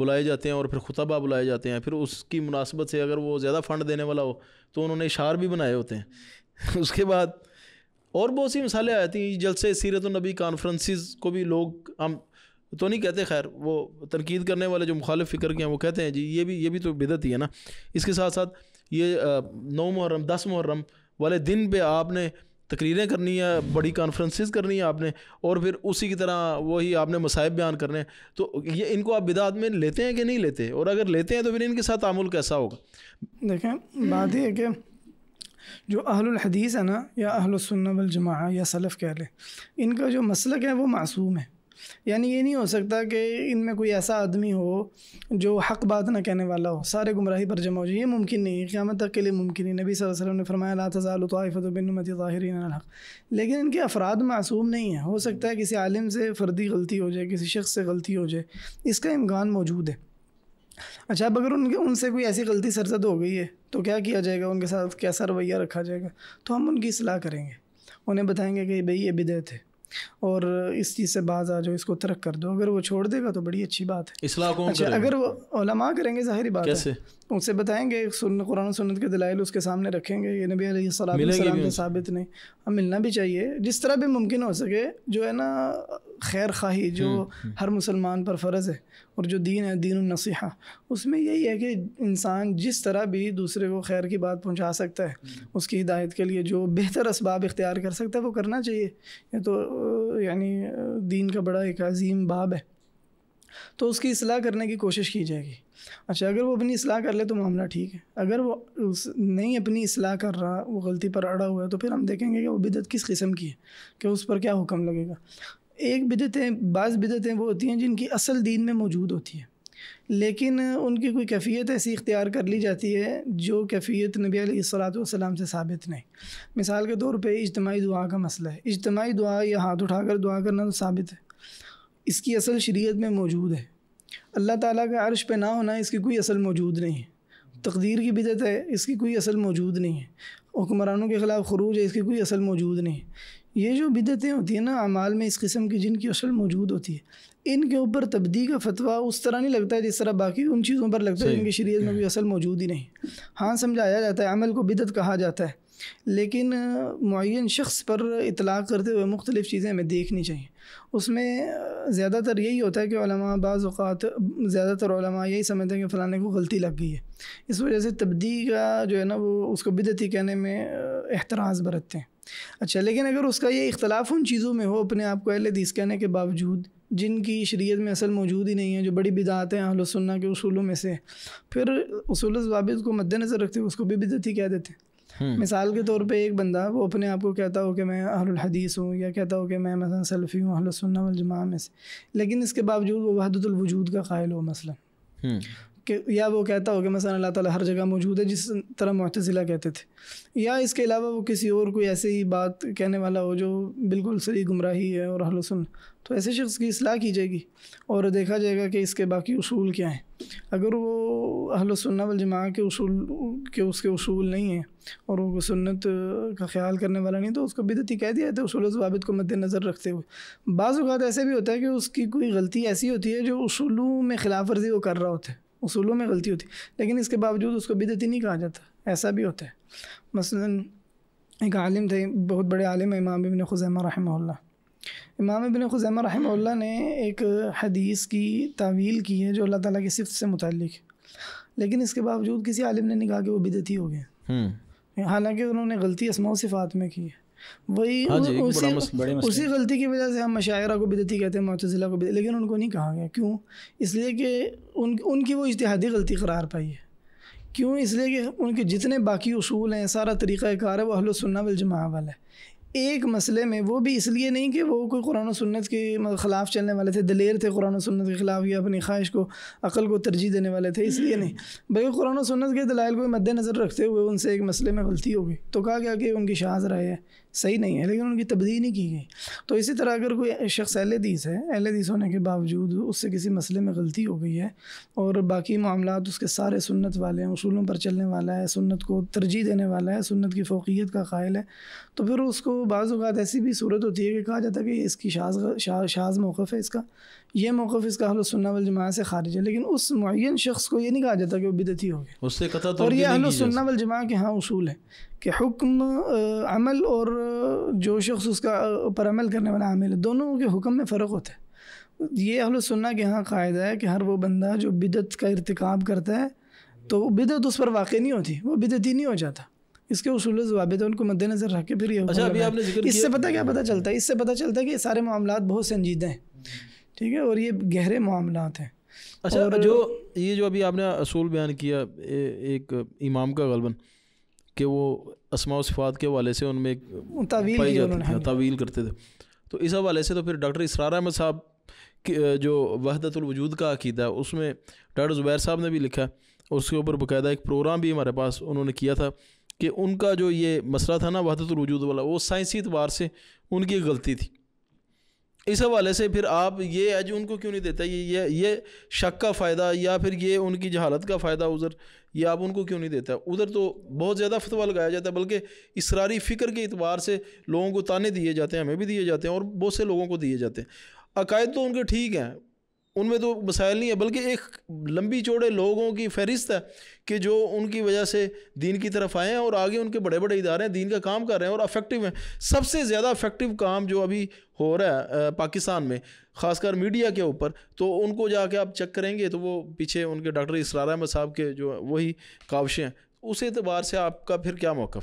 बुलाए जाते हैं और फिर खुतबा बुलाए जाते हैं फिर उसकी मुनासबत से अगर वो ज़्यादा फ़ंड देने वाला हो तो उन्होंने इशार भी बनाए होते हैं उसके बाद और बहुत सी मिसालें जाती हैं जलसे सीरत नबी कॉन्फ्रेंसिस को भी लोग हम तो नहीं कहते खैर वो तनकीद करने वाले जो मुखालिफ फ़िक्र के हैं वो कहते हैं जी ये भी ये भी तो बिदत ही है ना इसके साथ साथ ये नौ मुहर्रम दस मुहर्रम वाले दिन पे आपने तकरीरें करनी है बड़ी कॉन्फ्रेंसिस करनी है आपने और फिर उसी की तरह वही आपने मसाइब बयान करने हैं तो ये इनको आप बिदात में लेते हैं कि नहीं लेते और अगर लेते हैं तो फिर इनके साथ आमुल कैसा होगा देखें बात यह है कि जो अहल हदीस है ना या अहलसन्न वलजमा या सलफ़ कह लें इनका जो मसलक है वो मासूम है यानी ये नहीं हो सकता कि इनमें कोई ऐसा आदमी हो जो हक बात ना कहने वाला हो सारे गुमराही पर जमा हो जाए ये मुमकिन नहीं है क़्यामत तक के लिए मुमकिन है नबी वसल्लम ने फरमाया ला लेकिन इनके अफराद मासूम नहीं है हो सकता है किसी आलिम से फ़र्दी गलती हो जाए किसी शख्स से गलती हो जाए इसका इम्कान मौजूद है अच्छा अब अगर उनके उनसे कोई ऐसी गलती सरजद हो गई है तो क्या किया जाएगा उनके साथ कैसा रवैया रखा जाएगा तो हम उनकी सलाह करेंगे उन्हें बताएंगे कि भाई ये बिदत है और इस चीज़ से बाज आ जाओ इसको तरक कर दो अगर वो छोड़ देगा तो बड़ी अच्छी बात है अच्छा, अगर वो ओलमा करेंगे जाहिर बात कैसे? है उसे बताएंगे सुन कुरान सुन्नत के दलाइल उसके सामने रखेंगे ये नबी सलाम से साबित नहीं हम हाँ, मिलना भी चाहिए जिस तरह भी मुमकिन हो सके जो है ना खैर खाही जो हम्म, हम्म। हर मुसलमान पर फ़र्ज़ है और जो दीन है दीन नसीहा उसमें यही है कि इंसान जिस तरह भी दूसरे को खैर की बात पहुंचा सकता है हम्म। उसकी हिदायत के लिए जो बेहतर इसबाब इख्तियार कर सकता है वो करना चाहिए ये तो यानी दीन का बड़ा एक अजीम बाब है तो उसकी असलाह करने की कोशिश की जाएगी अच्छा अगर वो अपनी असलाह कर ले तो मामला ठीक है अगर वो उस नहीं अपनी असलाह कर रहा वो गलती पर अड़ा हुआ है तो फिर हम देखेंगे कि वो बिदत किस किस्म की है कि उस पर क्या हुक्म लगेगा एक बिदतें बाज़ बिदतें वो होती हैं जिनकी असल दीन में मौजूद होती हैं लेकिन उनकी कोई कैफियत ऐसी इख्तियार कर ली जाती है जो कैफियत नबी सलाम से साबित नहीं मिसाल के तौर पर इजतमाही दुआ का मसला है इजतमाही दुआ या हाथ उठाकर दुआ करना तो साबित है इसकी असल शरीयत में मौजूद है अल्लाह ताला के अर्श पे ना होना इसकी कोई असल मौजूद नहीं है तकदीर की बिदत है इसकी कोई असल मौजूद नहीं है हुक्मरानों के ख़िलाफ़ खरूज है इसकी कोई असल मौजूद नहीं है ये जो बिदतें होती हैं ना अमाल में इस किस्म की जिनकी असल मौजूद होती है इनके ऊपर तब्दी का फतवा उस तरह नहीं लगता है जिस तरह बाकी उन चीज़ों पर लगता है जिनकी शरीय में कोई असल मौजूद ही नहीं हाँ समझाया जाता है अमल को बिदत कहा जाता है लेकिन मुन शख्स पर इतलाक़ करते हुए मुख्तलिफ़ चीज़ें हमें देखनी चाहिए उसमें ज़्यादातर यही होता है कि बाज़ात ज़्यादातर यही समझते हैं कि फ़लाने को गलती लग गई है इस वजह से तब्दी का जो है ना वो उसको बिदती कहने में एहतराज़ बरतते हैं अच्छा लेकिन अगर उसका ये इख्तलाफ उन चीज़ों में हो अपने आप को दीस कहने के बावजूद जिनकी शरीयत में असल मौजूद ही नहीं है जो बड़ी बिदात हैं अहल सुन्ना के असूलों में से फिर असूल जवाब को मद्देनज़र रखते हुए उसको भी बिदती कह देते हैं हम्म। मिसाल के तौर पे एक बंदा वो अपने आप को कहता हो कि मैं हदीस हूँ या कहता हो कि मैं मसलन सेल्फी हूँ अहलसन्ना वलजमा में से लेकिन इसके बावजूद वो वहदतुलवजूद का कायल हो मसलन हम्म। कि या वो कहता हो कि मसा अल्लाह ताला हर जगह मौजूद है जिस तरह मतजिला कहते थे या इसके अलावा वो किसी और कोई ऐसे ही बात कहने वाला हो जो बिल्कुल सही गुमराही है और हल सुन तो ऐसे शख्स की असलाह की जाएगी और देखा जाएगा कि इसके बाकी असूल क्या हैं अगर वो अहल सुन्ना जमा के उसूल के उसके उसूल नहीं हैं और वो सुन्नत का ख्याल करने वाला नहीं तो उसको बिदती कह दिया जाता है उसूल जवाबित को मद्दनज़र रखते हुए बाज़ ऐसे भी होता है कि उसकी कोई गलती ऐसी होती है जो उसूलों में खिलाफ वर्जी वो कर रहा होता है उसूलों में गलती होती लेकिन इसके बावजूद उसको बिदती नहीं कहा जाता ऐसा भी होता है मसलन एक आलिम थे बहुत बड़े आलिम है इमाम इबन खुजैमा रहा इमाम इबन खुजैमा रहा ने एक हदीस की तावील की है जो अल्लाह ताला की सिफत से मुतल है लेकिन इसके बावजूद किसी आलिम ने नहीं कहा कि वो बिदती हो गए हम्म। हालांकि उन्होंने गलती असमा सिफ़ात में की है वही हाँ जी, उसी उसी गलती की वजह से हम मशायरा को बिदती कहते हैं मोतजिला को लेकिन उनको नहीं कहा गया क्यों इसलिए कि उन उनकी वो इतिहादी गलती करार पाई है क्यों इसलिए कि उनके जितने बाकी असूल हैं सारा तरीक़ाकार है वह अहल सुन्ना वल जमा वाला है एक मसले में वो भी इसलिए नहीं कि वो कोई कुरान सन्नत के ख़िलाफ़ चलने वाले थे दलेर थे कुरान सन्नत के ख़िलाफ़ या अपनी ख्वाहिश को अकल को तरजीह देने वाले थे इसलिए नहीं बल्कि कुरान सन्नत के दलाइल को मद्देनज़र रखते हुए उनसे एक मसले में गलती हो गई तो कहा गया कि उनकी शाज राय है सही नहीं है लेकिन उनकी तब्दील नहीं की गई तो इसी तरह अगर कोई शख्स एल दीस है अहल होने के बावजूद उससे किसी मसले में गलती हो गई है और बाकी मामला उसके सारे सुन्नत वाले हैं उसूलों पर चलने वाला है सुन्नत को तरजीह देने वाला है सुन्नत की फ़ोकियत का कायल है तो फिर उसको बाज़ात ऐसी भी सूरत होती है कि कहा जाता है कि इसकी शाज शा, शाज मौक़ है इसका यह मौक़ इसका अहल सुन्ना वल से खारिज है लेकिन उस मुन शख्स को ये नहीं कहा जाता कि वो बिदती हो गया उससे कथा तो और ये अहल सुन्ना वल जमा के यहाँ असूल है कि हुक्म अमल और जो शख्स उसका पर अमल करने वाला आमिल है दोनों के हुक्म में फ़र्क होता है ये अहल सुन्ना के यहाँ कायदा है कि हर वो बंदा जो बिदत का इरतकब करता है तो बिदत उस पर वाकई नहीं होती वो बिदती नहीं हो जाता इसके उसूल ज़वाबे हैं तो उनको मद्देनजर रख के फिर ये अच्छा अभी आपने जिक्र इससे पता क्या पता चलता है इससे पता चलता है कि सारे मामला बहुत संजीदा हैं ठीक है और ये गहरे मामला हैं अच्छा और जो ये जो अभी आपने असूल बयान किया ए, एक इमाम का गलबन कि वो असमा सिफात के हवाले से उनमें एक तवील तवील हाँ करते थे तो इस हवाले से तो फिर डॉक्टर इसरार अहमद साहब जो वहदतुलवजूद का अकीदा उसमें डॉक्टर ज़ुबैर साहब ने भी लिखा उसके ऊपर बाकायदा एक प्रोग्राम भी हमारे पास उन्होंने किया था कि उनका जो ये मसला था ना वहदत वजूद वाला वो साइंसी एतबार से उनकी गलती थी इस हवाले से फिर आप ये जो उनको क्यों नहीं देते ये ये ये शक का फ़ायदा या फिर ये उनकी जहालत का फ़ायदा उधर ये आप उनको क्यों नहीं देता उधर तो बहुत ज़्यादा फतवा लगाया जाता है बल्कि इसरारी फ़िक्र के अतबार से लोगों को ताने दिए जाते हैं हमें भी दिए जाते हैं और बहुत से लोगों को दिए जाते हैं अकायद तो उनके ठीक हैं उनमें तो मसाइल नहीं है बल्कि एक लंबी चौड़े लोगों की फहरिस्त है कि जो उनकी वजह से दीन की तरफ आए हैं और आगे उनके बड़े बड़े इदारे हैं दीन का काम कर रहे हैं और अफेक्टिव हैं सबसे ज़्यादा अफेक्टिव काम जो अभी हो रहा है पाकिस्तान में ख़ासकर मीडिया के ऊपर तो उनको जाके आप चेक करेंगे तो वो पीछे उनके डॉक्टर इसरार अहमद साहब के जो वही काविशें हैं उस एतबार से आपका फिर क्या मौक़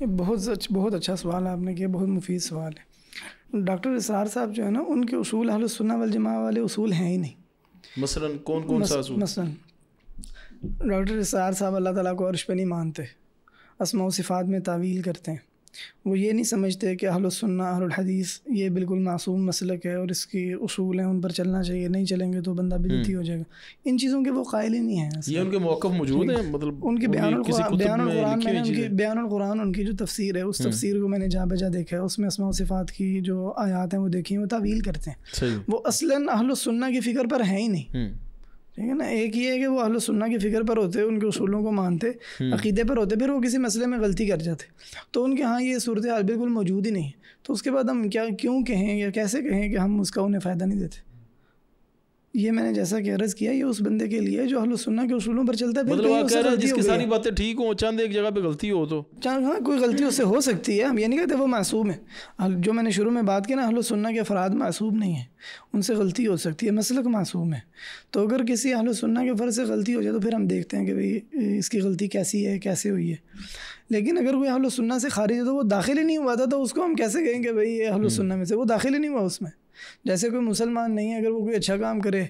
है बहुत अच्छा बहुत अच्छा सवाल है आपने किया बहुत मुफीद सवाल है डॉक्टर इसरार साहब जो है ना उनके असूल अहल सुन्ना जमा वाले असूल हैं ही नहीं मसलन कौन कौन सा मसलन डॉक्टर इसार साहब अल्लाह ताला को अरश पे नहीं मानते असमा सिफ़ात में तावील करते हैं वो ये नहीं समझते कि अहलसन्ना हदीस ये बिल्कुल मासूम मसलक है और इसकी उसूल हैं उन पर चलना चाहिए नहीं चलेंगे तो बंदा हम्म। बिजती हो जाएगा इन चीज़ों के वो कायल ही नहीं हैं ये उनके मौक़ मौजूद हैं मतलब उनके बयान बयान कुरान में बयान कुरान उनकी जो तफसीर है उस हम्म। तफसीर को मैंने जहाँ बजा देखा है उसमें असमा सिफ़ात की जो आयात हैं वो देखी हैं वो तावील करते हैं वो असला अहलसन्ना की फ़िक्र पर है ही नहीं हम्म। ठीक है ना एक ये है कि वो अहले सुन्ना की फ़िक्र पर होते उनके उसूलों को मानते हम्म। अकीदे पर होते फिर वो किसी मसले में गलती कर जाते तो उनके यहाँ ये सूरत हाल बिल्कुल मौजूद ही नहीं तो उसके बाद हम क्या क्यों कहें या कैसे कहें कि हम उसका उन्हें फ़ायदा नहीं देते ये मैंने जैसा कि अर्ज किया ये उस बंदे के लिए जो हल सुनना के उसूलों पर चलता है मतलब जिसकी सारी बातें ठीक हो चंद एक जगह पे गलती हो तो चंद हाँ कोई गलती उससे हो सकती है हम ये नहीं कहते वो मासूम है जो मैंने शुरू में बात की ना हल सुनना के अफराद मासूम नहीं है उनसे गलती हो सकती है मसलक मासूम है तो अगर किसी अहल सुनना के फ़र्ज से गलती हो जाए तो फिर हम देखते हैं कि भाई इसकी गलती कैसी है कैसे हुई है लेकिन अगर कोई अहल सुनना से खारिज है तो वो दाखिल ही नहीं हुआ था तो उसको हम कैसे कहेंगे भाई ये अहल हम्म। सुनना में से वो दाखिल ही नहीं हुआ उसमें जैसे कोई मुसलमान नहीं है अगर वो कोई अच्छा काम करे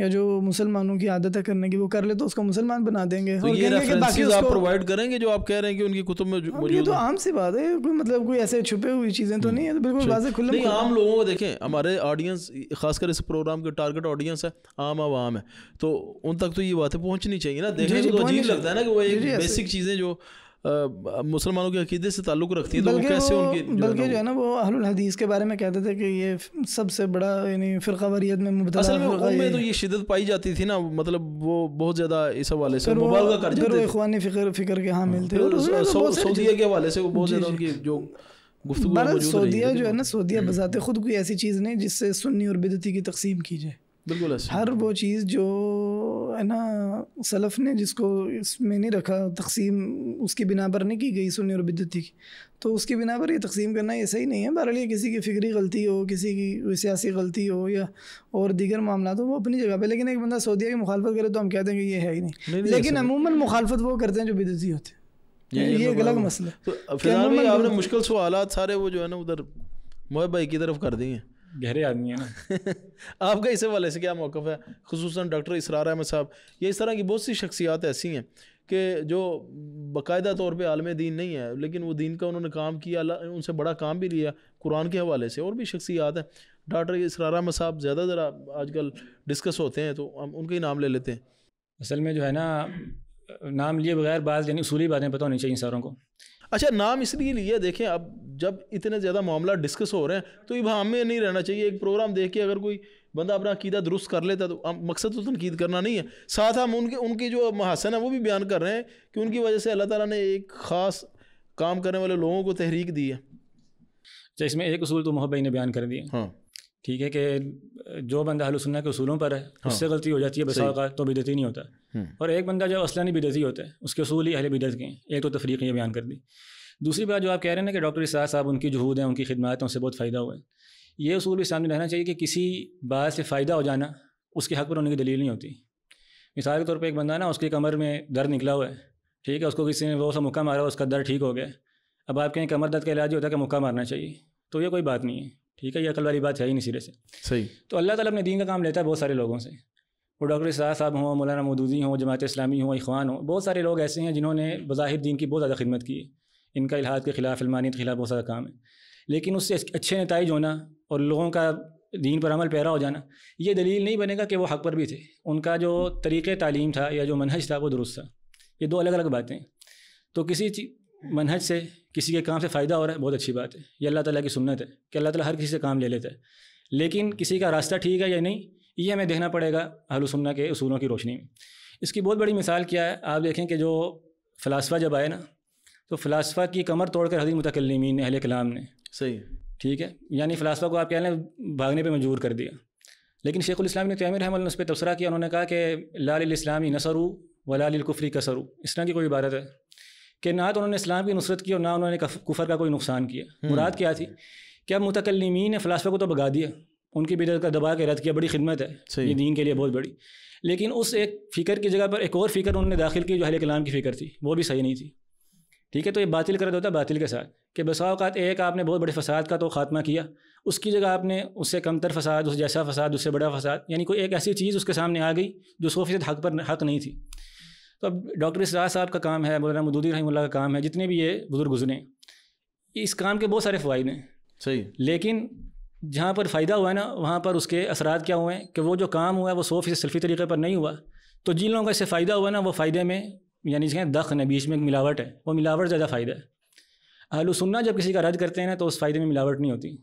या जो मुसलमानों की आदत है करने की वो कर ले तो उसको मुसलमान बना देंगे तो और ये कि आप प्रोवाइड करेंगे जो आप कह रहे हैं कि उनकी कुतुब में हाँ, ये तो आम सी बात है कोई मतलब कोई ऐसे छुपे हुई चीज़ें तो हम्म। नहीं है तो बिल्कुल वाजे अच्छा। खुले आम लोगों को देखें हमारे ऑडियंस खासकर इस प्रोग्राम के टारगेट ऑडियंस है आम आवाम है तो उन तक तो ये बातें पहुंचनी चाहिए ना देखने को तो अजीब लगता है ना कि वो बेसिक चीज़ें जो मुसलमानों के अकीदे से ताल्लुक़ रखती है तो कैसे वो, उनकी बल्कि जो है ना वो अहल हदीस के बारे में कहते थे कि ये सबसे बड़ा यानी फ़िरका वरीत में मुबतला असल में उनमें तो ये शिदत पाई जाती थी ना मतलब वो बहुत ज़्यादा इस हवाले से मुबालगा कर जाते इखवानी फ़िक्र फ़िक्र के हाँ मिलते तो तो सऊदीया के हवाले से वो बहुत ज़्यादा उनकी जो भारत सऊदीया जो है ना सऊदिया हम्म। बजाते खुद कोई ऐसी चीज़ नहीं जिससे सुन्नी और बिदती की तकसीम की जाए बिल्कुल हर वो चीज़ जो है ना सलफ़ ने जिसको इसमें नहीं रखा तकसीम उसकी बिना पर नहीं की गई सुन्नी और बिदती की तो उसकी बिना पर ये तकसीम करना यह सही नहीं है बहरहाल ये किसी की फ़िक्री गलती हो किसी की सियासी गलती हो या और दीगर मामला हो तो वो अपनी जगह पर लेकिन एक बंदा सऊदिया की मुखालफत करे तो हम कहते हैं कि ये है ही नहीं लेकिन अमूमन मुखालफत वो करते हैं जो बिदती होते हैं ये एक अलग मसला है तो फिलहाल आपने मुश्किल सवाल सारे वो जो है ना उधर मोहब भाई की तरफ कर दिए हैं गहरे आदमी है ना आपका इस हवाले से क्या मौक़ है खसूस डॉक्टर इसरार अहमद साहब ये इस तरह की बहुत सी शख्सियात ऐसी हैं कि जो बाकायदा तौर पर आलम दीन नहीं है लेकिन वो दीन का उन्होंने काम किया उनसे बड़ा काम भी लिया कुरान के हवाले से और भी शख्सियात हैं डॉक्टर इसरार अहमद साहब ज़्यादा ज़रा आजकल डिस्कस होते हैं तो हम उनके ही नाम ले लेते हैं असल में जो है ना नाम लिए बगैर बात यानी उसूली बातें पता होनी चाहिए सारों को अच्छा नाम इसलिए लिया देखें अब जब इतने ज़्यादा मामला डिस्कस हो रहे हैं तो भाव में नहीं रहना चाहिए एक प्रोग्राम देख के अगर कोई बंदा अपना अकीदा दुरुस्त कर लेता तो मकसद तो तनकीद करना नहीं है साथ हम उनके उनकी जो महासन है वो भी बयान कर रहे हैं कि उनकी वजह से अल्लाह ताला ने एक ख़ास काम करने वाले लोगों को तहरीक दी है जैसे अच्छा, इसमें एक असूल तो मोहब्बई ने बयान कर दिया हाँ ठीक है कि जो बंदा सुनना के असूलों पर है हाँ। उससे गलती हो जाती है बसा तो बिदती नहीं होता हम्म। और एक बंदा जो असला नहीं बिदती होता है उसके असूल ही अहले बिदत के हैं एक तो तफरीक ये बयान कर दी दूसरी बात जो आप कह रहे हैं ना कि डॉक्टर इसाद साहब उनकी जहूद हैं उनकी खिदमत हैं उनसे बहुत फ़ायदा हुआ है ये असूल भी सामने रहना चाहिए कि किसी बात से फ़ायदा हो जाना उसके हक पर होने की दलील नहीं होती मिसाल के तौर पर एक बंदा ना उसकी कमर में दर्द निकला हुआ है ठीक है उसको किसी ने वो सा मुक्का मारा उसका दर्द ठीक हो गया अब आप कहें कमर दर्द का इलाज होता है कि मुक्का मारना चाहिए तो ये कोई बात नहीं है ठीक है ये अकल वाली बात है ही नहीं सिरे से सही तो अल्लाह ताला अपने दीन का काम लेता है बहुत सारे लोगों से वो डॉक्टर शाह साहब हों मौलाना मदूदी हों जमात इस्लामी हों इखवान हों बहुत सारे लोग ऐसे हैं जिन्होंने बज़ाहिर दीन की बहुत ज़्यादा खिदमत की है इनका इलाहात के ख़िलाफ़ इलमानियत के ख़िलाफ़ बहुत सारा काम है लेकिन उससे अच्छे नतज होना और लोगों का दीन पर अमल पैरा हो जाना ये दलील नहीं बनेगा कि वो हक पर भी थे उनका जो तरीक़ तालीम था या जो मनहज था वो दुरुस्त था ये दो अलग अलग बातें तो किसी मनहज से किसी के काम से फ़ायदा हो रहा है बहुत अच्छी बात है ये अल्लाह ताला की सुन्नत है कि अल्लाह ताला हर किसी से काम ले लेता है लेकिन किसी का रास्ता ठीक है या नहीं ये हमें देखना पड़ेगा अहल सुन्ना के असूलों की रोशनी में इसकी बहुत बड़ी मिसाल क्या है आप देखें कि जो फ़िलासफ़ा जब आए ना तो फ़िलासफ़ा की कमर तोड़कर हदी मुतकलमीन ने अहल कलाम ने सही ठीक है यानी फ़िलासफ़ा को आप कह लें भागने पर मजबूर कर दिया लेकिन शेखुलस्लाम ने तैमिर तो अहमद ने उस पर तबसरा किया उन्होंने कहा कि लाल इस्लामी नसरू व लाल कुफरी कसरू इस तरह की कोई इबारत है कि ना तो उन्होंने इस्लाम की नुसरत की और ना उन्होंने कुफर का कोई नुकसान किया हम्म। मुराद क्या थी क्या मुतकलमीन ने फ़लासफ़ा को तो भगा दिया उनकी बिदत का दबा के रद्द किया बड़ी खिदमत है ये दीन के लिए बहुत बड़ी लेकिन उस एक फ़िक्र की जगह पर एक और फ़िक्र उन्होंने दाखिल की जो अहल कलाम की फ़िक्र थी वो भी सही नहीं थी ठीक है तो ये बातिल कर होता बातिल के साथ कि बसाओकात एक आपने बहुत बड़े फसाद का तो खात्मा किया उसकी जगह आपने उससे कमतर फसाद उस जैसा फसाद उससे बड़ा फसाद यानी कोई एक ऐसी चीज़ उसके सामने आ गई जो सौ फीसद हक पर हक नहीं थी तो अब डॉक्टर इसराज साहब का काम है मौलाना मदूदी रहीमल्ला का काम है जितने भी ये बुज़ुर्ग गुजरे इस काम के बहुत सारे फ़वाद हैं सही लेकिन जहाँ पर फ़ायदा हुआ है ना वहाँ पर उसके असरात क्या हुए हैं कि वो जो काम हुआ है वो सौ फीसद सल्फी तरीके पर नहीं हुआ तो जिन लोगों का इससे फ़ायदा हुआ ना वो फ़ायदे में यानी जिसके दख है बीच में एक मिलावट है वो मिलावट ज़्यादा फ़ायदा है आलू सुनना जब किसी का रद्द करते हैं ना तो उस फ़ायदे में मिलावट नहीं होती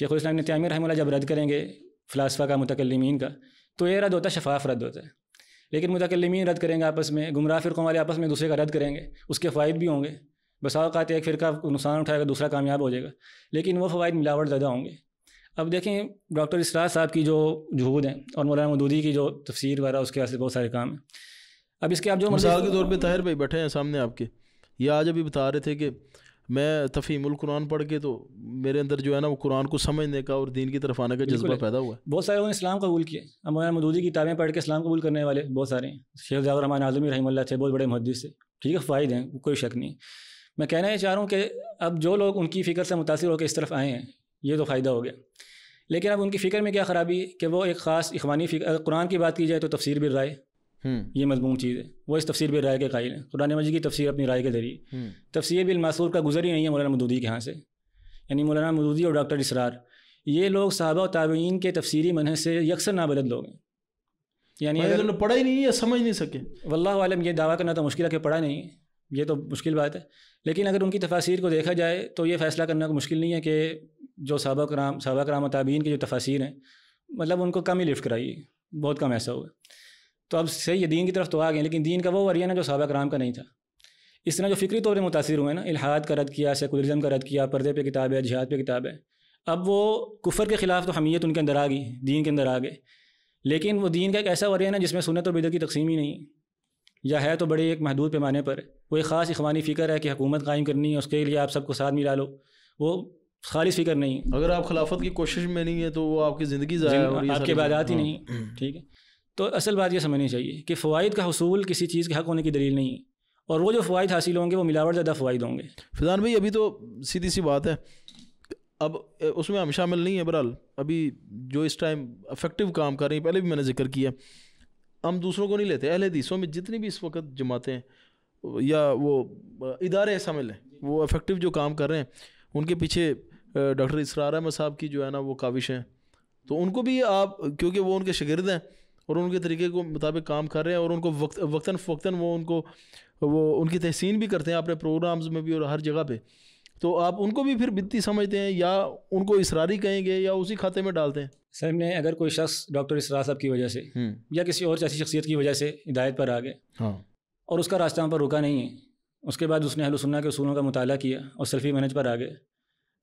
शेख इस्लाम ने त्यामिर रहमल जब रद्द करेंगे फ़िलासफ़ा का मुतकलमीन का तो ये रद्द होता है शफाफ रद्द होता है लेकिन मुतकलमीन रद्द करेंगे आपस में गुमराह फ़िरक़ों वाले आपस में दूसरे का रद्द करेंगे उसके फ़ायद भी होंगे बसाओकात एक फ़िरका नुकसान उठाएगा दूसरा कामयाब हो जाएगा लेकिन वो फ़वाद मिलावट ज़्यादा होंगे अब देखें डॉक्टर इसरा साहब की जो जहूद हैं और मौलाना मदूदी की जो तफसीर वगैरह उसके वास्ते बहुत सारे काम हैं अब इसके आप जो मिसाल के तौर पर ताहिर भाई बैठे हैं सामने आपके ये आज अभी बता रहे थे कि मैं तफहीम कुरान पढ़ के तो मेरे अंदर जो है ना वो कुरान को समझने का और दीन की तरफ आने का जज्बा पैदा हुआ बहुत सारे लोगों ने इस्लाम कबूल किए हमारे मदूदी किताबें पढ़ के इस्लाम कबूल करने वाले बहुत सारे हैं शेख जयामान आजमी रही थे बहुत बड़े मुहदस से ठीक है फ़ायदे हैं कोई शक नहीं मैं कहना ये चाह रहा हूँ कि अब जो लोग उनकी फ़िक्र से मुतासर होकर इस तरफ आए हैं ये तो फ़ायदा हो गया लेकिन अब उनकी फ़िक्र में क्या ख़राबी कि वो एक ख़ास इखवानी फ़िक्र अगर कुरान की बात की जाए तो तफसीर भी राय हम्म। ये मजमूम चीज़ है वो इस तफसीर भी राय के कायल है कुरान मजीद की तफसीर अपनी राय के जरिए हम्म। तफसीर मासूर का गुजर ही नहीं है मौलाना मदूदी के यहाँ से यानी मौलाना मदूदी और डॉक्टर इसरार ये लोग साहबा ताबीन के तफसीरी मनह से यकसर नाबलद लोग हैं यानी अगर पढ़ा ही नहीं है समझ नहीं सके वल्लाह आलम ये दावा करना तो मुश्किल है कि पढ़ा नहीं है ये तो मुश्किल बात है लेकिन अगर उनकी तफासिर को देखा जाए तो ये फैसला करना मुश्किल नहीं है कि जो सहाबा कराम सहाबा कराम ताबीन की जो तफासिर हैं मतलब उनको कम ही लिफ्ट कराइए बहुत कम ऐसा हुआ तो अब सही दीन की तरफ तो आ गए लेकिन दीन का वो वरिया ना जो सबक राम का नहीं था इस तरह जो फ़िक्री तौर पर मुतासर हुए ना इलाहाद का रद्द किया सेकुलरिज्म का रद्द किया पर्दे पर किताब है जिहाद पर किताब है अब वो कुफर के ख़िलाफ़ तो हमीयत उनके अंदर आ गई दीन के अंदर आ गए लेकिन वो दीन का एक ऐसा वरिया ना जिसमें सुनत और बिदत की तकसीम ही नहीं या है तो बड़े एक महदूद पैमाने पर वो एक ख़ास इखवानी फ़िक्र है कि हुकूमत कायम करनी है उसके लिए आप सबको साथ मिला लो वो खालिश फ़िक्र नहीं अगर आप खिलाफत की कोशिश में नहीं है तो वो आपकी ज़िंदगी आपकी बाद ही नहीं हाँ। ठीक है तो असल बात यह समझनी चाहिए कि फ़वाद का हसूल किसी चीज़ के हक़ होने की दलील नहीं है और वो जो फ़वाद हासिल होंगे वो मिलावट ज़्यादा फ़वाद होंगे फिजान भाई अभी तो सीधी सी बात है अब उसमें हम शामिल नहीं है बहरहाल अभी जो इस टाइम अफेक्टिव काम कर रही हैं पहले भी मैंने जिक्र किया हम दूसरों को नहीं लेते अहले हदीसों में जितनी भी इस वक्त जमातें हैं या वो इदारे शामिल हैं वो अफेक्टिव जो काम कर रहे हैं उनके पीछे डॉक्टर इसरार अहमद साहब की जो है ना वो काविश हैं तो उनको भी आप क्योंकि वो उनके शगिर्द हैं और उनके तरीके को मुताबिक काम कर रहे हैं और उनको वक्त वक्ता फ़वक्ता वो उनको वो उनकी तहसीन भी करते हैं अपने प्रोग्राम्स में भी और हर जगह पर तो आप उनको भी फिर बित्ती समझते हैं या उनको इसरारी कहेंगे या उसी खाते में डालते हैं सर ने अगर कोई शख्स डॉक्टर इसरा साहब की वजह से हम्म। या किसी और ऐसी शख्सियत की वजह से हिदायत पर आ गए हाँ और उसका रास्ता पर रुका नहीं है उसके बाद उसने हल सुन्ना के असूलों का मुताला किया और सेल्फी मैनेज पर आ गए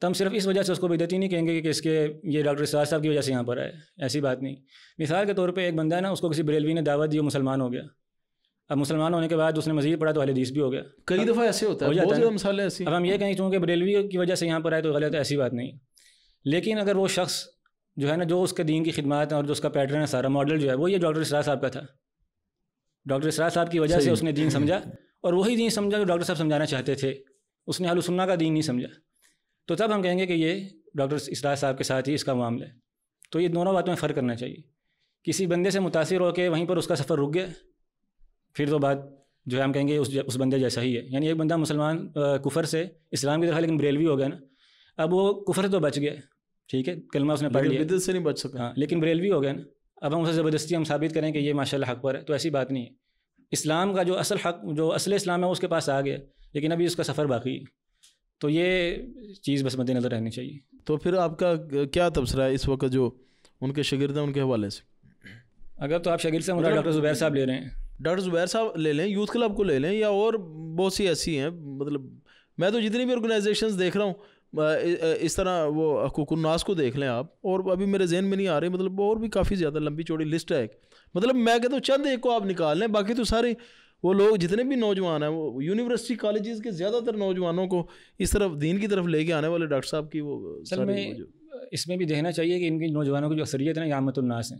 तो हम सिर्फ इस वजह से उसको बेदती नहीं कहेंगे कि, इसके ये डॉक्टर शाह साहब की वजह से यहाँ पर आए ऐसी बात नहीं मिसाल के तौर पर एक बंदा है ना उसको किसी बरेलवी ने दावत दी वो मुसलमान हो गया अब मुसलमान होने के बाद उसने मजीद पढ़ा तो हदीस भी हो गया कई दफ़ा ऐसे होता है बहुत ज़्यादा है ऐसी अब हम ये कहें चूँकि बरेलवी की वजह से यहाँ पर आए तो गलत ऐसी बात नहीं लेकिन अगर वो शख्स जो है ना जो उसके दीन की खिदमत है और जो उसका पैटर्न है सारा मॉडल जो है वो ये डॉक्टर इसरा साहब का था डॉक्टर इसरा साहब की वजह से उसने दीन समझा और वही दीन समझा जो डॉक्टर साहब समझाना चाहते थे उसने आलू सुन्ना का दीन नहीं समझा तो तब हम कहेंगे कि ये डॉक्टर इसराज साहब के साथ ही इसका मामला है तो ये दोनों बातों में फ़र्क करना चाहिए किसी बंदे से मुतासर होकर वहीं पर उसका सफ़र रुक गया फिर तो बात जो है हम कहेंगे उस उस बंदे जैसा ही है यानी एक बंदा मुसलमान कुफर से इस्लाम की तरफ लेकिन ब्रेलवी हो गया ना अब वो कुफर तो बच गया ठीक है कलमा उसने पढ़ लिया से नहीं बच सका हाँ लेकिन ब्रेलवी हो गया ना अब हम उसे ज़बरदस्ती हम साबित करें कि ये माशा हक पर है तो ऐसी बात नहीं है इस्लाम का जो असल हक जो असल इस्लाम है उसके पास आ गया लेकिन अभी उसका सफ़र बाकी है तो ये चीज़ बस मद्देनज़र रहनी चाहिए तो फिर आपका क्या तबसरा है इस वक्त जो उनके शागिर्द हैं उनके हवाले से अगर तो आप शागिर से मतलब डॉक्टर जुबैर साहब ले रहे हैं डॉक्टर जुबैर साहब ले लें यूथ क्लब को ले लें या और बहुत सी ऐसी हैं मतलब मैं तो जितनी भी ऑर्गेनाइजेशन देख रहा हूँ इस तरह वो हकूकनास को देख लें आप और अभी मेरे जहन में नहीं आ रहे मतलब और भी काफ़ी ज़्यादा लंबी चौड़ी लिस्ट है मतलब मैं कहता हूँ चंद एक को आप निकाल लें बाकी तो सारे वो लोग जितने भी नौजवान हैं वो यूनिवर्सिटी कॉलेजेस के ज़्यादातर नौजवानों को इस तरफ दीन की तरफ लेके आने वाले डॉक्टर साहब की वो सर में इसमें भी देखना चाहिए कि इनके नौजवानों की जो असरियत है ना उन्नास है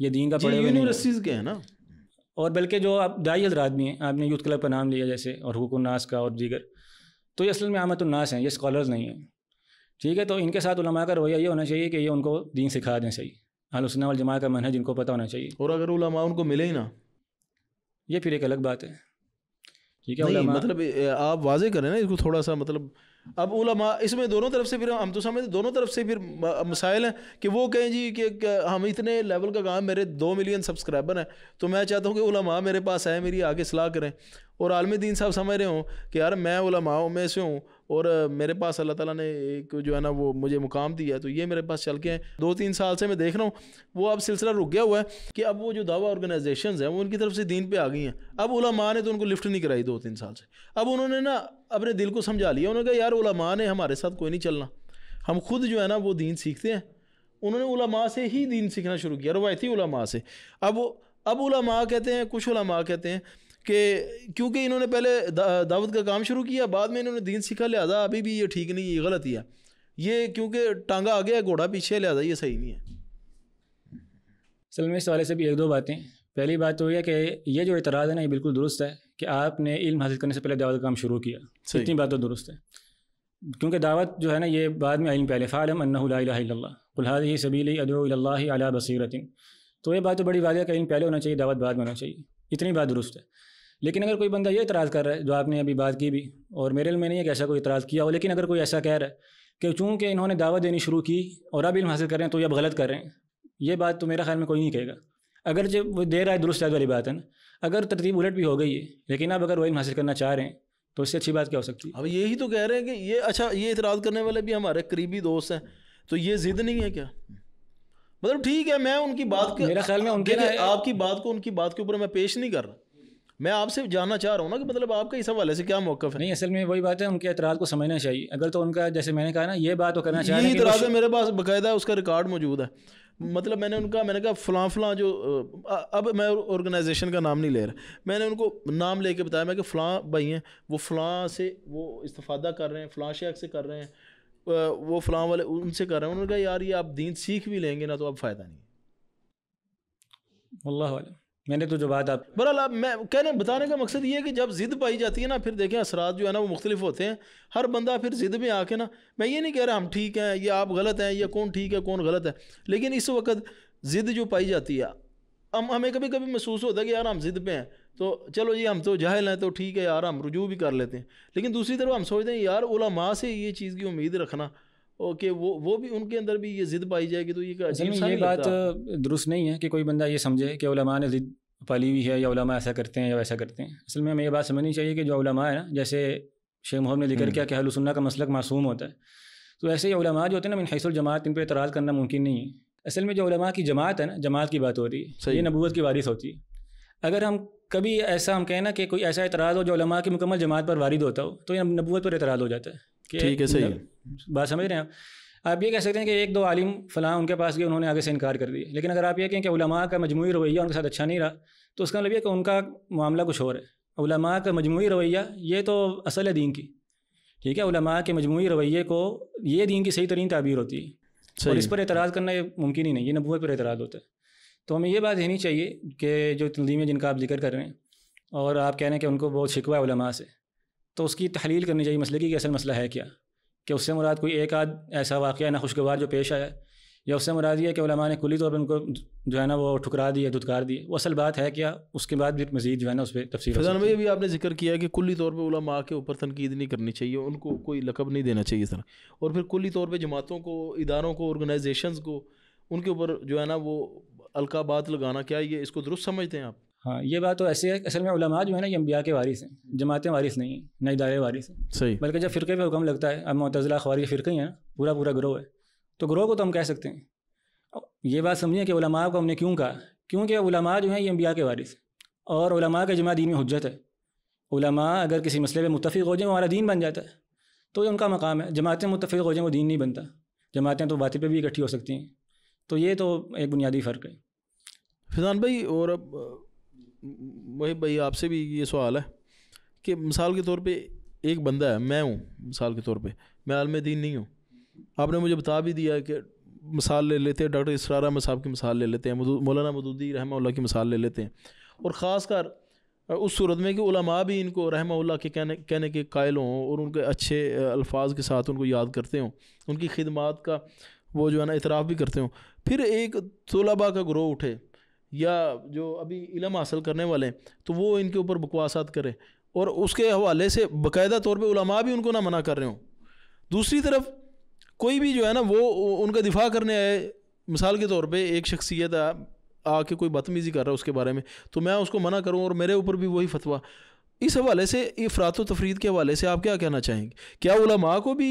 ये दीन का पढ़े यूनिवर्सिटीज़ के हैं ना और बल्कि जो आप दाई हजरात भी हैं आपने यूथ क्लब का नाम लिया जैसे और हुकुनास का और दीगर तो ये असल में उन्नास हैं ये स्कॉलर्स नहीं हैं ठीक है तो इनके साथ उलमा का रवैया ये होना चाहिए कि ये उनको दीन सिखा दें सही आलोचना वाल जमा का मन है जिनको पता होना चाहिए और अगर उलमा उनको मिले ही ना ये फिर एक अलग बात है ये क्या नहीं, मतलब आप वाजे करें ना इसको थोड़ा सा मतलब अब उलमा इसमें दोनों तरफ से फिर हम तो समझते दोनों तरफ से फिर मसाइल हैं कि वो कहें जी कि हम इतने लेवल का काम मेरे दो मिलियन सब्सक्राइबर हैं तो मैं चाहता हूँ कि उलमा मेरे पास आए मेरी आगे सलाह करें और आलमी दीन साहब समझ रहे हों कि यार मैं हूँ मैं से हूँ और मेरे पास अल्लाह ताला ने एक जो है ना वो मुझे मुकाम दिया तो ये मेरे पास चल के हैं दो तीन साल से मैं देख रहा हूँ वो अब सिलसिला रुक गया हुआ है कि अब वो जो दावा ऑर्गेनाइजेशन हैं वो उनकी तरफ से दीन पे आ गई हैं अब उलमा ने तो उनको लिफ्ट नहीं कराई दो तीन साल से अब उन्होंने ना अपने दिल को समझा लिया उन्होंने कहा यार उलमा ने हमारे साथ कोई नहीं चलना हम खुद जो है ना वो दीन सीखते हैं उन्होंने उलमा से ही दीन सीखना शुरू किया रवायती उलमा से अब अब उलमा कहते हैं कुछ उलमा कहते हैं कि क्योंकि इन्होंने पहले दावत का काम शुरू किया बाद में इन्होंने दीन सीखा लिहाजा अभी भी ये ठीक नहीं है गलत ही है ये क्योंकि टांगा आगे है घोड़ा पीछे लिहाजा ये सही नहीं है असल में इस वाले से भी एक दो बातें पहली बात तो यह कि ये जो इतराज़ है ना ये बिल्कुल दुरुस्त है कि आपने इल्म हासिल करने से पहले दावत का काम शुरू किया इतनी बात तो दुरुस्त है क्योंकि दावत जो है ना ये बाद में आई पहले फ़ालम अन्नलाहाद ही सबीली अदोल्ला अला तो ये बात तो बड़ी वाजह का इन पहले होना चाहिए दावत बाद में होना चाहिए इतनी बात दुरुस्त है लेकिन अगर कोई बंदा ये इतराज़ कर रहा है जो आपने अभी बात की भी और मेरे में नहीं है कि ऐसा कोई इतराज़ किया हो लेकिन अगर कोई ऐसा कह रहा है कि चूँकि इन्होंने दावा देनी शुरू की और अब इल्म हासिल कर रहे हैं तो ये अब गलत कर रहे हैं ये बात तो मेरे ख्याल में कोई नहीं कहेगा अगर जब वो दे रहा है दुरुस्त वाली बात है ना अगर तरतीब उलट भी हो गई है लेकिन अब अगर वो इल्म हासिल करना चाह रहे हैं तो इससे अच्छी बात क्या हो सकती है अब यही तो कह रहे हैं कि ये अच्छा ये इतराज़ करने वाले भी हमारे करीबी दोस्त हैं तो ये ज़िद नहीं है क्या मतलब ठीक है मैं उनकी बात के मेरे ख्याल में उनके आपकी बात को उनकी बात के ऊपर मैं पेश नहीं कर रहा मैं आपसे जानना चाह रहा हूँ ना कि मतलब आपका इस हवाले से क्या मौका है नहीं असल में वही बात है उनके एतराज़ को समझना चाहिए अगर तो उनका जैसे मैंने कहा ना ये बात वो करना चाहिए एतराज़ है मेरे पास बाकायदा उसका रिकॉर्ड मौजूद है मतलब मैंने उनका मैंने कहा फ़लाँ फलां जो अब मैं ऑर्गेनाइजेशन का नाम नहीं ले रहा मैंने उनको नाम लेके बताया मैं कि फ़लाँ भाई हैं वो फ़लाँ से वो इस्तफ़ादा कर रहे हैं फलां शेख से कर रहे हैं वो फलाम वाले उनसे कर रहे हैं उन्होंने कहा यार ये आप दीन सीख भी लेंगे ना तो अब फ़ायदा नहीं है मैंने तो जो बात आप बरअल आप मैं कहने बताने का मकसद ये है कि जब ज़िद पाई जाती है ना फिर देखें असरात जो है ना वो मुख्तलिफ होते हैं हर बंदा फिर ज़िद में आके ना मैं ये नहीं कह रहा हम ठीक हैं या आप गलत हैं या कौन ठीक है कौन गलत है लेकिन इस वक्त ज़िद जो पाई जाती है हम हमें कभी कभी महसूस होता है कि यार हम ज़िद पे हैं तो चलो जी हम तो जाहिल हैं तो ठीक है यार हम रुजू भी कर लेते हैं लेकिन दूसरी तरफ हम सोचते हैं यार माँ से ये चीज़ की उम्मीद रखना ओके वो वो भी उनके अंदर भी ये ज़िद पाई जाएगी तो ये अजीब सा ये बात दुरुस्त नहीं है कि कोई बंदा ये समझे कि उलमा ने ज़िद पाली हुई है या ऐसा करते हैं या वैसा करते हैं असल में हमें यह बात समझनी चाहिए कि जो उलमा है ना जैसे शेख मोहम्मद ने जिक्र हम्म। किया कि हलसन्ना का मसलक मासूम होता है तो ऐसे ही उलमा जो होते हैं ना मिन जमात इन पर इतराज़ करना मुमकिन नहीं है असल में जो उलमा की जमात है ना जमात की बात हो रही है ये नबूत की वारिस होती है अगर हम कभी ऐसा हम कहें ना कि कोई ऐसा एतराज़ हो जो लमा की मुकम्मल जमात पर वारिद होता हो तो ये नबूत पर एतराज़ हो जाता है ठीक है सही मतलब बात समझ रहे हैं आप ये कह सकते हैं कि एक दो आलिम फ़लाँ उनके पास गए उन्होंने आगे से इनकार कर दिया लेकिन अगर आप ये कहें कि उलमा का मजमू रवैया उनके साथ अच्छा नहीं रहा तो उसका मतलब यह कि उनका मामला कुछ और है उलमा का मजमू रवैया ये तो असल है दीन की ठीक है उलमा के मजमू रवैये को ये दीन की सही तरीन तबीर होती है और इस पर एतराज़ करना ये मुमकिन ही नहीं ये नबूत पर एतराज़ होता है तो हमें ये बात रहनी चाहिए कि जो तंजीमें जिनका आप जिक्र कर रहे हैं और आप कह रहे हैं कि उनको बहुत शिकवा उलमा से तो उसकी तहलील करनी चाहिए मसले की कि असल मसला है क्या कि उससे मुराद कोई एक आध ऐसा वाक़ ना खुशगवार जो पेश आया या उससे मुराद ये कि उलमा ने खुली तौर पर उनको जो है ना वो ठुकरा दिया धुतकार दिए वो असल बात है क्या उसके बाद भी मजीद जो है ना उस पर तफसी फैजान भाई अभी आपने जिक्र किया कि कुली तौर पर उलमा के ऊपर तनकीद नहीं करनी चाहिए उनको कोई लकब नहीं देना चाहिए सर और फिर कुली तौर पर जमातों को इदारों को ऑर्गेनाइजेशन को उनके ऊपर जो है ना वो अलकाबात लगाना क्या ये इसको दुरुस्त समझते हैं आप हाँ ये बात तो ऐसी है असल में उलमा जो है ना ये अम्बिया के वारिस हैं जमातें वारिस नहीं हैं ना इदारे वारिस हैं सही बल्कि जब फ़िरके पे हुक्म लगता है अब मतज़ला फिर ही हैं पूरा पूरा ग्रोह है तो ग्रोह को तो हम कह सकते हैं ये बात समझिए कि उलमा को हमने क्यों कहा क्योंकि उलमा जो है ये अम्बिया के वारिस हैं और उलमा का जमा में हजत है उलमा अगर किसी मसले पर मुतफ़ हो जाए हमारा दीन बन जाता है तो ये उनका मकाम है जमातें मुतफ़ हो जाएँ वो दीन नहीं बनता जमातें तो बातें पर भी इकट्ठी हो सकती हैं तो ये तो एक बुनियादी फ़र्क है फिजान भाई और अब वही भाई आपसे भी ये सवाल है कि मिसाल के तौर पे एक बंदा है मैं हूँ मिसाल के तौर पे मैं आलम दीन नहीं हूँ आपने मुझे बता भी दिया कि मिसाल ले लेते हैं डॉक्टर इसरार अहमद साहब की मिसाल ले लेते हैं मौलाना मदूदी रहम की मिसाल ले लेते हैं और ख़ास कर उस सूरत में कि उलमा भी इनको रहमा के कहने कहने के कायल हों और उनके अच्छे अल्फाज के साथ उनको याद करते हों उनकी खिदमत का वो जो है ना इतराफ़ भी करते हों फिर एक तोलबा का ग्रोह उठे या जो अभी इलम हासिल करने वाले हैं तो वो इनके ऊपर बकवासात करें और उसके हवाले से बाकायदा तौर पर उलमा भी उनको ना मना कर रहे हों दूसरी तरफ कोई भी जो है ना वो उनका दिफा करने आए मिसाल के तौर पे एक शख्सियत आके कोई बदतमीज़ी कर रहा है उसके बारे में तो मैं उसको मना करूँ और मेरे ऊपर भी वही फतवा इस हवाले से अफरात तफरीद के हवाले से आप क्या कहना चाहेंगे क्या उलमा को भी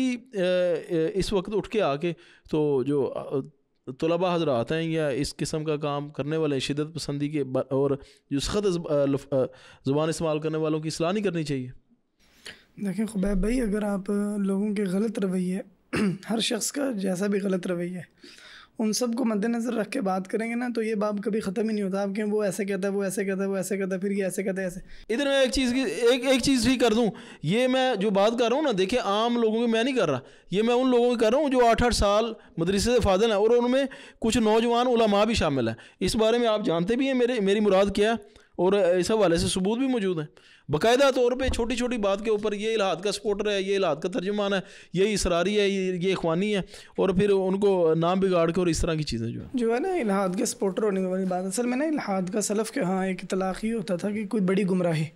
इस वक्त उठ के आके तो जो तलबा हजरात हैं या इस किस्म का काम करने वाले शिदत पसंदी के और जो सख्त ज़ुबान इस्तेमाल करने वालों की सलाह नहीं करनी चाहिए देखें खुबैब भाई अगर आप लोगों के गलत रवैये हर शख्स का जैसा भी गलत रवैया है उन सब को मद्देनज़र रख के बात करेंगे ना तो ये बाप कभी ख़त्म ही नहीं होता आपके वो ऐसे कहता है वो ऐसे कहता है वो ऐसे कहता है फिर ये ऐसे कहता है ऐसे इधर मैं एक चीज़ की एक एक चीज़ भी कर दूँ ये मैं जो बात कर रहा हूँ ना देखिए आम लोगों की मैं नहीं कर रहा ये मैं उन लोगों की कर रहा हूँ जो आठ आठ साल मदरसे से फादर हैं और उनमें कुछ नौजवान उलमा भी शामिल हैं इस बारे में आप जानते भी हैं मेरे मेरी मुराद क्या है और इस हवाले से सबूत भी मौजूद हैं बाकायदा तौर पर छोटी छोटी बात के ऊपर ये इलाहाद का सपोर्टर है ये इलाहाद का तर्जुमान है ये इसरारी है ये अखवानी है और फिर उनको नाम बिगाड़ के और इस तरह की चीज़ें जो है जो है ना इलाहाद के सपोर्टर होने वाली बात असल में ना इलाहाद का सलफ़ के हाँ एक इतलाक़ ही होता था कि कोई बड़ी गुमराही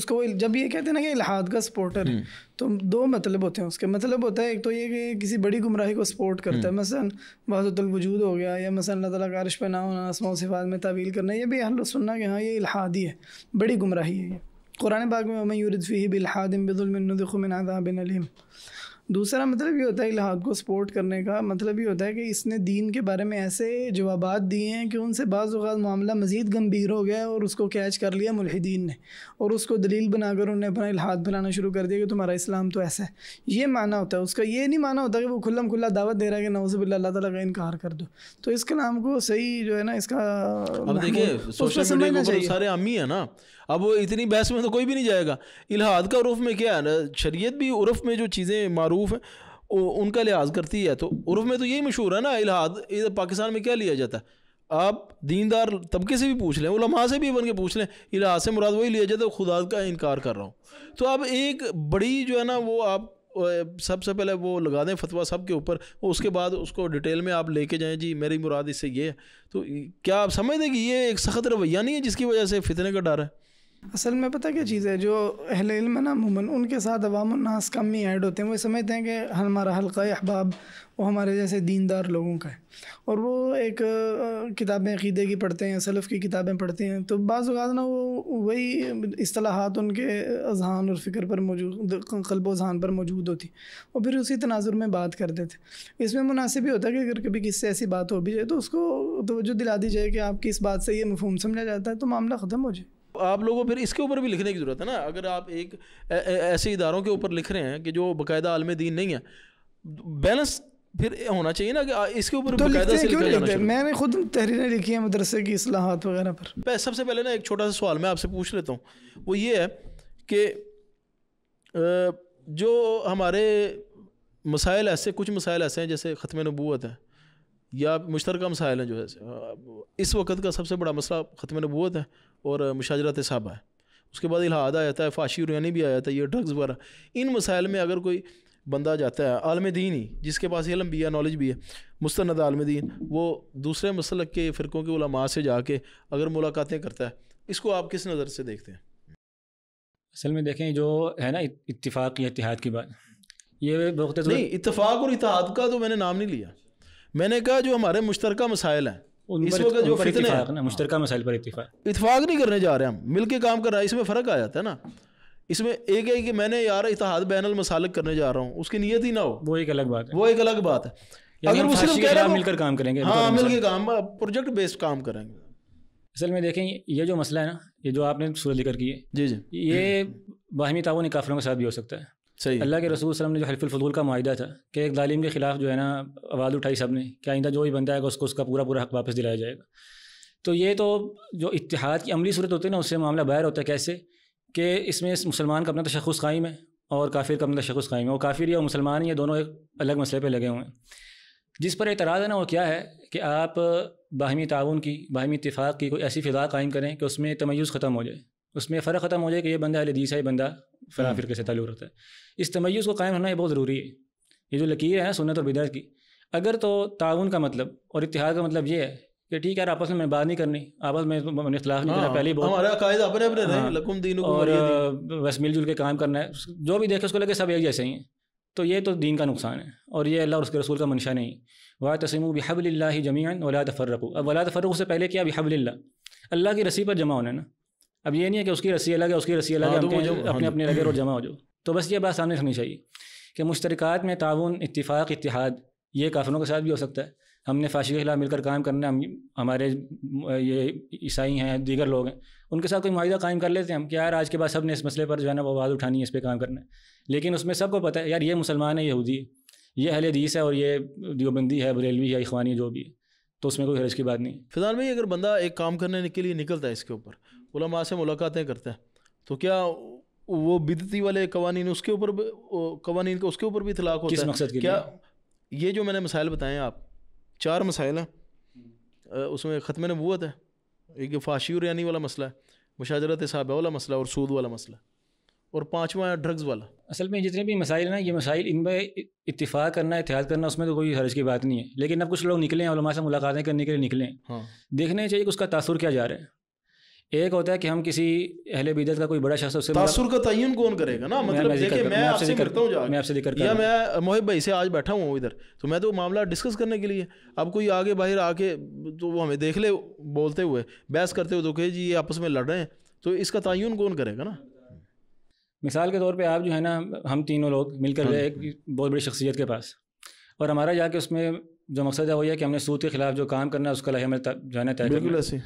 उसको जब ये कहते हैं ना कि इलाहाद का सपोर्टर है हम्म। तो दो मतलब होते हैं उसके मतलब होता है एक तो ये कि किसी बड़ी गुमराही को सपोर्ट करता है हम्म। मसलन वाजतल वजूद हो गया या मसलन अल्लाह ताला का अर्श पे ना होना सिफात में तवील करना ये भी अहल सुनना कि हाँ ये इलाहादी है बड़ी गुमराही है ये कुरान पाक में ही बिलहादिम बिजुलमिन आज़ाबिन दूसरा मतलब ये होता है इलाहाद को सपोर्ट करने का मतलब ये होता है कि इसने दीन के बारे में ऐसे जवाब दिए हैं कि उनसे बाज़ात मामला मज़ीद गंभीर हो गया और उसको कैच कर लिया मुलहदीन ने और उसको दलील बनाकर उन्हें अपना इलाहाद फैलाना शुरू कर दिया कि तुम्हारा इस्लाम तो ऐसा है ये माना होता है उसका ये नहीं माना होता कि वो खुल्लम खुल्ला दावत दे रहा है कि नौजब अल्लाह तला का इनकार कर दो तो इस कलाम को सही जो है ना इसका अब देखिए सोशल मीडिया तो सारे अमी है ना अब इतनी बहस में तो कोई भी नहीं जाएगा इलाहाद का उर्फ में क्या है ना शरीय भी उर्फ में जो चीज़ें मरूफ हैं उनका लिहाज करती है तो उर्फ में तो यही मशहूर है ना इलाहाद इधर पाकिस्तान में क्या लिया जाता है आप दीनदार तबके से भी पूछ लें उलमा से भी बन के पूछ लें इलाहा से मुराद वही लिया जाता है खुदा का इनकार कर रहा हूँ तो अब एक बड़ी जो है ना वो आप सबसे पहले वो लगा दें फतवा सब के ऊपर उसके बाद उसको डिटेल में आप लेके जाएं जी मेरी मुराद इससे ये है तो क्या आप समझ दें कि ये एक सख्त रवैया नहीं है जिसकी वजह से फितने का डर है असल में पता क्या चीज़ है जो अहल इल्म ना अमूमन उनके साथ अवाम नास कम ही ऐड होते हैं वो समझते हैं कि हमारा हल्का अहबाब वो हमारे जैसे दीनदार लोगों का है और वो एक किताबें अकीदे की पढ़ते हैं सलफ़ की किताबें पढ़ते हैं तो बाज़ ना वो वही असलाहत उनके अजहान और फ़िक्र पर मौजूद कल्बो जहान पर मौजूद होती और फिर उसी तनाजुर में बात करते थे इसमें मुनासिब ही होता है कि अगर कभी किससे ऐसी बात हो भी जाए तो उसको तोज्जो दिला दी जाए कि आपकी इस बात से ये मफहम समझा जाता है तो मामला ख़त्म हो जाए आप लोगों को फिर इसके ऊपर भी लिखने की ज़रूरत है ना अगर आप एक ऐसे इदारों के ऊपर लिख रहे हैं कि जो बाकायदा आलम दीन नहीं है बैलेंस फिर होना चाहिए ना कि इसके ऊपर तो मैंने खुद तहरीरें लिखी हैं मदरसे की असलाहत वगैरह पर सबसे पहले ना एक छोटा सा सवाल मैं आपसे पूछ लेता हूँ वो ये है कि जो हमारे मसाइल ऐसे कुछ मसाइल ऐसे हैं जैसे ख़त्म नबूत है या मुश्तरक मसाइल हैं जो है इस वक्त का सबसे बड़ा मसला ख़त्म नबूत है और मुशाजरत साहबा है उसके बाद इलाहाद आ जाता है फाशी रुयानी भी आ जाता है ये ड्रग्स वगैरह इन मसाइल में अगर कोई बंदा जाता है आलम दीन ही जिसके पास इलम भी है नॉलेज भी है मुस्ंद आलम दीन वो दूसरे मसल के फ़िरक़ों के उलमा से जाके अगर मुलाकातें करता है इसको आप किस नज़र से देखते हैं असल में देखें जो है ना इतफाक़ या इतिहाद की बात ये तो नहीं इतफाक़ और इतिहाद का तो मैंने नाम नहीं लिया मैंने कहा जो हमारे मुश्तरक मसाइल हैं इतफाक नहीं करने जा रहे हम मिल के काम कर रहा है इसमें फ़र्क आ जाता है ना इसमें एक है कि मैंने यार इतिहाद बैन मसालक करने जा रहा हूँ उसकी नीयत ही ना हो वो एक अलग बात है वो एक अलग बात है अगर वो सिर्फ कह रहा मिलकर काम करेंगे हाँ मिलकर काम प्रोजेक्ट बेस्ड काम करेंगे असल में देखें ये जो मसला है ना ये जो आपने सूरत जिक्र की है जी जी ये बाहमी तावन काफिलों के साथ भी हो सकता है सही अल्लाह के रसूल वसलम ने जो हल्फुल हल्फुलफजूल का माहा था कि एक ालिम के ख़िलाफ़ जो है ना आवाज़ उठाई सब ने कि आइंदा जो भी बंदा आएगा उसको उसका पूरा पूरा हक वापस दिलाया जाएगा तो ये तो जो इतिहाद की अमली सूरत होती है ना उससे मामला बाहर होता है कैसे कि इसमें इस मुसलमान का अपना तशखस कायम है और काफिर का अपना तशखस कायम है और काफिर या मुसलमान ये दोनों एक अलग मसले पर लगे हुए हैं जिस पर एतराज़ है ना वो क्या है कि आप बाहमी ताउन की बाहमी इतफ़ाक़ की कोई ऐसी फ़िज़ा कायम करें कि उसमें तमयज़ ख़त्म हो जाए उसमें फ़र्क ख़त्म हो जाए कि ये बंदा हदीस है ये बंदा फला हम्म। फिर से ताल्लुक रखता है इस तमैज़ को कायम होना ये बहुत ज़रूरी है ये जो लकीर है सुनत और बिदात की अगर तो ताउन का मतलब और इतिहाद का मतलब ये है कि ठीक है यार आपस में बात नहीं करनी आपस में इख्तलाफ नहीं करना हाँ, पहले बहुत हमारा कायदा अपने अपने हाँ। लकुम और बस मिलजुल के काम करना है जो भी देखे उसको लगे सब एक जैसे ही हैं तो ये तो दीन का नुकसान है और ये अल्लाह और उसके रसूल का मंशा नहीं वाह तसीम बिहबल्ला जमीन वला तफरकू अब वला तफरक से पहले किया बिहबल्ला अल्लाह की रसी पर जमा होना ना अब ये नहीं है कि उसकी रस्सी अलग है उसकी रस्सी अलग है हाँ, तो अपने हाँ अपने अपने लगे और जमा हो जाओ तो बस ये बात सामने रखनी चाहिए कि मुश्तरकत में ताउन इतफाक़ इतिहाद ये काफिलों के साथ भी हो सकता है हमने फाशी के खिलाफ मिलकर काम करना हम हमारे ये ईसाई हैं दीगर लोग हैं उनके साथ कोई माहा कायम कर लेते हैं हम कि यार आज के बाद सब ने इस मसले पर जो है ना वो आवाज़ उठानी है इस पर काम करना है लेकिन उसमें सबको पता है यार ये मुसलमान है यहूदी है ये अहल हदीस है और ये दियोबंदी है बरेलवी है इखवानी जो भी है तो उसमें कोई हरज की बात नहीं फिलहाल भाई अगर बंदा एक काम करने के लिए निकलता है इसके ऊपर उलमा से मुलाकातें करते हैं तो क्या वो बिदती वाले कवानी उसके ऊपर कवानीन का उसके ऊपर भी इतलाक होता किस है मकसद के क्या ये जो मैंने मसाइल बताए हैं आप चार मसाइल हैं उसमें ख़त्म नबूत है एक फाशी और यानी वाला मसला है मुशाजरत साहबा वाला मसला और सूद वाला मसला और पाँचवा ड्रग्स वाला असल में जितने भी मसाइल ना ये मसाइल इन पर इतफाक़ करना एहतियात करना उसमें तो कोई हर्ज की बात नहीं है लेकिन अब कुछ लोग निकले हैं से मुलाकातें करने के लिए निकले हैं हाँ। देखना चाहिए कि उसका तासुर क्या जा रहा है एक होता है कि हम किसी अहले बिदत का कोई बड़ा शख्स उससे तासुर का तयन कौन करेगा ना मतलब देखिए मैं आपसे करता हूँ मैं आपसे जिक्र या मैं मोहिब भाई से आज बैठा हूँ इधर तो मैं तो मामला डिस्कस करने के लिए अब कोई आगे बाहर आके तो वो हमें देख ले बोलते हुए बहस करते हुए तो कहे जी ये आपस में लड़ रहे हैं तो इसका तयन कौन करेगा ना मिसाल के तौर पर आप जो है ना हम तीनों लोग मिलकर गए हाँ। एक बहुत बड़ी शख्सियत के पास और हमारा जाके उसमें जो मकसद है वो ये कि हमने सूद के खिलाफ जो काम करना है उसका लहमल जो है ना तय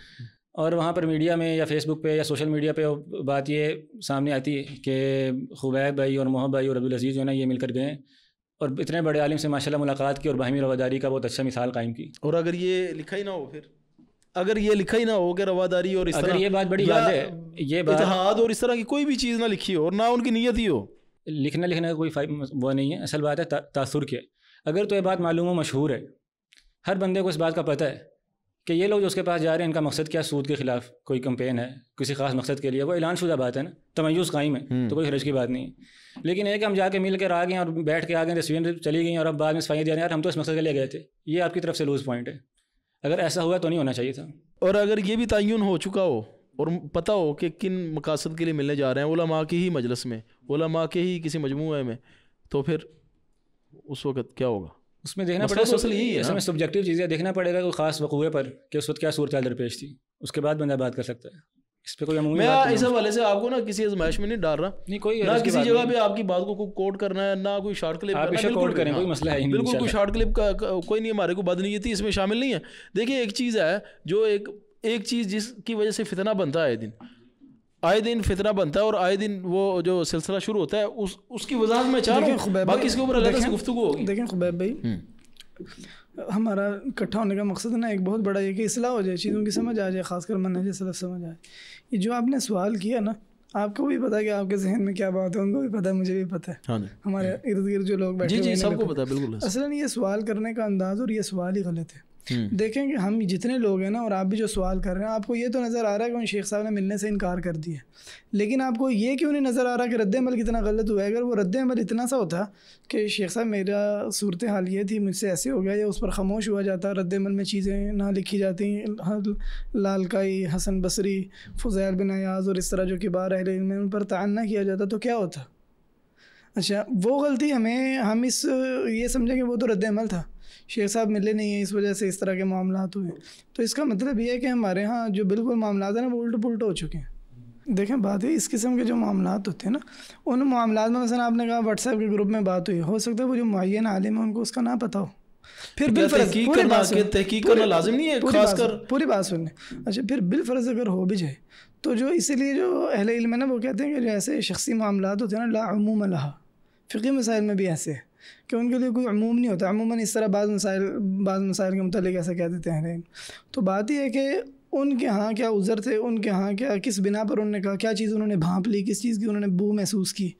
और वहाँ पर मीडिया में या फेसबुक पे या सोशल मीडिया पे बात ये सामने आती है कि खुबैब भाई और मोहब भाई और अब्दुल अजीज़ जो है ना ये मिलकर गए और इतने बड़े आलिम से माशा मुलाकात की और बाहमी रवादारी का बहुत अच्छा मिसाल कायम की और अगर ये लिखा ही ना हो फिर अगर ये लिखा ही ना हो कि रवादारी और इस अगर ये बात बड़ी बात है ये बात और इस तरह की कोई भी चीज़ ना लिखी हो और ना उनकी नीयत ही हो लिखना लिखने का कोई वो नहीं है असल बात है तासुर के अगर तो ये बात मालूम हो मशहूर है हर बंदे को इस बात का पता है कि ये लोग जो उसके पास जा रहे हैं इनका मकसद क्या सूद के खिलाफ कोई कंपेन है किसी खास मकसद के लिए वो ऐलान शुदा बात है ना तमयूज़ कायम है हम्म। तो कोई हरज की बात नहीं है लेकिन एक हम जाके मिल कर आ गए और बैठ के आ गए तस्वीर चली गई और अब बाद में सफाई दे रहे यार हम तो इस मकसद के लिए गए थे ये आपकी तरफ से लूज़ पॉइंट है अगर ऐसा हुआ तो नहीं होना चाहिए था और अगर ये भी तयन हो चुका हो और पता हो कि किन मकासद के लिए मिलने जा रहे हैं माँ के ही मजलस में ओला माँ के ही किसी मजमू में तो फिर उस वक़्त क्या होगा उसमें देखना पड़ेगा सोशल यही है इसमें सब्जेक्टिव चीज़ें देखना पड़ेगा कोई खास वकूए पर कि उस वक्त क्या सूरत दरपेश थी उसके बाद बंदा बात कर सकता है इस पर कोई मैं इस हवाले से आपको ना किसी आजमाइश में नहीं डाल रहा नहीं कोई ना किसी जगह पे आपकी बात को कोट करना है ना कोई शॉर्ट क्लिप आप कोट करें कोई मसला है बिल्कुल कोई शॉर्ट क्लिप का कोई नहीं हमारे को बद नहीं थी तो इसमें शामिल नहीं है देखिए एक चीज़ है जो एक एक चीज़ जिसकी वजह से फितना बनता है दिन आए दिन फितना बनता है और आए दिन वो जो सिलसिला शुरू होता है उस उसकी वजह में चाह रहा बाकी इसके ऊपर अलग से गुफ्तु होगी देखें खुबैब भाई हम्म। हमारा इकट्ठा होने का मकसद ना एक बहुत बड़ा ये कि असलाह हो जाए चीज़ों की समझ आ जाए खासकर मनहज सलफ समझ आए ये जो आपने सवाल किया ना आपको भी पता है कि आपके जहन में क्या बात है उनको भी पता है मुझे भी पता है हाँ हमारे इर्द गिर्द जो लोग बैठे जी जी सबको पता है बिल्कुल असल ये सवाल करने का अंदाज़ और ये सवाल ही गलत है हम्म। देखें कि हम जितने लोग हैं ना और आप भी जो सवाल कर रहे हैं आपको ये तो नज़र आ रहा है कि उन शेख साहब ने मिलने से इनकार कर दिया लेकिन आपको ये क्यों नहीं नज़र आ रहा कि अमल कितना गलत हुआ है अगर वो रद्दमल इतना सा होता कि शेख साहब मेरा सूरत हाल ये थी मुझसे ऐसे हो गया या उस पर खामोश हुआ जाता रद्दमल में चीज़ें ना लिखी जाती लालकाई हसन बसरी फ़ैल बिन अयाज और इस तरह जो किबार अहल में उन पर तान ना किया जाता तो क्या होता अच्छा वो गलती हमें हम इस ये समझें कि वो तो रद्दमल था शेख साहब मिले नहीं हैं इस वजह से इस तरह के मामला हुए तो इसका मतलब ये है कि हमारे यहाँ जो बिल्कुल मामला हैं ना वो उल्ट पुलट हो चुके हैं देखें बात है इस किस्म के जो मामला होते हैं ना उन मामला में मसला आपने कहा व्हाट्सएप के ग्रुप में बात हुई हो सकता है वो जो मुन आलिम है उनको उसका ना पता हो फिर तो बिल लाजिम नहीं है खासकर पूरी बात सुनने अच्छा फिर बिल फर्ज अगर हो भी जाए तो जो इसीलिए जो अहल इल्म है ना वो कहते हैं कि जो ऐसे शख्सी मामला होते हैं ना लामूम लहा फ़िकी मसाइल में भी ऐसे है कि उनके लिए कोई अमूम नहीं होता अमूमन इस तरह बाज़ मसाइल बाज़ मसाइल के मतलब ऐसा कह देते हैं तो बात यह है कि उनके यहाँ क्या उज़र थे उनके यहाँ क्या किस बिना पर उन्होंने कहा क्या चीज़ उन्होंने भाँप ली किस चीज़ की उन्होंने बू महसूस की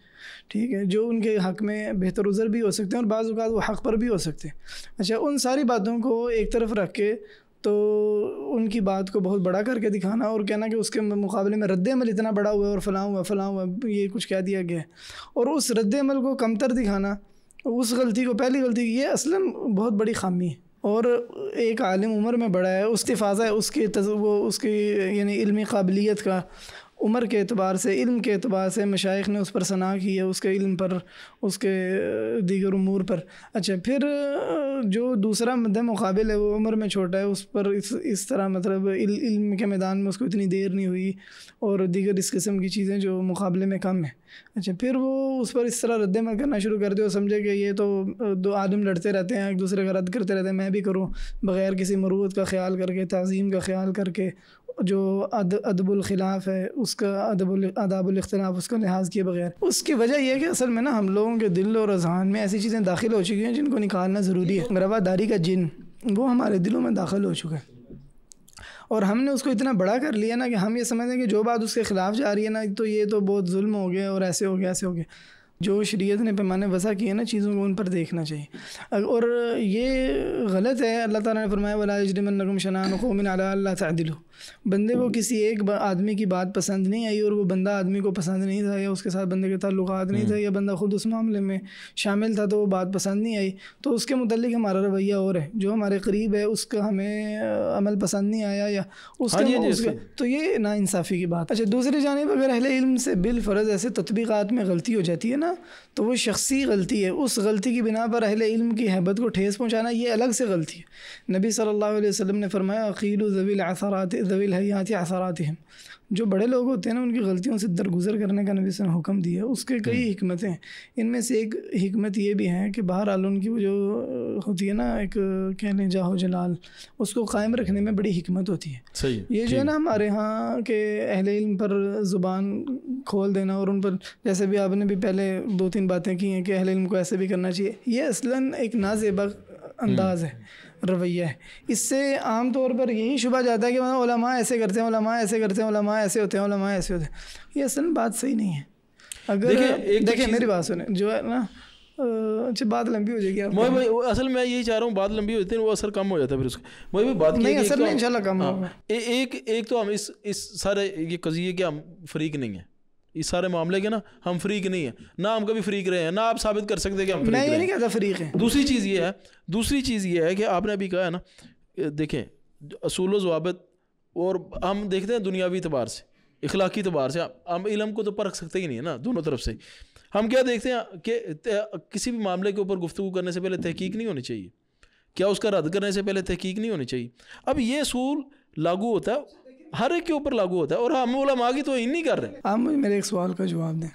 ठीक है जो उनके हक़ में बेहतर उज़र भी हो सकते हैं और बाज़ वो हक़ पर भी हो सकते हैं अच्छा उन सारी बातों को एक तरफ रख के तो उनकी बात को बहुत बड़ा करके दिखाना और कहना कि उसके मुकाबले में रद्दमल इतना बड़ा हुआ है और फलाँ हुआ फलाँ हुआ ये कुछ कह दिया गया है और उस रद्दमल को कमतर दिखाना उस गलती को पहली गलती की है असला बहुत बड़ी खामी है और एक आलिम उम्र में बड़ा है उसके फ़ाज़ा है उसकी वो उसकी यानी इल्मी काबिलियत का उम्र के अतबार से इल्म के अतबार से मशाइ ने उस पर सना की है उसके इल्म पर उसके दीगर उमूर पर अच्छा फिर जो दूसरा मद मुकाबल है वो उम्र में छोटा है उस पर इस इस तरह मतलब इल, इल्म के मैदान में उसको इतनी देर नहीं हुई और दीगर इस किस्म की चीज़ें जो मुकाबले में कम हैं अच्छा फिर वो उस पर इस तरह रद्द में करना शुरू कर दे और समझे कि ये तो दो आदम लड़ते रहते हैं एक दूसरे का रद्द करते रहते हैं मैं भी करूँ बग़ैर किसी मरूद का ख्याल करके तज़ीम का ख्याल करके जो अद, अदबुल खिलाफ है उसका अदबुल अदाबुल उसका लिहाज किए बगैर उसकी वजह यह है कि असल में ना हम लोगों के दिल और रजहान में ऐसी चीज़ें दाखिल हो चुकी हैं जिनको निकालना ज़रूरी है रवादारी का जिन वो हमारे दिलों में दाखिल हो चुका है और हमने उसको इतना बड़ा कर लिया ना कि हम ये समझ हैं कि जो बात उसके ख़िलाफ़ जा रही है ना तो ये तो बहुत जुल्म हो गया और ऐसे हो गया ऐसे हो गया जो शरीयत ने पैमाने वसा किए ना चीज़ों को उन पर देखना चाहिए और ये गलत है अल्लाह ताला ने फरमाया नगम शनान खोमिन तदिल बंदे को किसी एक आदमी की बात पसंद नहीं आई और वो बंदा आदमी को पसंद नहीं था या उसके साथ बंदे के ताल्लुकात नहीं था हम्म। या बंदा ख़ुद उस मामले में शामिल था तो वो बात पसंद नहीं आई तो उसके मतलब हमारा रवैया और है जो हमारे करीब है उसका हमें अमल पसंद नहीं आया या उसका, हाँ, हाँ उसका तो ये नासाफ़ी की बात अच्छा दूसरी जानब अगर अहल इल्म से बिलफरज ऐसे ततबीक़ात में गलती हो जाती है ना ना तो वो शख्सी गलती है उस गलती की बिना पर अहल इल्म की हैबत को ठेस पहुँचाना ये अलग से गलती है नबी सल्लल्लाहु अलैहि वसल्लम ने फरमाया अकील ज़वील आसारात ज़वील हयात आसारात हैं जो बड़े लोग होते हैं ना उनकी गलतियों से दरगुजर करने का नबी ने हुक्म दिया उसके कई हमतें हम्म। हैं इनमें से एक हमत ये भी है कि बाहर आल उनकी जो होती है ना एक कह लें जाहो जलाल उसको कायम रखने में बड़ी हमत होती है सही ये जो है ना हमारे यहाँ के अहल इल्म पर ज़ुबान खोल देना और उन पर जैसे भी आपने भी पहले दो तीन बातें की हैं कि अहल इल्म को ऐसे भी करना चाहिए ये असला एक नाजेबा हम्म। अंदाज़ है रवैया है इससे आम तौर पर यही शुभा जाता है कि मतलब ओलमा ऐसे करते हैं ओलमा ऐसे करते हैं ओलमा ऐसे होते हैं ओलमा ऐसे होते हैं ये असल बात सही नहीं है अगर देखिए तो मेरी बात सुने जो है ना अच्छा बात लंबी हो जाएगी मैं भाई असल मैं यही चाह रहा हूँ बात लंबी हो जाती है वो असर कम हो जाता है फिर उसका मैं भी बात नहीं असर नहीं इंशाल्लाह कम हाँ। होगा एक एक तो हम इस इस सारे ये कजिए कि हम फ्रीक नहीं है इस सारे मामले के ना हम फ्रीक नहीं है ना हम कभी फ्रीक रहे हैं ना आप साबित कर सकते कि हम फ्रीक नहीं, नहीं कहता फ्रीक है दूसरी चीज़ ये है दूसरी चीज़ ये है कि आपने अभी कहा है ना देखें असूल वाबत और हम देखते हैं दुनियावी अतबार से इखलाकी अतबार से हम इलम को तो परख सकते ही नहीं है ना दोनों तरफ से हम क्या देखते हैं कि किसी भी मामले के ऊपर गुफ्तु करने से पहले तहकीक नहीं होनी चाहिए क्या उसका रद्द करने से पहले तहकीक नहीं होनी चाहिए अब ये असूल लागू होता है हर एक के ऊपर लागू होता है और हाँ, हम बोला की तो नहीं कर रहे आप मुझे मेरे एक सवाल का जवाब दें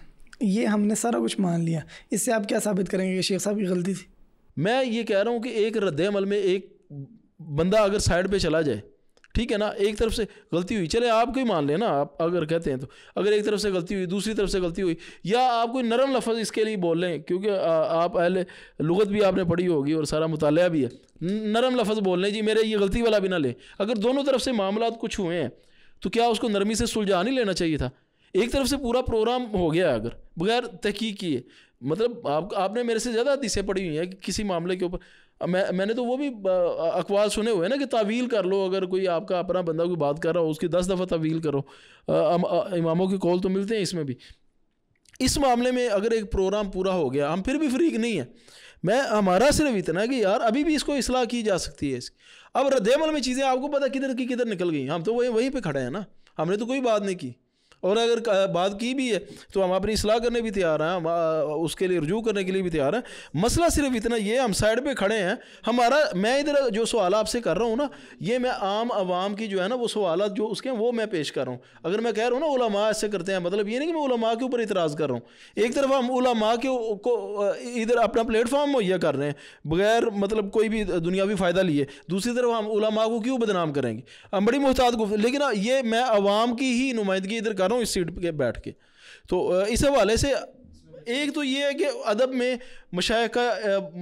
ये हमने सारा कुछ मान लिया इससे आप क्या साबित करेंगे कि शेख साहब की गलती थी मैं ये कह रहा हूँ कि एक रद्द अमल में एक बंदा अगर साइड पर चला जाए ठीक है ना एक तरफ से गलती हुई चले आप कोई मान लें ना आप अगर कहते हैं तो अगर एक तरफ से गलती हुई दूसरी तरफ से गलती हुई या आप कोई नरम लफज इसके लिए बोल लें क्योंकि आप अहले लुगत भी आपने पढ़ी होगी और सारा मुताल भी है नरम लफज बोल लें जी मेरे ये गलती वाला भी ना लें अगर दोनों तरफ से मामला कुछ हुए हैं तो क्या उसको नरमी से सुलझा नहीं लेना चाहिए था एक तरफ से पूरा प्रोग्राम हो गया अगर बगैर तहकीक किए मतलब आप आपने मेरे से ज़्यादा हदीसें पढ़ी हुई हैं कि किसी मामले के ऊपर मैं मैंने तो वो भी अकवाल सुने हुए हैं ना कि तावील कर लो अगर कोई आपका अपना बंदा कोई बात कर रहा हो उसकी दस दफ़ा तावील करो आ, आ, इमामों के कॉल तो मिलते हैं इसमें भी इस मामले में अगर एक प्रोग्राम पूरा हो गया हम फिर भी फ्रीक नहीं है मैं हमारा सिर्फ इतना है कि यार अभी भी इसको इसलाह की जा सकती है अब रद्देमल में चीज़ें आपको पता किधर की किधर निकल गई हम तो वही वहीं पर खड़े हैं ना हमने तो कोई बात नहीं की और अगर बात की भी है तो हम अपनी सलाह करने भी तैयार हैं हम उसके लिए रजू करने के लिए भी तैयार हैं मसला सिर्फ इतना ये हम साइड पे खड़े हैं हमारा मैं इधर जो सवाल आपसे कर रहा हूँ ना ये मैं आम आवाम की जो है ना वो सवाल जो उसके हैं वो मैं पेश कर रहा हूँ अगर मैं कह रहा हूँ ना उलमा ऐसे करते हैं मतलब ये नहीं कि मैं उलमा के ऊपर इतराज़ कर रहा हूँ एक तरफ हम उलमा के को इधर अपना प्लेटफॉर्म मुहैया कर रहे हैं बगैर मतलब कोई भी दुनियावी फ़ायदा लिए दूसरी तरफ हम उलमा को क्यों बदनाम करेंगे हम बड़ी मोहतात लेकिन ये मैं आवाम की ही नुमाइंदगी इधर कर रहा हूँ इस सीट पे बैठ के तो इस हवाले से एक तो ये है कि अदब में मशा का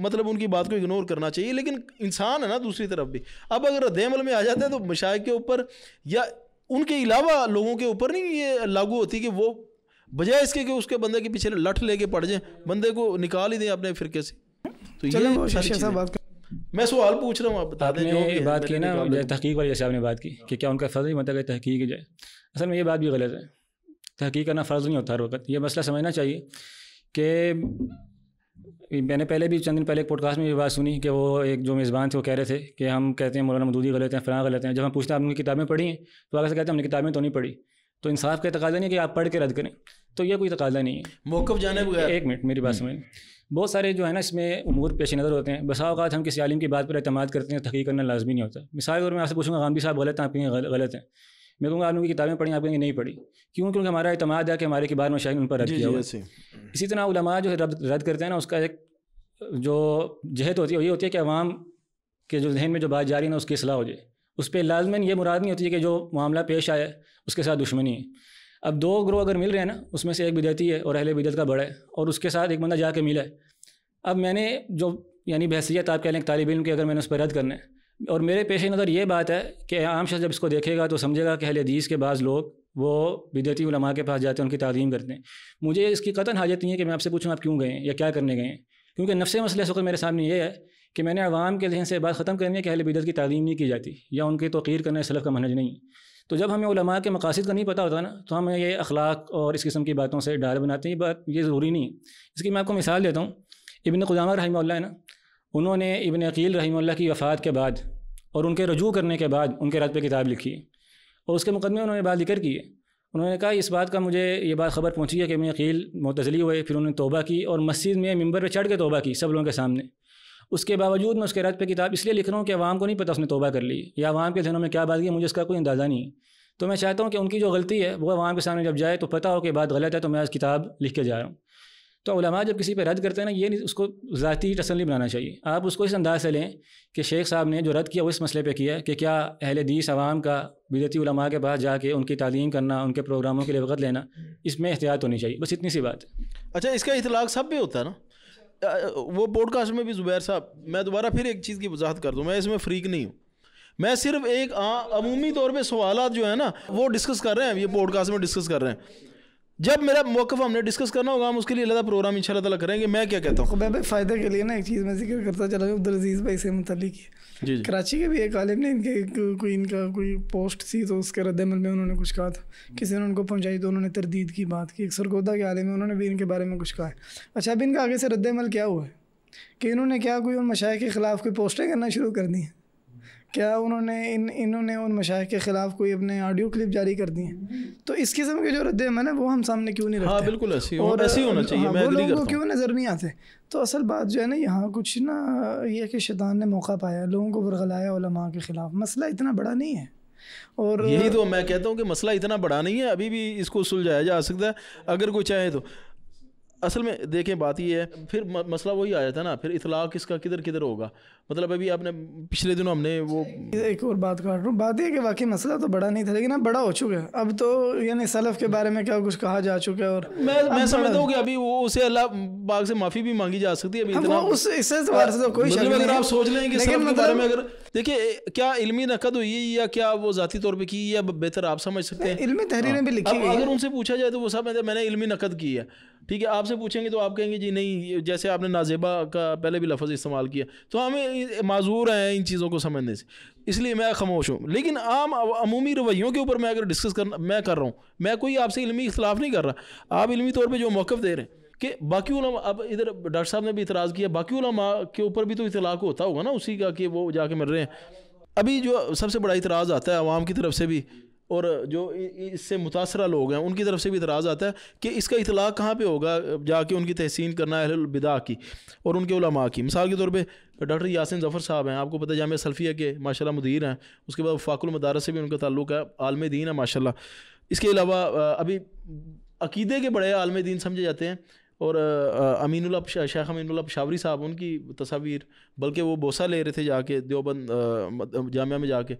मतलब उनकी बात को इग्नोर करना चाहिए लेकिन इंसान है ना दूसरी तरफ भी अब अगर रद्दमल में आ जाते हैं तो मशा के ऊपर या उनके अलावा लोगों के ऊपर नहीं ये लागू होती कि वो बजाय इसके कि उसके बंदे के पीछे लठ लेके पड़ जाए बंदे को निकाल ही दें अपने फिरके से तो ये मैं सवाल पूछ रहा हूँ आप बता दें बात की ना तहकीक वाली जैसे आपने बात की कि क्या उनका फर्ज ही मतलब तहकीक जाए असल में ये बात भी गलत है तहकीक तो करना फ़र्ज़ नहीं होता हर वक्त ये मसला समझना चाहिए कि मैंने पहले भी चंद दिन पहले एक पॉडकास्ट में ये बात सुनी कि वो एक जो मेज़बान थे वो कह रहे थे कि हम कहते हैं मौलाना मदूदी गलत हैं फ़लाँ गलत हैं जब हम पूछते हैं आपने किताबें पढ़ी हैं तो आगे से कहते हैं हमने किताबें तो नहीं पढ़ी तो इंसाफ का तकाजा नहीं है कि आप पढ़ के रद्द करें तो यह कोई तकाजा नहीं है मौकफ जाने बगैर एक मिनट मेरी बात हम्म। समझ बहुत सारे जो है ना इसमें उमूर पेश नज़र होते हैं बसा अवत हम किसी आलिम की बात पर अतमाद करते हैं तहकीक करना लाजमी नहीं होता मिसाल तौर मैं आपसे पूछूंगा गांधी साहब गलत हैं आपके गलत हैं मैं कहूँगा आप लोगों की किताबें पढ़ी आप नहीं पढ़ी क्यों क्योंकि हमारा इतमाद है कि हमारे किबार में शायद उन पर रद्द किया हुआ इसी तरह उलमा जो रद्द रद्द करते हैं ना उसका एक जो जहत होती है ये होती है कि अवाम के जो जहन में जो बात जारी है ना उसकी असलाह हो जाए उस पर लाजमन ये मुराद नहीं होती है कि जो मामला पेश आया उसके साथ दुश्मनी है अब दो ग्रोह अगर मिल रहे हैं ना उसमें से एक बिदती है और अहले बिदत का बड़ा है और उसके साथ एक बंदा जाके मिला है अब मैंने जो यानी बहसीत आप कह लें तालब इम के अगर मैंने उस पर रद्द करना है और मेरे पेश नज़र ये बात है कि आम शख्स जब इसको देखेगा तो समझेगा कि अहल हदीस के बाद लोग वो बिदती उलमा के पास जाते हैं उनकी तालीम करते हैं मुझे इसकी कतन हाजत नहीं है कि मैं आपसे पूछूँ आप क्यों गए या क्या करने गए क्योंकि नफसे मसले इस मेरे सामने ये है कि मैंने आवाम के जहन से बात ख़त्म करनी है कि अहल बिदत की तालीम नहीं की जाती या उनकी तोीर करने सलफ़ का मनज नहीं तो जब हमें उलमा के मकासद का नहीं पता होता ना तो हम ये अखलाक और इस किस्म की बातों से डार बनाते हैं बात ये ज़रूरी नहीं है इसकी मैं आपको मिसाल देता हूँ इबन खुदामा रही ना उन्होंने इबन अकील रही की वफ़ात के बाद और उनके रजू करने के बाद उनके रद पर किताब लिखी और उसके मुकदमे उन्होंने बात जिक्र की उन्होंने कहा इस बात का मुझे ये बात खबर पहुंची है कि इबन अकील मुतजली हुए फिर उन्होंने तोबा की और मस्जिद में मंबर पर चढ़ के तोबा की सब लोगों के सामने उसके बावजूद मैं उसके रद पर किताब इसलिए लिख रहा हूँ कि आवाम को नहीं पता उसने तोबा कर ली या आवाम के जहनों में क्या बात की मुझे इसका कोई अंदाज़ा नहीं तो मैं चाहता हूँ कि उनकी जो गलती है वो आवाम के सामने जब जाए तो पता हो कि बात गलत है तो मैं आज किताब लिख के जा रहा हूँ तो उलमा जब किसी पर रद्द करते हैं ना ये नहीं उसको ज़ाती तसली बनाना चाहिए आप उसको इस अंदाज से लें कि शेख साहब ने जो रद्द किया वो इस मसले पे किया कि क्या अहल दीस आवाम का बिदती उलमा के पास जाके उनकी तालीम करना उनके प्रोग्रामों के लिए वक्त लेना इसमें एहतियात होनी चाहिए बस इतनी सी बात है अच्छा इसका इतलाक सब भी होता है ना वो पॉडकास्ट में भी ज़ुबैर साहब मैं दोबारा फिर एक चीज़ की वजाहत कर दूँ मैं इसमें फ्रीक नहीं हूँ मैं सिर्फ एक हाँ, अमूमी तौर पर सवाल जो है ना वो डिस्कस कर रहे हैं ये पॉडकास्ट में डिस्कस कर रहे हैं जब मेरा मौकफ हमने डिस्कस करना होगा हम उसके लिए अलग प्रोग्राम इंशाल्लाह ताला करेंगे मैं क्या कहता हूँ भाई तो फ़ायदे के लिए ना एक चीज़ में जिक्र करता चला अब्दुल अजीज़ भाई से मुतलिक जी, कराची के भी एक आलिम ने इनके कोई इनका कोई पोस्ट थी तो उसके रद्दमल में उन्होंने कुछ कहा था किसी ने उनको पहुँचाई तो उन्होंने तरदीद की बात की एक सरगोदा के आलिम उन्होंने भी इनके बारे में कुछ कहा है अच्छा अब इनका आगे से रद्दमल क्या हुआ है कि इन्होंने क्या कोई उन मशाइ के ख़िलाफ़ कोई पोस्टें करना शुरू कर दी हैं क्या उन्होंने इन इन्होंने उन मशाह के ख़िलाफ़ कोई अपने ऑडियो क्लिप जारी कर दिए तो इस किस्म के जो रद्दमल है वो हम सामने क्यों नहीं हाँ, रखते हाँ बिल्कुल ऐसी और ऐसी होना चाहिए हाँ, मैं लोगों को क्यों नज़र नहीं आते तो असल बात जो है ना यहाँ कुछ ना ये कि शैतान ने मौका पाया लोगों को बरगलाया के ख़िलाफ़ मसला इतना बड़ा नहीं है और यही तो मैं कहता हूँ कि मसला इतना बड़ा नहीं है अभी भी इसको सुलझाया जा सकता है अगर कोई चाहे तो असल में देखें बात ये है फिर मसला वही आ जाता है ना फिर इतलाक इसका किधर किधर होगा मतलब अभी आपने पिछले दिनों हमने वो एक और बात काट रहा हूँ बात यह कि वाकई मसला तो बड़ा नहीं था लेकिन अब बड़ा हो चुका है अब तो यानी सलफ के बारे में क्या कुछ कहा जा चुका है और मैं मैं समझता हूँ कि अभी वो उसे अल्लाह बाग से माफ़ी भी मांगी जा सकती है अभी इतना उस इस से तो कोई मतलब शक अगर आप सोच लें कि सलफ के बारे मतलब में अगर देखिए क्या इलमी नकद हुई है या क्या वो ज़ाती तौर पर की या बेहतर आप समझ सकते हैं इलमी तहरीरें हाँ। भी लिखी अगर उनसे पूछा जाए तो वो सब मैंने इलमी नकद की है ठीक है आपसे पूछेंगे तो आप कहेंगे जी नहीं जैसे आपने नाजेबा का पहले भी लफज इस्तेमाल किया तो हमें माजूर हैं इन चीज़ों को समझने से इसलिए मैं खामोश हूँ लेकिन आम अमूमी रवैयों के ऊपर मैं अगर डिस्कस करना मैं कर रहा हूँ मैं कोई आपसे इलमी इख्लाफ नहीं कर रहा आप इलमी तौर पर जो मौक़ दे रहे हैं कि बाकी उलमा अब इधर डॉक्टर साहब ने भी इतराज़ किया बाकी उलमा के ऊपर भी तो इतलाक होता होगा ना उसी का कि वो जाके मर रहे हैं अभी जो सबसे बड़ा इतराज़ आता है आवाम की तरफ से भी और जो इससे मुतासर लोग हैं उनकी तरफ से भी इतराज़ आता है कि इसका इतलाक़ कहाँ पे होगा जाके उनकी तहसीन करना है की और उनके उलमा की मिसाल के तौर पे डॉक्टर यासिन ज़फ़र साहब हैं आपको पता है जाम सल्फ़िया के माशा मुदीर हैं उसके बाद फ़ाकुल मदारस से भी उनका ताल्लुक है आलम दीन है माशा इसके अलावा अभी अकीदे के बड़े आलम दीन समझे जाते हैं और अमीनुल्ला शेख अमीनुल्ला पशावरी साहब उनकी तस्वीर बल्कि वो बोसा ले रहे थे जाके देवबंद जामिया में जाके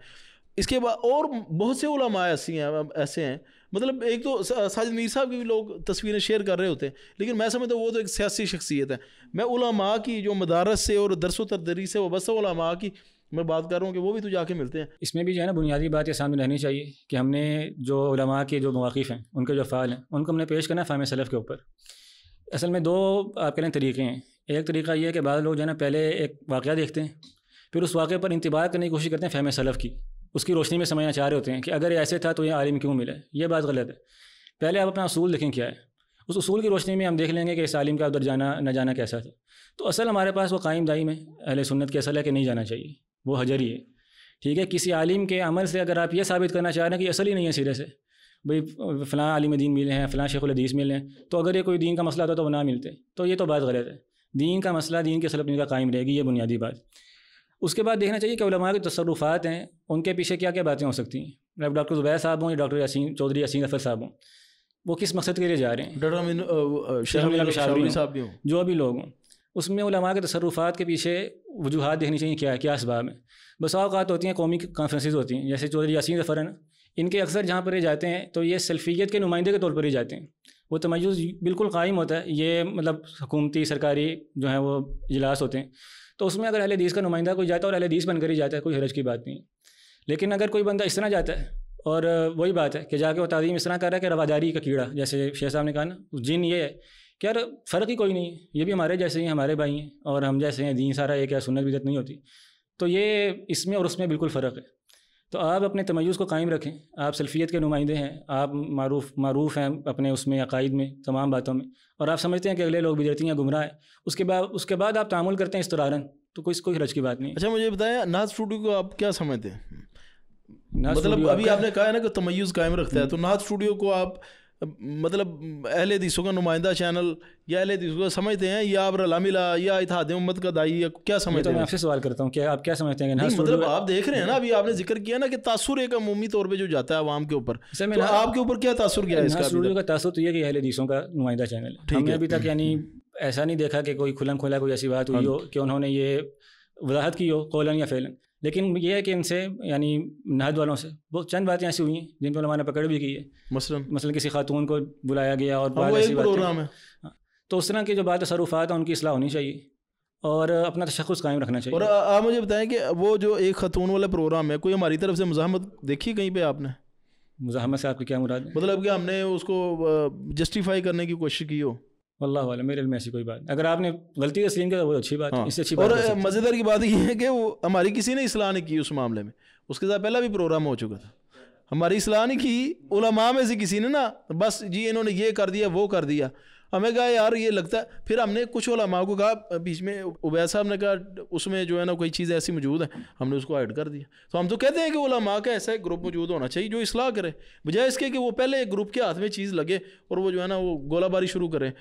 इसके बाद और बहुत से उलमा ऐसी हैं ऐसे हैं मतलब एक तो साजिद मीर साहब की भी लोग तस्वीरें शेयर कर रहे होते हैं लेकिन मैं समझता हूँ वो तो एक सियासी शख्सियत है मैं उलमा की जो मदारस से और दरसो तरदरी से वबस्ता की मैं बात कर रहा हूँ कि वो भी तो जाके मिलते हैं इसमें भी जो है ना बुनियादी बात ये सामने रहनी चाहिए कि हमने जो उलमा के जो मवाक़ हैं उनके जो फ़ाल हैं उनको हमने पेश करना है फ़ाम सलफ़ के ऊपर असल में दो आप कह हैं तरीके हैं एक तरीका ये है कि बाद लोग जो है ना पहले एक वाक़ देखते हैं फिर उस वाक़े पर इंतबा करने की कोशिश करते हैं फैम सलफ़ की उसकी रोशनी में समझना चाह रहे होते हैं कि अगर ये ऐसे था तो ये आलिम क्यों मिले ये बात गलत है पहले आप अपना असूल देखें क्या है उस असूल की रोशनी में हम देख लेंगे कि इस आलिम का उधर जाना न जाना कैसा था तो असल हमारे पास वो कायम दाइम है अहल सुन्नत की असल है कि नहीं जाना चाहिए वो हजरी है ठीक है किसी आलिम के अमल से अगर आप ये साबित करना चाह रहे हैं कि असल ही नहीं है सिरे से भाई फ़लाँ आलिम दीन मिले हैं फ़लाँ शेख उदीस मिले हैं तो अगर ये कोई दीन का मसला होता तो वो ना मिलते तो ये तो बात गलत है दीन का मसला दीन के असल अपनी का कायम रहेगी ये बुनियादी बात उसके बाद देखना चाहिए कि उलमा के तसरुफ़ात हैं उनके पीछे क्या क्या बातें हो सकती हैं मैं डॉक्टर ज़ुबैर साहब हों या डॉक्टर यासीन चौधरी यासीन अफर साहब हों वो किस मकसद के लिए जा रहे हैं डॉक्टर साहब जो भी लोग हों उसमें उलमा के तसरुफ़ात के पीछे वजूहत देखनी चाहिए क्या क्या इसबाब हैं बसा होती हैं कौमी कॉन्फ्रेंसेज होती हैं जैसे चौधरी यासीन अफर हैं इनके अक्सर जहाँ पर ये जाते हैं तो ये सेल्फियत के नुमाइंदे के तौर पर ही जाते हैं वो तमयज़ बिल्कुल कायम होता है ये मतलब हकूमती सरकारी जो है वो इजलास होते हैं तो उसमें अगर अहल का नुमाइंदा कोई जाता है और अहल हदीस बनकर ही जाता है कोई हरज की बात नहीं लेकिन अगर कोई बंदा इस तरह जाता है और वही बात है कि जाके वो तजीम इस तरह कर रहा है कि रवादारी का कीड़ा जैसे शेख साहब ने कहा ना जिन ये है कि यार फ़र्क ही कोई नहीं है ये भी हमारे जैसे ही हमारे भाई हैं और हम जैसे हैं दीन सारा एक है सुनत इज्जत नहीं होती तो ये इसमें और उसमें बिल्कुल फ़र्क है तो आप अपने तमयज़ को कायम रखें आप सल्फियत के नुमाइंदे हैं आप मरूफ मरूफ हैं अपने उसमें अकायद में तमाम बातों में और आप समझते हैं कि अगले लोग बिजरती हैं गुमराह है उसके बाद उसके बाद आप तामुल करते हैं इस तरारन तो कोई कोई हरज की बात नहीं अच्छा मुझे बताया नाज स्टूडियो को आप क्या समझते हैं मतलब अभी आपने कहा है ना कि तमयज़ कायम रखता है हम्म। तो नाज स्टूडियो को आप मतलब अहले दिसों का नुमाइंदा चैनल या अहले हदीसों का समझते हैं या आप रलामिला या इतिहाद उम्मत का दाई या क्या तो समझते हैं आपसे सवाल करता हूँ कि आप क्या समझते हैं नहीं, मतलब आप देख रहे हैं ना अभी आपने जिक्र किया ना कि तासुर एक अमूमी तौर पर जो जाता है आवाम के ऊपर तो आपके ऊपर क्या तासुर क्या है इसका का तासुर तो यह कि अहले हदीसों का नुमाइंदा चैनल ठीक है अभी तक हम्म। यानी ऐसा नहीं देखा कि कोई खुलन खुला कोई ऐसी बात हुई हाँ। हो कि उन्होंने ये वजाहत की हो कौलन या फैलन लेकिन ये है कि इनसे यानी नहद वालों से बहुत चंद बातें ऐसी हुई हैं जिन पर पकड़ भी की है मसलन मसलन किसी खातून को बुलाया गया और हाँ, बाद ऐसी प्रोग्राम है हाँ, तो उस तरह की जो बात सरूफात है उनकी असलाह होनी चाहिए और अपना तशखस कायम रखना चाहिए और आप मुझे बताएं कि वो जो एक खतून वाला प्रोग्राम है कोई हमारी तरफ से मुजामत देखी कहीं पे आपने मुजामत से आपकी क्या मुराद मतलब कि हमने उसको जस्टिफाई करने की कोशिश की हो वल्ला वाले मेरे में ऐसी कोई बात अगर आपने गलती से सीन किया तो अच्छी बात हाँ। इससे अच्छी और मज़ेदार की बात यह है कि वो हमारी किसी ने इसलाह नहीं की उस मामले में उसके साथ पहला भी प्रोग्राम हो चुका था हमारी इसलाह नहीं की उलमा में से किसी ने ना बस जी इन्होंने ये कर दिया वो कर दिया हमें कहा यार ये लगता है फिर हमने कुछ वाला माँ को कहा बीच में उबैद साहब ने कहा उसमें जो है ना कोई चीज़ ऐसी मौजूद है हमने उसको ऐड कर दिया तो हम तो कहते हैं कि ओला माँ का ऐसा एक ग्रुप मौजूद होना चाहिए जो इसलाह करे बजाय इसके कि वो पहले एक ग्रुप के हाथ में चीज़ लगे और वो जो है ना वो गोलाबारी शुरू करें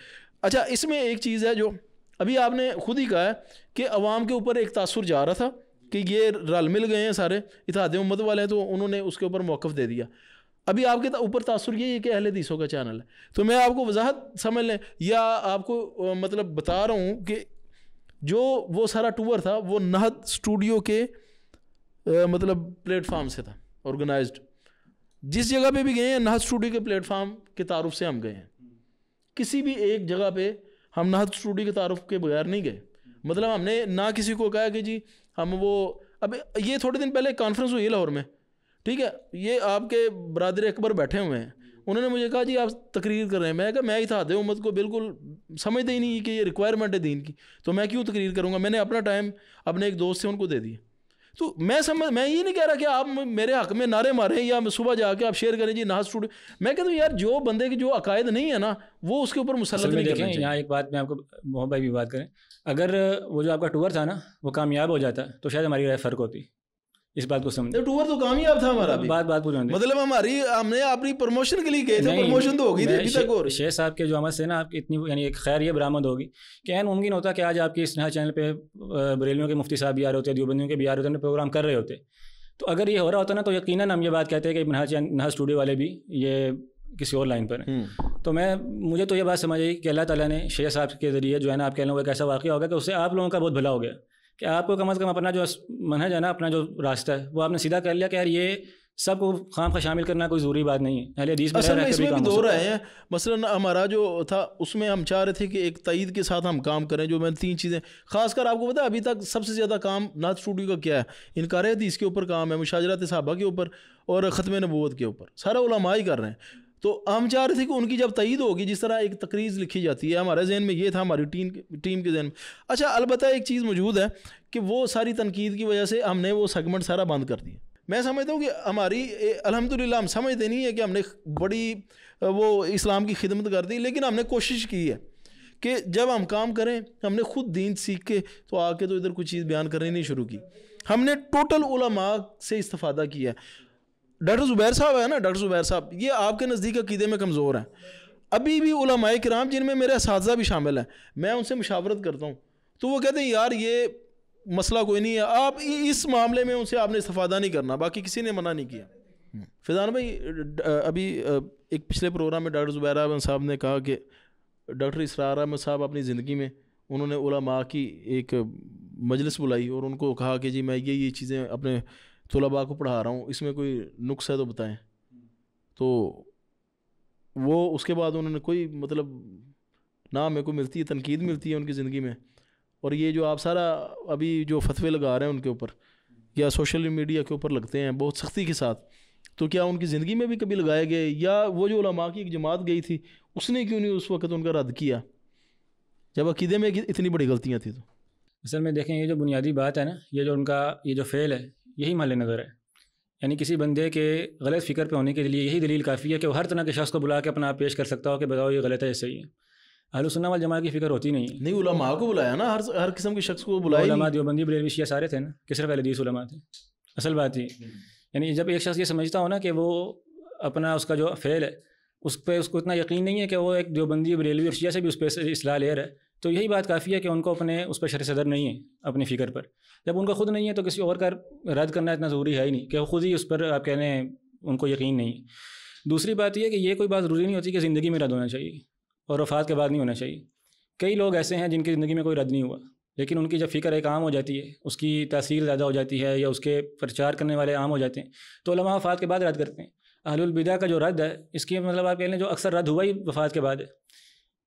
अच्छा इसमें एक चीज़ है जो अभी आपने खुद ही कहा है कि आवाम के ऊपर एक तासर जा रहा था कि ये रल मिल गए हैं सारे इतिहाद उम्मत वाले हैं तो उन्होंने उसके ऊपर मौक़ दे दिया अभी आपके ऊपर तासुर ये है कि अहले हदीसों का चैनल है तो मैं आपको वजाहत समझ लें या आपको मतलब बता रहा हूँ कि जो वो सारा टूर था वो नहद स्टूडियो के आ, मतलब प्लेटफार्म से था ऑर्गेनाइज जिस जगह पे भी गए हैं नहद स्टूडियो के प्लेटफार्म के तारुफ से हम गए हैं किसी भी एक जगह पे हम नहद स्टूडियो के तारुफ के बगैर नहीं गए मतलब हमने ना किसी को कहा कि जी हम वो अब ये थोड़े दिन पहले कॉन्फ्रेंस हुई है लाहौर में ठीक है ये आपके बरदर अकबर बैठे हुए हैं उन्होंने मुझे कहा जी आप तकरीर कर रहे हैं मैं कहा मैं ही दे उम्मत को बिल्कुल समझते ही नहीं कि ये रिक्वायरमेंट है दीन की तो मैं क्यों तकरीर करूँगा मैंने अपना टाइम अपने एक दोस्त से उनको दे दिया तो मैं समझ मैं ये नहीं कह रहा कि आप मेरे हक में नारे मारें या सुबह जाके आप शेयर करें जी ना टूट मैं कहता हूँ यार जो बंदे के जो अकायद नहीं है ना वो उसके ऊपर मुसलत नहीं देखें यहाँ एक बात मैं आपको मोहम्मद भाई भी बात करें अगर वो जो आपका टूर था ना वो कामयाब हो जाता तो शायद हमारी राय फ़र्क होती इस बात को समझ टूर तो, तो कामयाब था हमारा भी बात बात पूरी मतलब हमारी हमने अपनी प्रमोशन के लिए गए थे प्रमोशन तो होगी अभी तक और शेख साहब के जो अमल से ना आपकी इतनी यानी एक खैर ये बरामद होगी कि एन मुमकिन होता कि आज आपके इस नया चैनल पे बरेलियों के मुफ्ती साहब भी आ रहे होते देवबंदियों के भी आ रहे होते प्रोग्राम कर रहे होते तो अगर ये हो रहा होता ना तो यकीन हम ये बात कहते हैं कि नहा नहा स्टूडियो वाले भी ये किसी और लाइन पर हम्म। तो मैं मुझे तो ये बात समझ आई कि अल्लाह ताला ने शेख साहब के ज़रिए जो है ना आप कह लो एक ऐसा वाक़ होगा कि उससे आप लोगों का बहुत भला हो गया कि आपको कम अज़ कम अपना जो मनहज है ना अपना जो रास्ता है वो आपने सीधा कर लिया कि यार ये को खाम का शामिल करना कोई ज़रूरी बात नहीं है अहले असल में इसमें भी दो रहे हैं मसलन हमारा जो था उसमें हम चाह रहे थे कि एक तईद के साथ हम काम करें जो मैंने तीन चीज़ें खासकर आपको पता है अभी तक सबसे ज़्यादा काम नाथ स्टूडियो का क्या है इनकार हदीस के ऊपर काम है मुशाजरात साहबा के ऊपर और ख़त्म नबूत के ऊपर सारा उलमा ही कर रहे हैं तो हम चाह रहे थे कि उनकी जब तयद होगी जिस तरह एक तकरीज़ लिखी जाती है हमारे जहन में ये था हमारी टीम टीम के जहन में अच्छा अलबत् एक चीज़ मौजूद है कि वो सारी तनकीद की वजह से हमने वो सेगमेंट सारा बंद कर दिया मैं समझता हूँ कि हमारी अलहमदिल्ला हम समझते नहीं है कि हमने बड़ी वो इस्लाम की खिदमत कर दी लेकिन हमने कोशिश की है कि जब हम काम करें हमने खुद दीन सीख के तो आके तो इधर कुछ चीज़ बयान करनी नहीं शुरू की हमने टोटल उलमा से इस्तफ़ादा किया डॉक्टर ज़ुबैर साहब है ना डॉक्टर ज़ुबैर साहब ये आपके नज़दीक अकीदे में कमज़ोर हैं अभी भी उलमाए कराम जिनमें मेरे इस भी शामिल हैं मैं उनसे मुशावरत करता हूँ तो वो कहते हैं यार ये मसला कोई नहीं है आप इस मामले में उनसे आपने इस्तफ़ादा नहीं करना बाकी किसी ने मना नहीं किया फिजान भाई अभी एक पिछले प्रोग्राम में डॉक्टर ज़ुबैर अहमद साहब ने कहा कि डॉक्टर इसरार अहमद साहब अपनी ज़िंदगी में उन्होंने उलमा की एक मजलिस बुलाई और उनको कहा कि जी मैं ये ये चीज़ें अपने तलबा को पढ़ा रहा हूँ इसमें कोई नुक्स है तो बताएं तो वो उसके बाद उन्होंने कोई मतलब ना मेरे को मिलती है तनकीद मिलती है उनकी ज़िंदगी में और ये जो आप सारा अभी जो फतवे लगा रहे हैं उनके ऊपर या सोशल मीडिया के ऊपर लगते हैं बहुत सख्ती के साथ तो क्या उनकी ज़िंदगी में भी कभी लगाए गए या वो जो उलमा की एक जमात गई थी उसने क्यों नहीं उस वक्त उनका रद्द किया जब अकीदे में इतनी बड़ी गलतियाँ थी तो असल में देखें ये जो बुनियादी बात है ना ये जो उनका ये जो फ़ेल है यही माल नज़र है यानी किसी बंदे के गलत फ़िक्र पे होने के लिए यही दलील काफ़ी है कि वो हर तरह के शख्स को बुला के अपना आप पेश कर सकता हो कि बताओ ये गलत है ऐसे ही है अहल सुन्ना वाल जमा की फिक्र होती नहीं है नहीं उलमा को बुलाया ना हर हर किस्म के शख्स को बुलाया उलमा देवबंदी बरेलवी शिया सारे थे ना कि सिर्फ अलीस उलमा थे असल बात ही हम्म। यानी जब एक शख्स ये समझता हो ना कि वो अपना उसका जो फेल है उस पर उसको इतना यकीन नहीं है कि वो एक देवबंदी बरेलवी और शिया से भी उस पर इसलाह ले रहा है तो यही बात काफ़ी है कि उनको अपने उस पर शर सदर नहीं है अपनी फ़िक्र पर जब उनका खुद नहीं है तो किसी और का रद्द करना इतना ज़रूरी है ही नहीं कि वो खुद ही उस पर आप कह लें उनको यकीन नहीं दूसरी बात यह कि ये कोई बात ज़रूरी नहीं होती कि ज़िंदगी में रद्द होना चाहिए और वफात के बाद नहीं होना चाहिए कई लोग ऐसे हैं जिनकी ज़िंदगी में कोई रद्द नहीं हुआ लेकिन उनकी जब फ़िक्र एक आम हो जाती है उसकी तासीर ज़्यादा हो जाती है या उसके प्रचार करने वाले आम हो जाते हैं तो लमा वफात के बाद रद्द करते हैं अहलुलबिदा का जो रद्द है इसकी मतलब आप कह लें जो अक्सर रद्द हुआ ही वफात के बाद है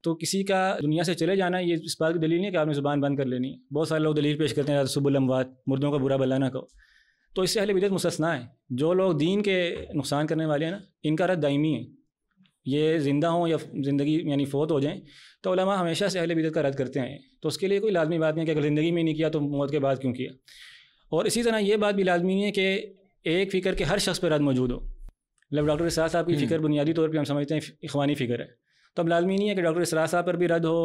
तो किसी का दुनिया से चले जाना ये इस बात की दलील नहीं है कि आपने ज़ुबान बंद कर लेनी है बहुत सारे लोग दलील पेश करते हैं सुबुलमवाद मुर्दों का बुरा बलाना ना कहो तो इससे अहल बिदत मुसस्ना है जो लोग दीन के नुकसान करने वाले हैं ना इनका रद्द दायमी है ये ज़िंदा हों या ज़िंदगी यानी फ़ौत हो जाएँ तो उलमा हमेशा से अहल बिदत का रद्द करते हैं तो उसके लिए कोई लाजमी बात नहीं कि अगर ज़िंदगी में नहीं किया तो मौत के बाद क्यों किया और इसी तरह ये बात भी लाजमी नहीं है कि एक फ़िक्र के हर शख्स पर रद्द मौजूद हो मतलब डॉक्टर साहब साहब की हम्म। फ़िक्र बुनियादी तौर पर हम समझते हैं इखवानी फ़िक्र है तो अब लाजमी नहीं है कि डॉक्टर इसरा साहब पर भी रद्द हो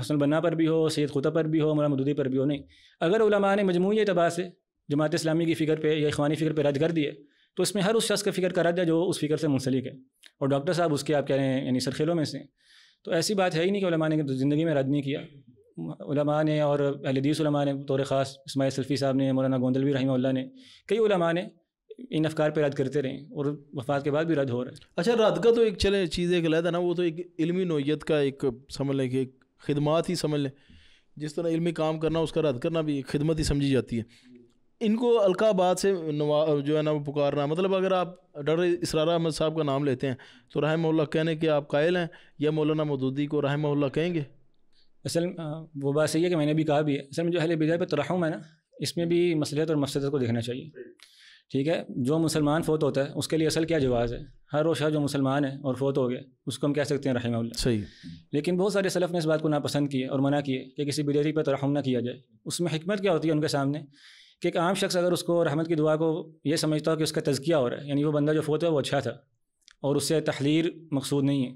हसन बन्ना पर भी हो सैद खुता पर भी हो मौलाना मदूदी पर भी हो नहीं अगर उलमा ने मजमू अतबार से जमात इस्लामी की फ़िक्र पर या इखवानी फ़िक्र पर रद्द कर दिए तो उसमें हर उस शख्स का फ़िक्र का रद्द है जो उस फ़िक्र से मुंसलिक है और डॉक्टर साहब उसके आप कह रहे हैं यानी सरखेलों में से तो ऐसी बात है ही नहीं कि ने तो ज़िंदगी में रद्द नहीं किया उलमा ने और अहलदीस ने तौर ख़ास इसमाइल सल्फ़ी साहब ने मौलाना गोंदलवी रही ने कई उलमा ने इन अफकार पर रद्द करते रहें और वफात के बाद भी रद्द हो रहा है अच्छा रद्द का तो एक चले चीज़ एक लहदा ना वो तो एक इलमी नोयत का एक समझ लें कि एक खदमात ही समझ लें जिस तरह इलमी काम करना उसका रद्द करना भी खिदमत ही समझी जाती है इनको अलकाबाद से नवा जो है ना वो पुकारना मतलब अगर आप डॉक्टर इसरार अहमद साहब का नाम लेते हैं तो रहम कहने के आप कायल हैं या मौलाना मदूदी को रहम कहेंगे असल वो बात सही है कि मैंने भी कहा भी है असल में जो अहल बिदा पर रहा हूँ मैं ना इसमें भी मसलियत और मफसदत को देखना चाहिए ठीक है जो मुसलमान फोत होता है उसके लिए असल क्या जवाज़ है हर रोशा जो मुसलमान है और फोत हो गया उसको हम कह सकते हैं रहीमा सही लेकिन बहुत सारे सलफ़ ने इस बात को नापसंद किए और मना किए कि किसी बिदेरी पर तरह ना किया जाए उसमें हमत क्या होती है उनके सामने कि एक आम शख्स अगर उसको रहमत की दुआ को ये समझता हो कि उसका तजकिया हो रहा है यानी वो बंदा जो फोत है वो अच्छा था और उससे तहलीर मकसूद नहीं है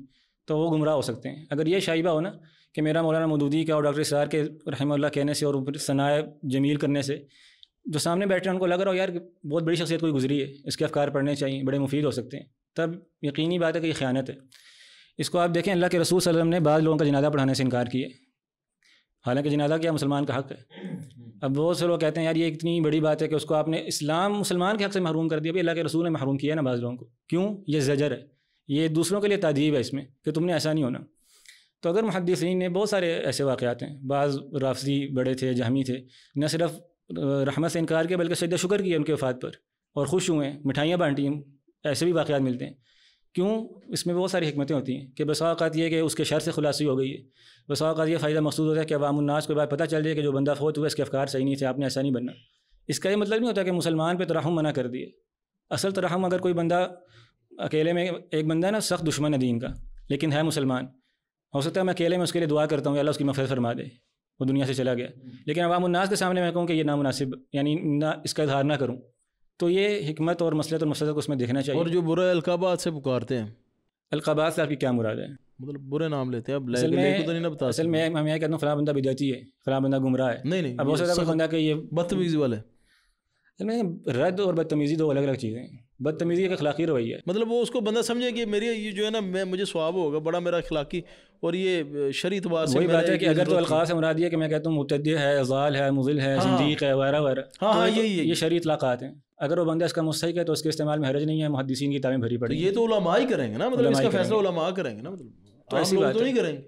तो वो गुमराह हो सकते हैं अगर ये शाइबा हो ना कि मेरा मौलाना मदूदी का और डॉक्टर इसरार के रहमल्ला कहने से और सनाए जमील करने से जो सामने बैठ रहे हैं उनको लग रहा हो यार बहुत बड़ी शख्सियत कोई गुजरी है इसके अफकार पढ़ने चाहिए बड़े मुफीद हो सकते हैं तब यकीनी बात है कि ये है इसको आप देखें अल्लाह के रसूल वसम ने बाद लोगों का जनाजा पढ़ाने से इनकार किए हालांकि जनाजा क्या मुसलमान का हक है अब बहुत से लोग कहते हैं यार ये इतनी बड़ी बात है कि उसको आपने इस्लाम मुसलमान के हक से महरूम कर दिया भाई अल्लाह के रसूल ने महरूम किया ना बाज़ लोगों को क्यों ये जजर है ये दूसरों के लिए तदीब है इसमें कि तुमने ऐसा नहीं होना तो अगर मुहदसिन ने बहुत सारे ऐसे वाक़ात हैं बाज़ राफजी बड़े थे जहमी थे न सिर्फ रहमत से इनकार किया बल्कि सद शुक्र किया उनके वफात पर और खुश हुए मिठाइयाँ बांटी ऐसे भी वाक़ात मिलते हैं क्यों इसमें बहुत सारी हमतें होती हैं कि बसावत यह कि उसके शर से खुलासी हो गई है बसावत यह फ़ायदा मकसूद होता है कि अवामनास को बाद पता चल जाए कि जो बंदा फौत हुआ इसके अफकार सही नहीं थे आपने ऐसा नहीं बनना इसका ये मतलब नहीं होता कि मुसलमान पर तरहम मना कर दिए असल तरहम अगर कोई बंदा अकेले में एक बंदा है ना सख्त दुश्मन है दीन का लेकिन है मुसलमान हो सकता है मैं अकेले में उसके लिए दुआ करता हूँ अल्लाह उसकी मफरत फरमा दे वो दुनिया से चला गया हम्म। लेकिन उन्नास के सामने मैं कहूँ कि ये नामनासिब यानी ना इसका इजहार ना करूँ तो ये हमत और मसलत और मसलत को उसमें देखना चाहिए और जो बुरे अलकाबाद से पुकारते हैं अलकाबाद से आपकी क्या मुराद है मतलब बुरे नाम लेते हैं अब ले में तो नहीं ना बता असल में हम यहाँ कहता हूँ फला बंदा बिजाती है फला बंदा गुमराह है नहीं नहीं अब हो सकता है बंदा कि ये बदतमीजी वाले असल में रद्द और बदतमीजी दो अलग अलग चीज़ें हैं बदतमीज़ी का अखलाकी रवैया है मतलब वो उसको बंदा समझे कि मेरी ये जो है ना मैं मुझे स्वाब होगा बड़ा मेरा अखलाकी और ये शरीत वही बात है कि अगर तो अलखा से मुराद ये कि मैं कहता हूँ मुतद है अजाल है मुजिल है सिंदीक हाँ। है वगैरह वगैरह हाँ हाँ यही तो ये शरी इतलाक़ात हैं अगर वो बंदा इसका मुस्तक है तो उसके इस्तेमाल में हरज नहीं है मुहदसिन की किताबें भरी तो पड़ी ये तो उलमा ही करेंगे ना मतलब इसका फैसला उलमा करेंगे ना मतलब तो ऐसी बात तो नहीं करेंगे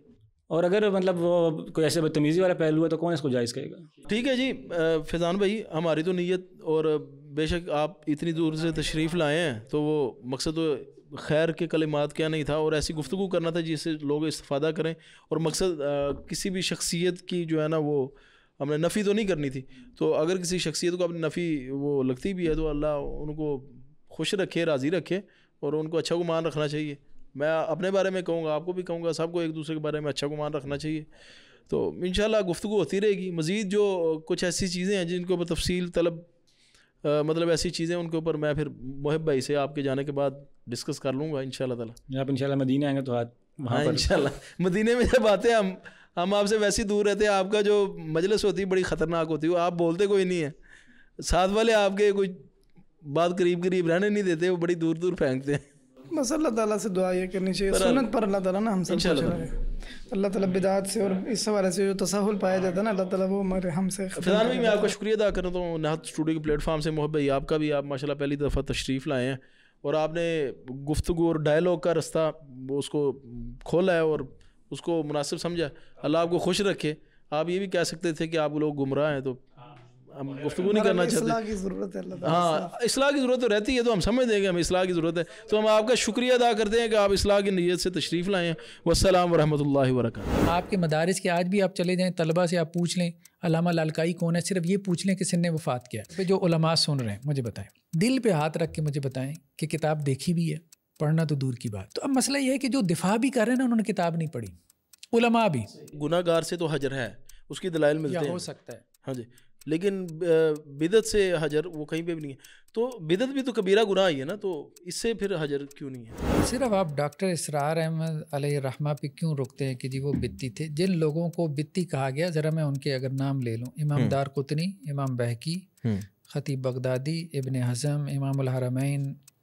और अगर मतलब वो कोई ऐसे बदतमीज़ी वाला पहलू है तो कौन इसको जायज़ कहेगा ठीक है जी फिजान भाई हमारी तो नीयत और बेशक आप इतनी दूर से तशरीफ़ लाए हैं तो वो मकसद खैर के कलिमात क्या नहीं था और ऐसी गुफ्तु करना था जिससे लोग इस्ता करें और मकसद आ, किसी भी शख्सियत की जो है ना वो हमने नफ़ी तो नहीं करनी थी तो अगर किसी शख्सियत को अपनी नफ़ी वो लगती भी है तो अल्लाह उनको खुश रखे राज़ी रखे और उनको अच्छा गुमान रखना चाहिए मैं अपने बारे में कहूँगा आपको भी कहूँगा सबको एक दूसरे के बारे में अच्छा गुमान रखना चाहिए तो इन गुफ्तु होती रहेगी मज़ीद जो कुछ ऐसी चीज़ें हैं जिनको तफसील तलब आ, मतलब ऐसी चीज़ें उनके ऊपर मैं फिर मोहब भाई से आपके जाने के बाद डिस्कस कर लूँगा इन ताला आप इन मदीना आएंगे तो आज हाँ इन मदीने में जब आते हैं हम हम आपसे वैसे ही दूर रहते हैं आपका जो मजलिस होती है बड़ी ख़तरनाक होती है आप बोलते कोई नहीं है साथ वाले आपके कोई बात करीब करीब रहने नहीं देते वो बड़ी दूर दूर फेंकते हैं बस अल्लाह ताला से दुआ ये करनी चाहिए सुनत पर अल्लाह ताला ना हम सब रहे अल्लाह ताला बिदात से और इस हवाले से जो तसाहुल पाया जाता है ना अल्लाह ताला वो हमारे हमसे फिलहाल भी मैं आपका शुक्रिया अदा करता हूँ नहत स्टूडियो के प्लेटफॉर्म से मोहब्बत आपका भी आप माशाल्लाह पहली दफ़ा तशरीफ़ लाए हैं और आपने गुफ्तु और डायलॉग का रास्ता उसको खोला है और उसको मुनासिब समझा अल्लाह आपको खुश रखे आप ये भी कह सकते थे कि आप लोग गुमराह हैं तो हम गुफ्तु नहीं करना चाहते हाँ इसलाह की ज़रूरत तो रहती है तो हम समझ देंगे हमें इसलाह की ज़रूरत है तो हम आपका शुक्रिया अदा करते हैं कि आप इसलाह की नीयत से तशरीफ़ लाए हैं वसलम वरहमत वरक आपके मदारस के आज भी आप चले जाएँ तलबा से आप पूछ लें अलामा लालकाई कौन है सिर्फ ये पूछ लें कि सिर ने वफ़ात किया है जो उलमा सुन रहे हैं मुझे बताएं दिल पे हाथ रख के मुझे बताएं कि किताब देखी भी है पढ़ना तो दूर की बात तो अब मसला ये है कि जो दिफा भी कर रहे हैं ना उन्होंने किताब नहीं पढ़ी उलमा भी गुनागार से तो हजर है उसकी दलाइल मिलती है हो सकता है हाँ जी लेकिन बिदत से हजर वो कहीं पे भी नहीं है तो बिदत भी तो कबीरा गुनाह ही है ना तो इससे फिर हजर क्यों नहीं है सिर्फ आप डॉक्टर इसरार अहमद रहमा पे क्यों रुकते हैं कि जी वो बित्ती थे जिन लोगों को बित्ती कहा गया ज़रा मैं उनके अगर नाम ले लूँ इमाम हम्म। दार कुतनी इमाम बहकी हम्म। खतीब बगदादी इबन हजम इमाम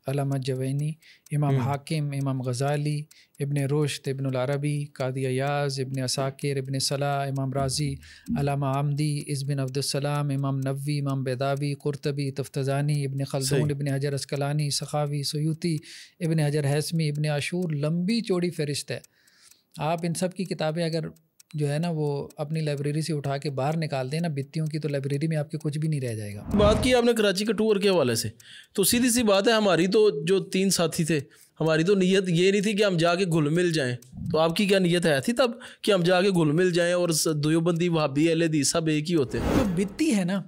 अलामा जवैनी इमाम हाकिम इमाम गज़ाली इबन रोश्त इबन अरबी कादी इबन असाकिर इबन सलाह इमाम राजी अलामा आमदी इसबिन अब्दुलसलाम इमाम नबी इमाम बेदावी कुरतबी तफ्तज़ानी इबन खलदून इबन हजर अस्कलानी सखावी सयूती इबन हजर हैसमी इबन आशूर लम्बी चौड़ी फहरिस्त है आप इन सब की किताबें अगर जो है ना वो अपनी लाइब्रेरी से उठा के बाहर निकाल दें ना बित्तियों की तो लाइब्रेरी में आपके कुछ भी नहीं रह जाएगा बात की आपने कराची के टूर के हवाले से तो सीधी सी बात है हमारी तो जो तीन साथी थे हमारी तो नीयत ये नहीं थी कि हम जाके घुल मिल जाएं तो आपकी क्या नीयत है थी तब कि हम जाके घुल मिल जाएं और दुयोबंदी भाभी अलहदी सब एक ही होते जो बित्ती है ना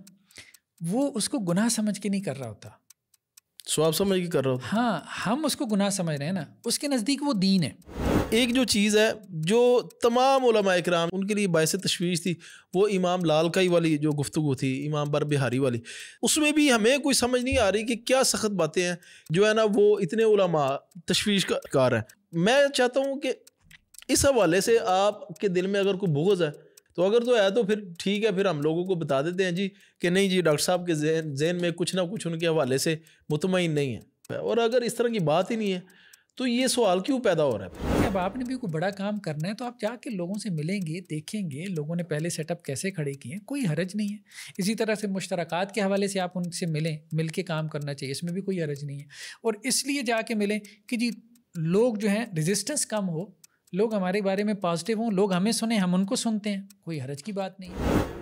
वो उसको गुनाह समझ के नहीं कर रहा होता स्वाब समझ के कर रहा होता हाँ हम उसको गुनाह समझ रहे हैं ना उसके नज़दीक वो दीन है एक जो चीज़ है जो तमाम कराम उनके लिए बायस तशवीश थी वो इमाम लाल काई वाली जो गुफ्तु थी इमाम बर बिहारी वाली उसमें भी हमें कोई समझ नहीं आ रही कि क्या सख्त बातें हैं जो है ना वो इतने तशवीश का कार हैं मैं चाहता हूँ कि इस हवाले से आपके दिल में अगर कोई बुगज है तो अगर तो है तो फिर ठीक है फिर हम लोगों को बता देते हैं जी कि नहीं जी डॉक्टर साहब के जहन में कुछ ना कुछ उनके हवाले से मुतमिन नहीं है और अगर इस तरह की बात ही नहीं है तो ये सवाल क्यों पैदा हो रहा है अब आपने भी कोई बड़ा काम करना है तो आप जाके लोगों से मिलेंगे देखेंगे लोगों ने पहले सेटअप कैसे खड़े किए कोई हरज नहीं है इसी तरह से मुश्तरक़ात के हवाले से आप उनसे मिलें मिल के काम करना चाहिए इसमें भी कोई हरज नहीं है और इसलिए जाके मिलें कि जी लोग जो हैं रजिस्टेंस कम हो लोग हमारे बारे में पॉजिटिव हों लोग हमें सुने हम उनको सुनते हैं कोई हरज की बात नहीं है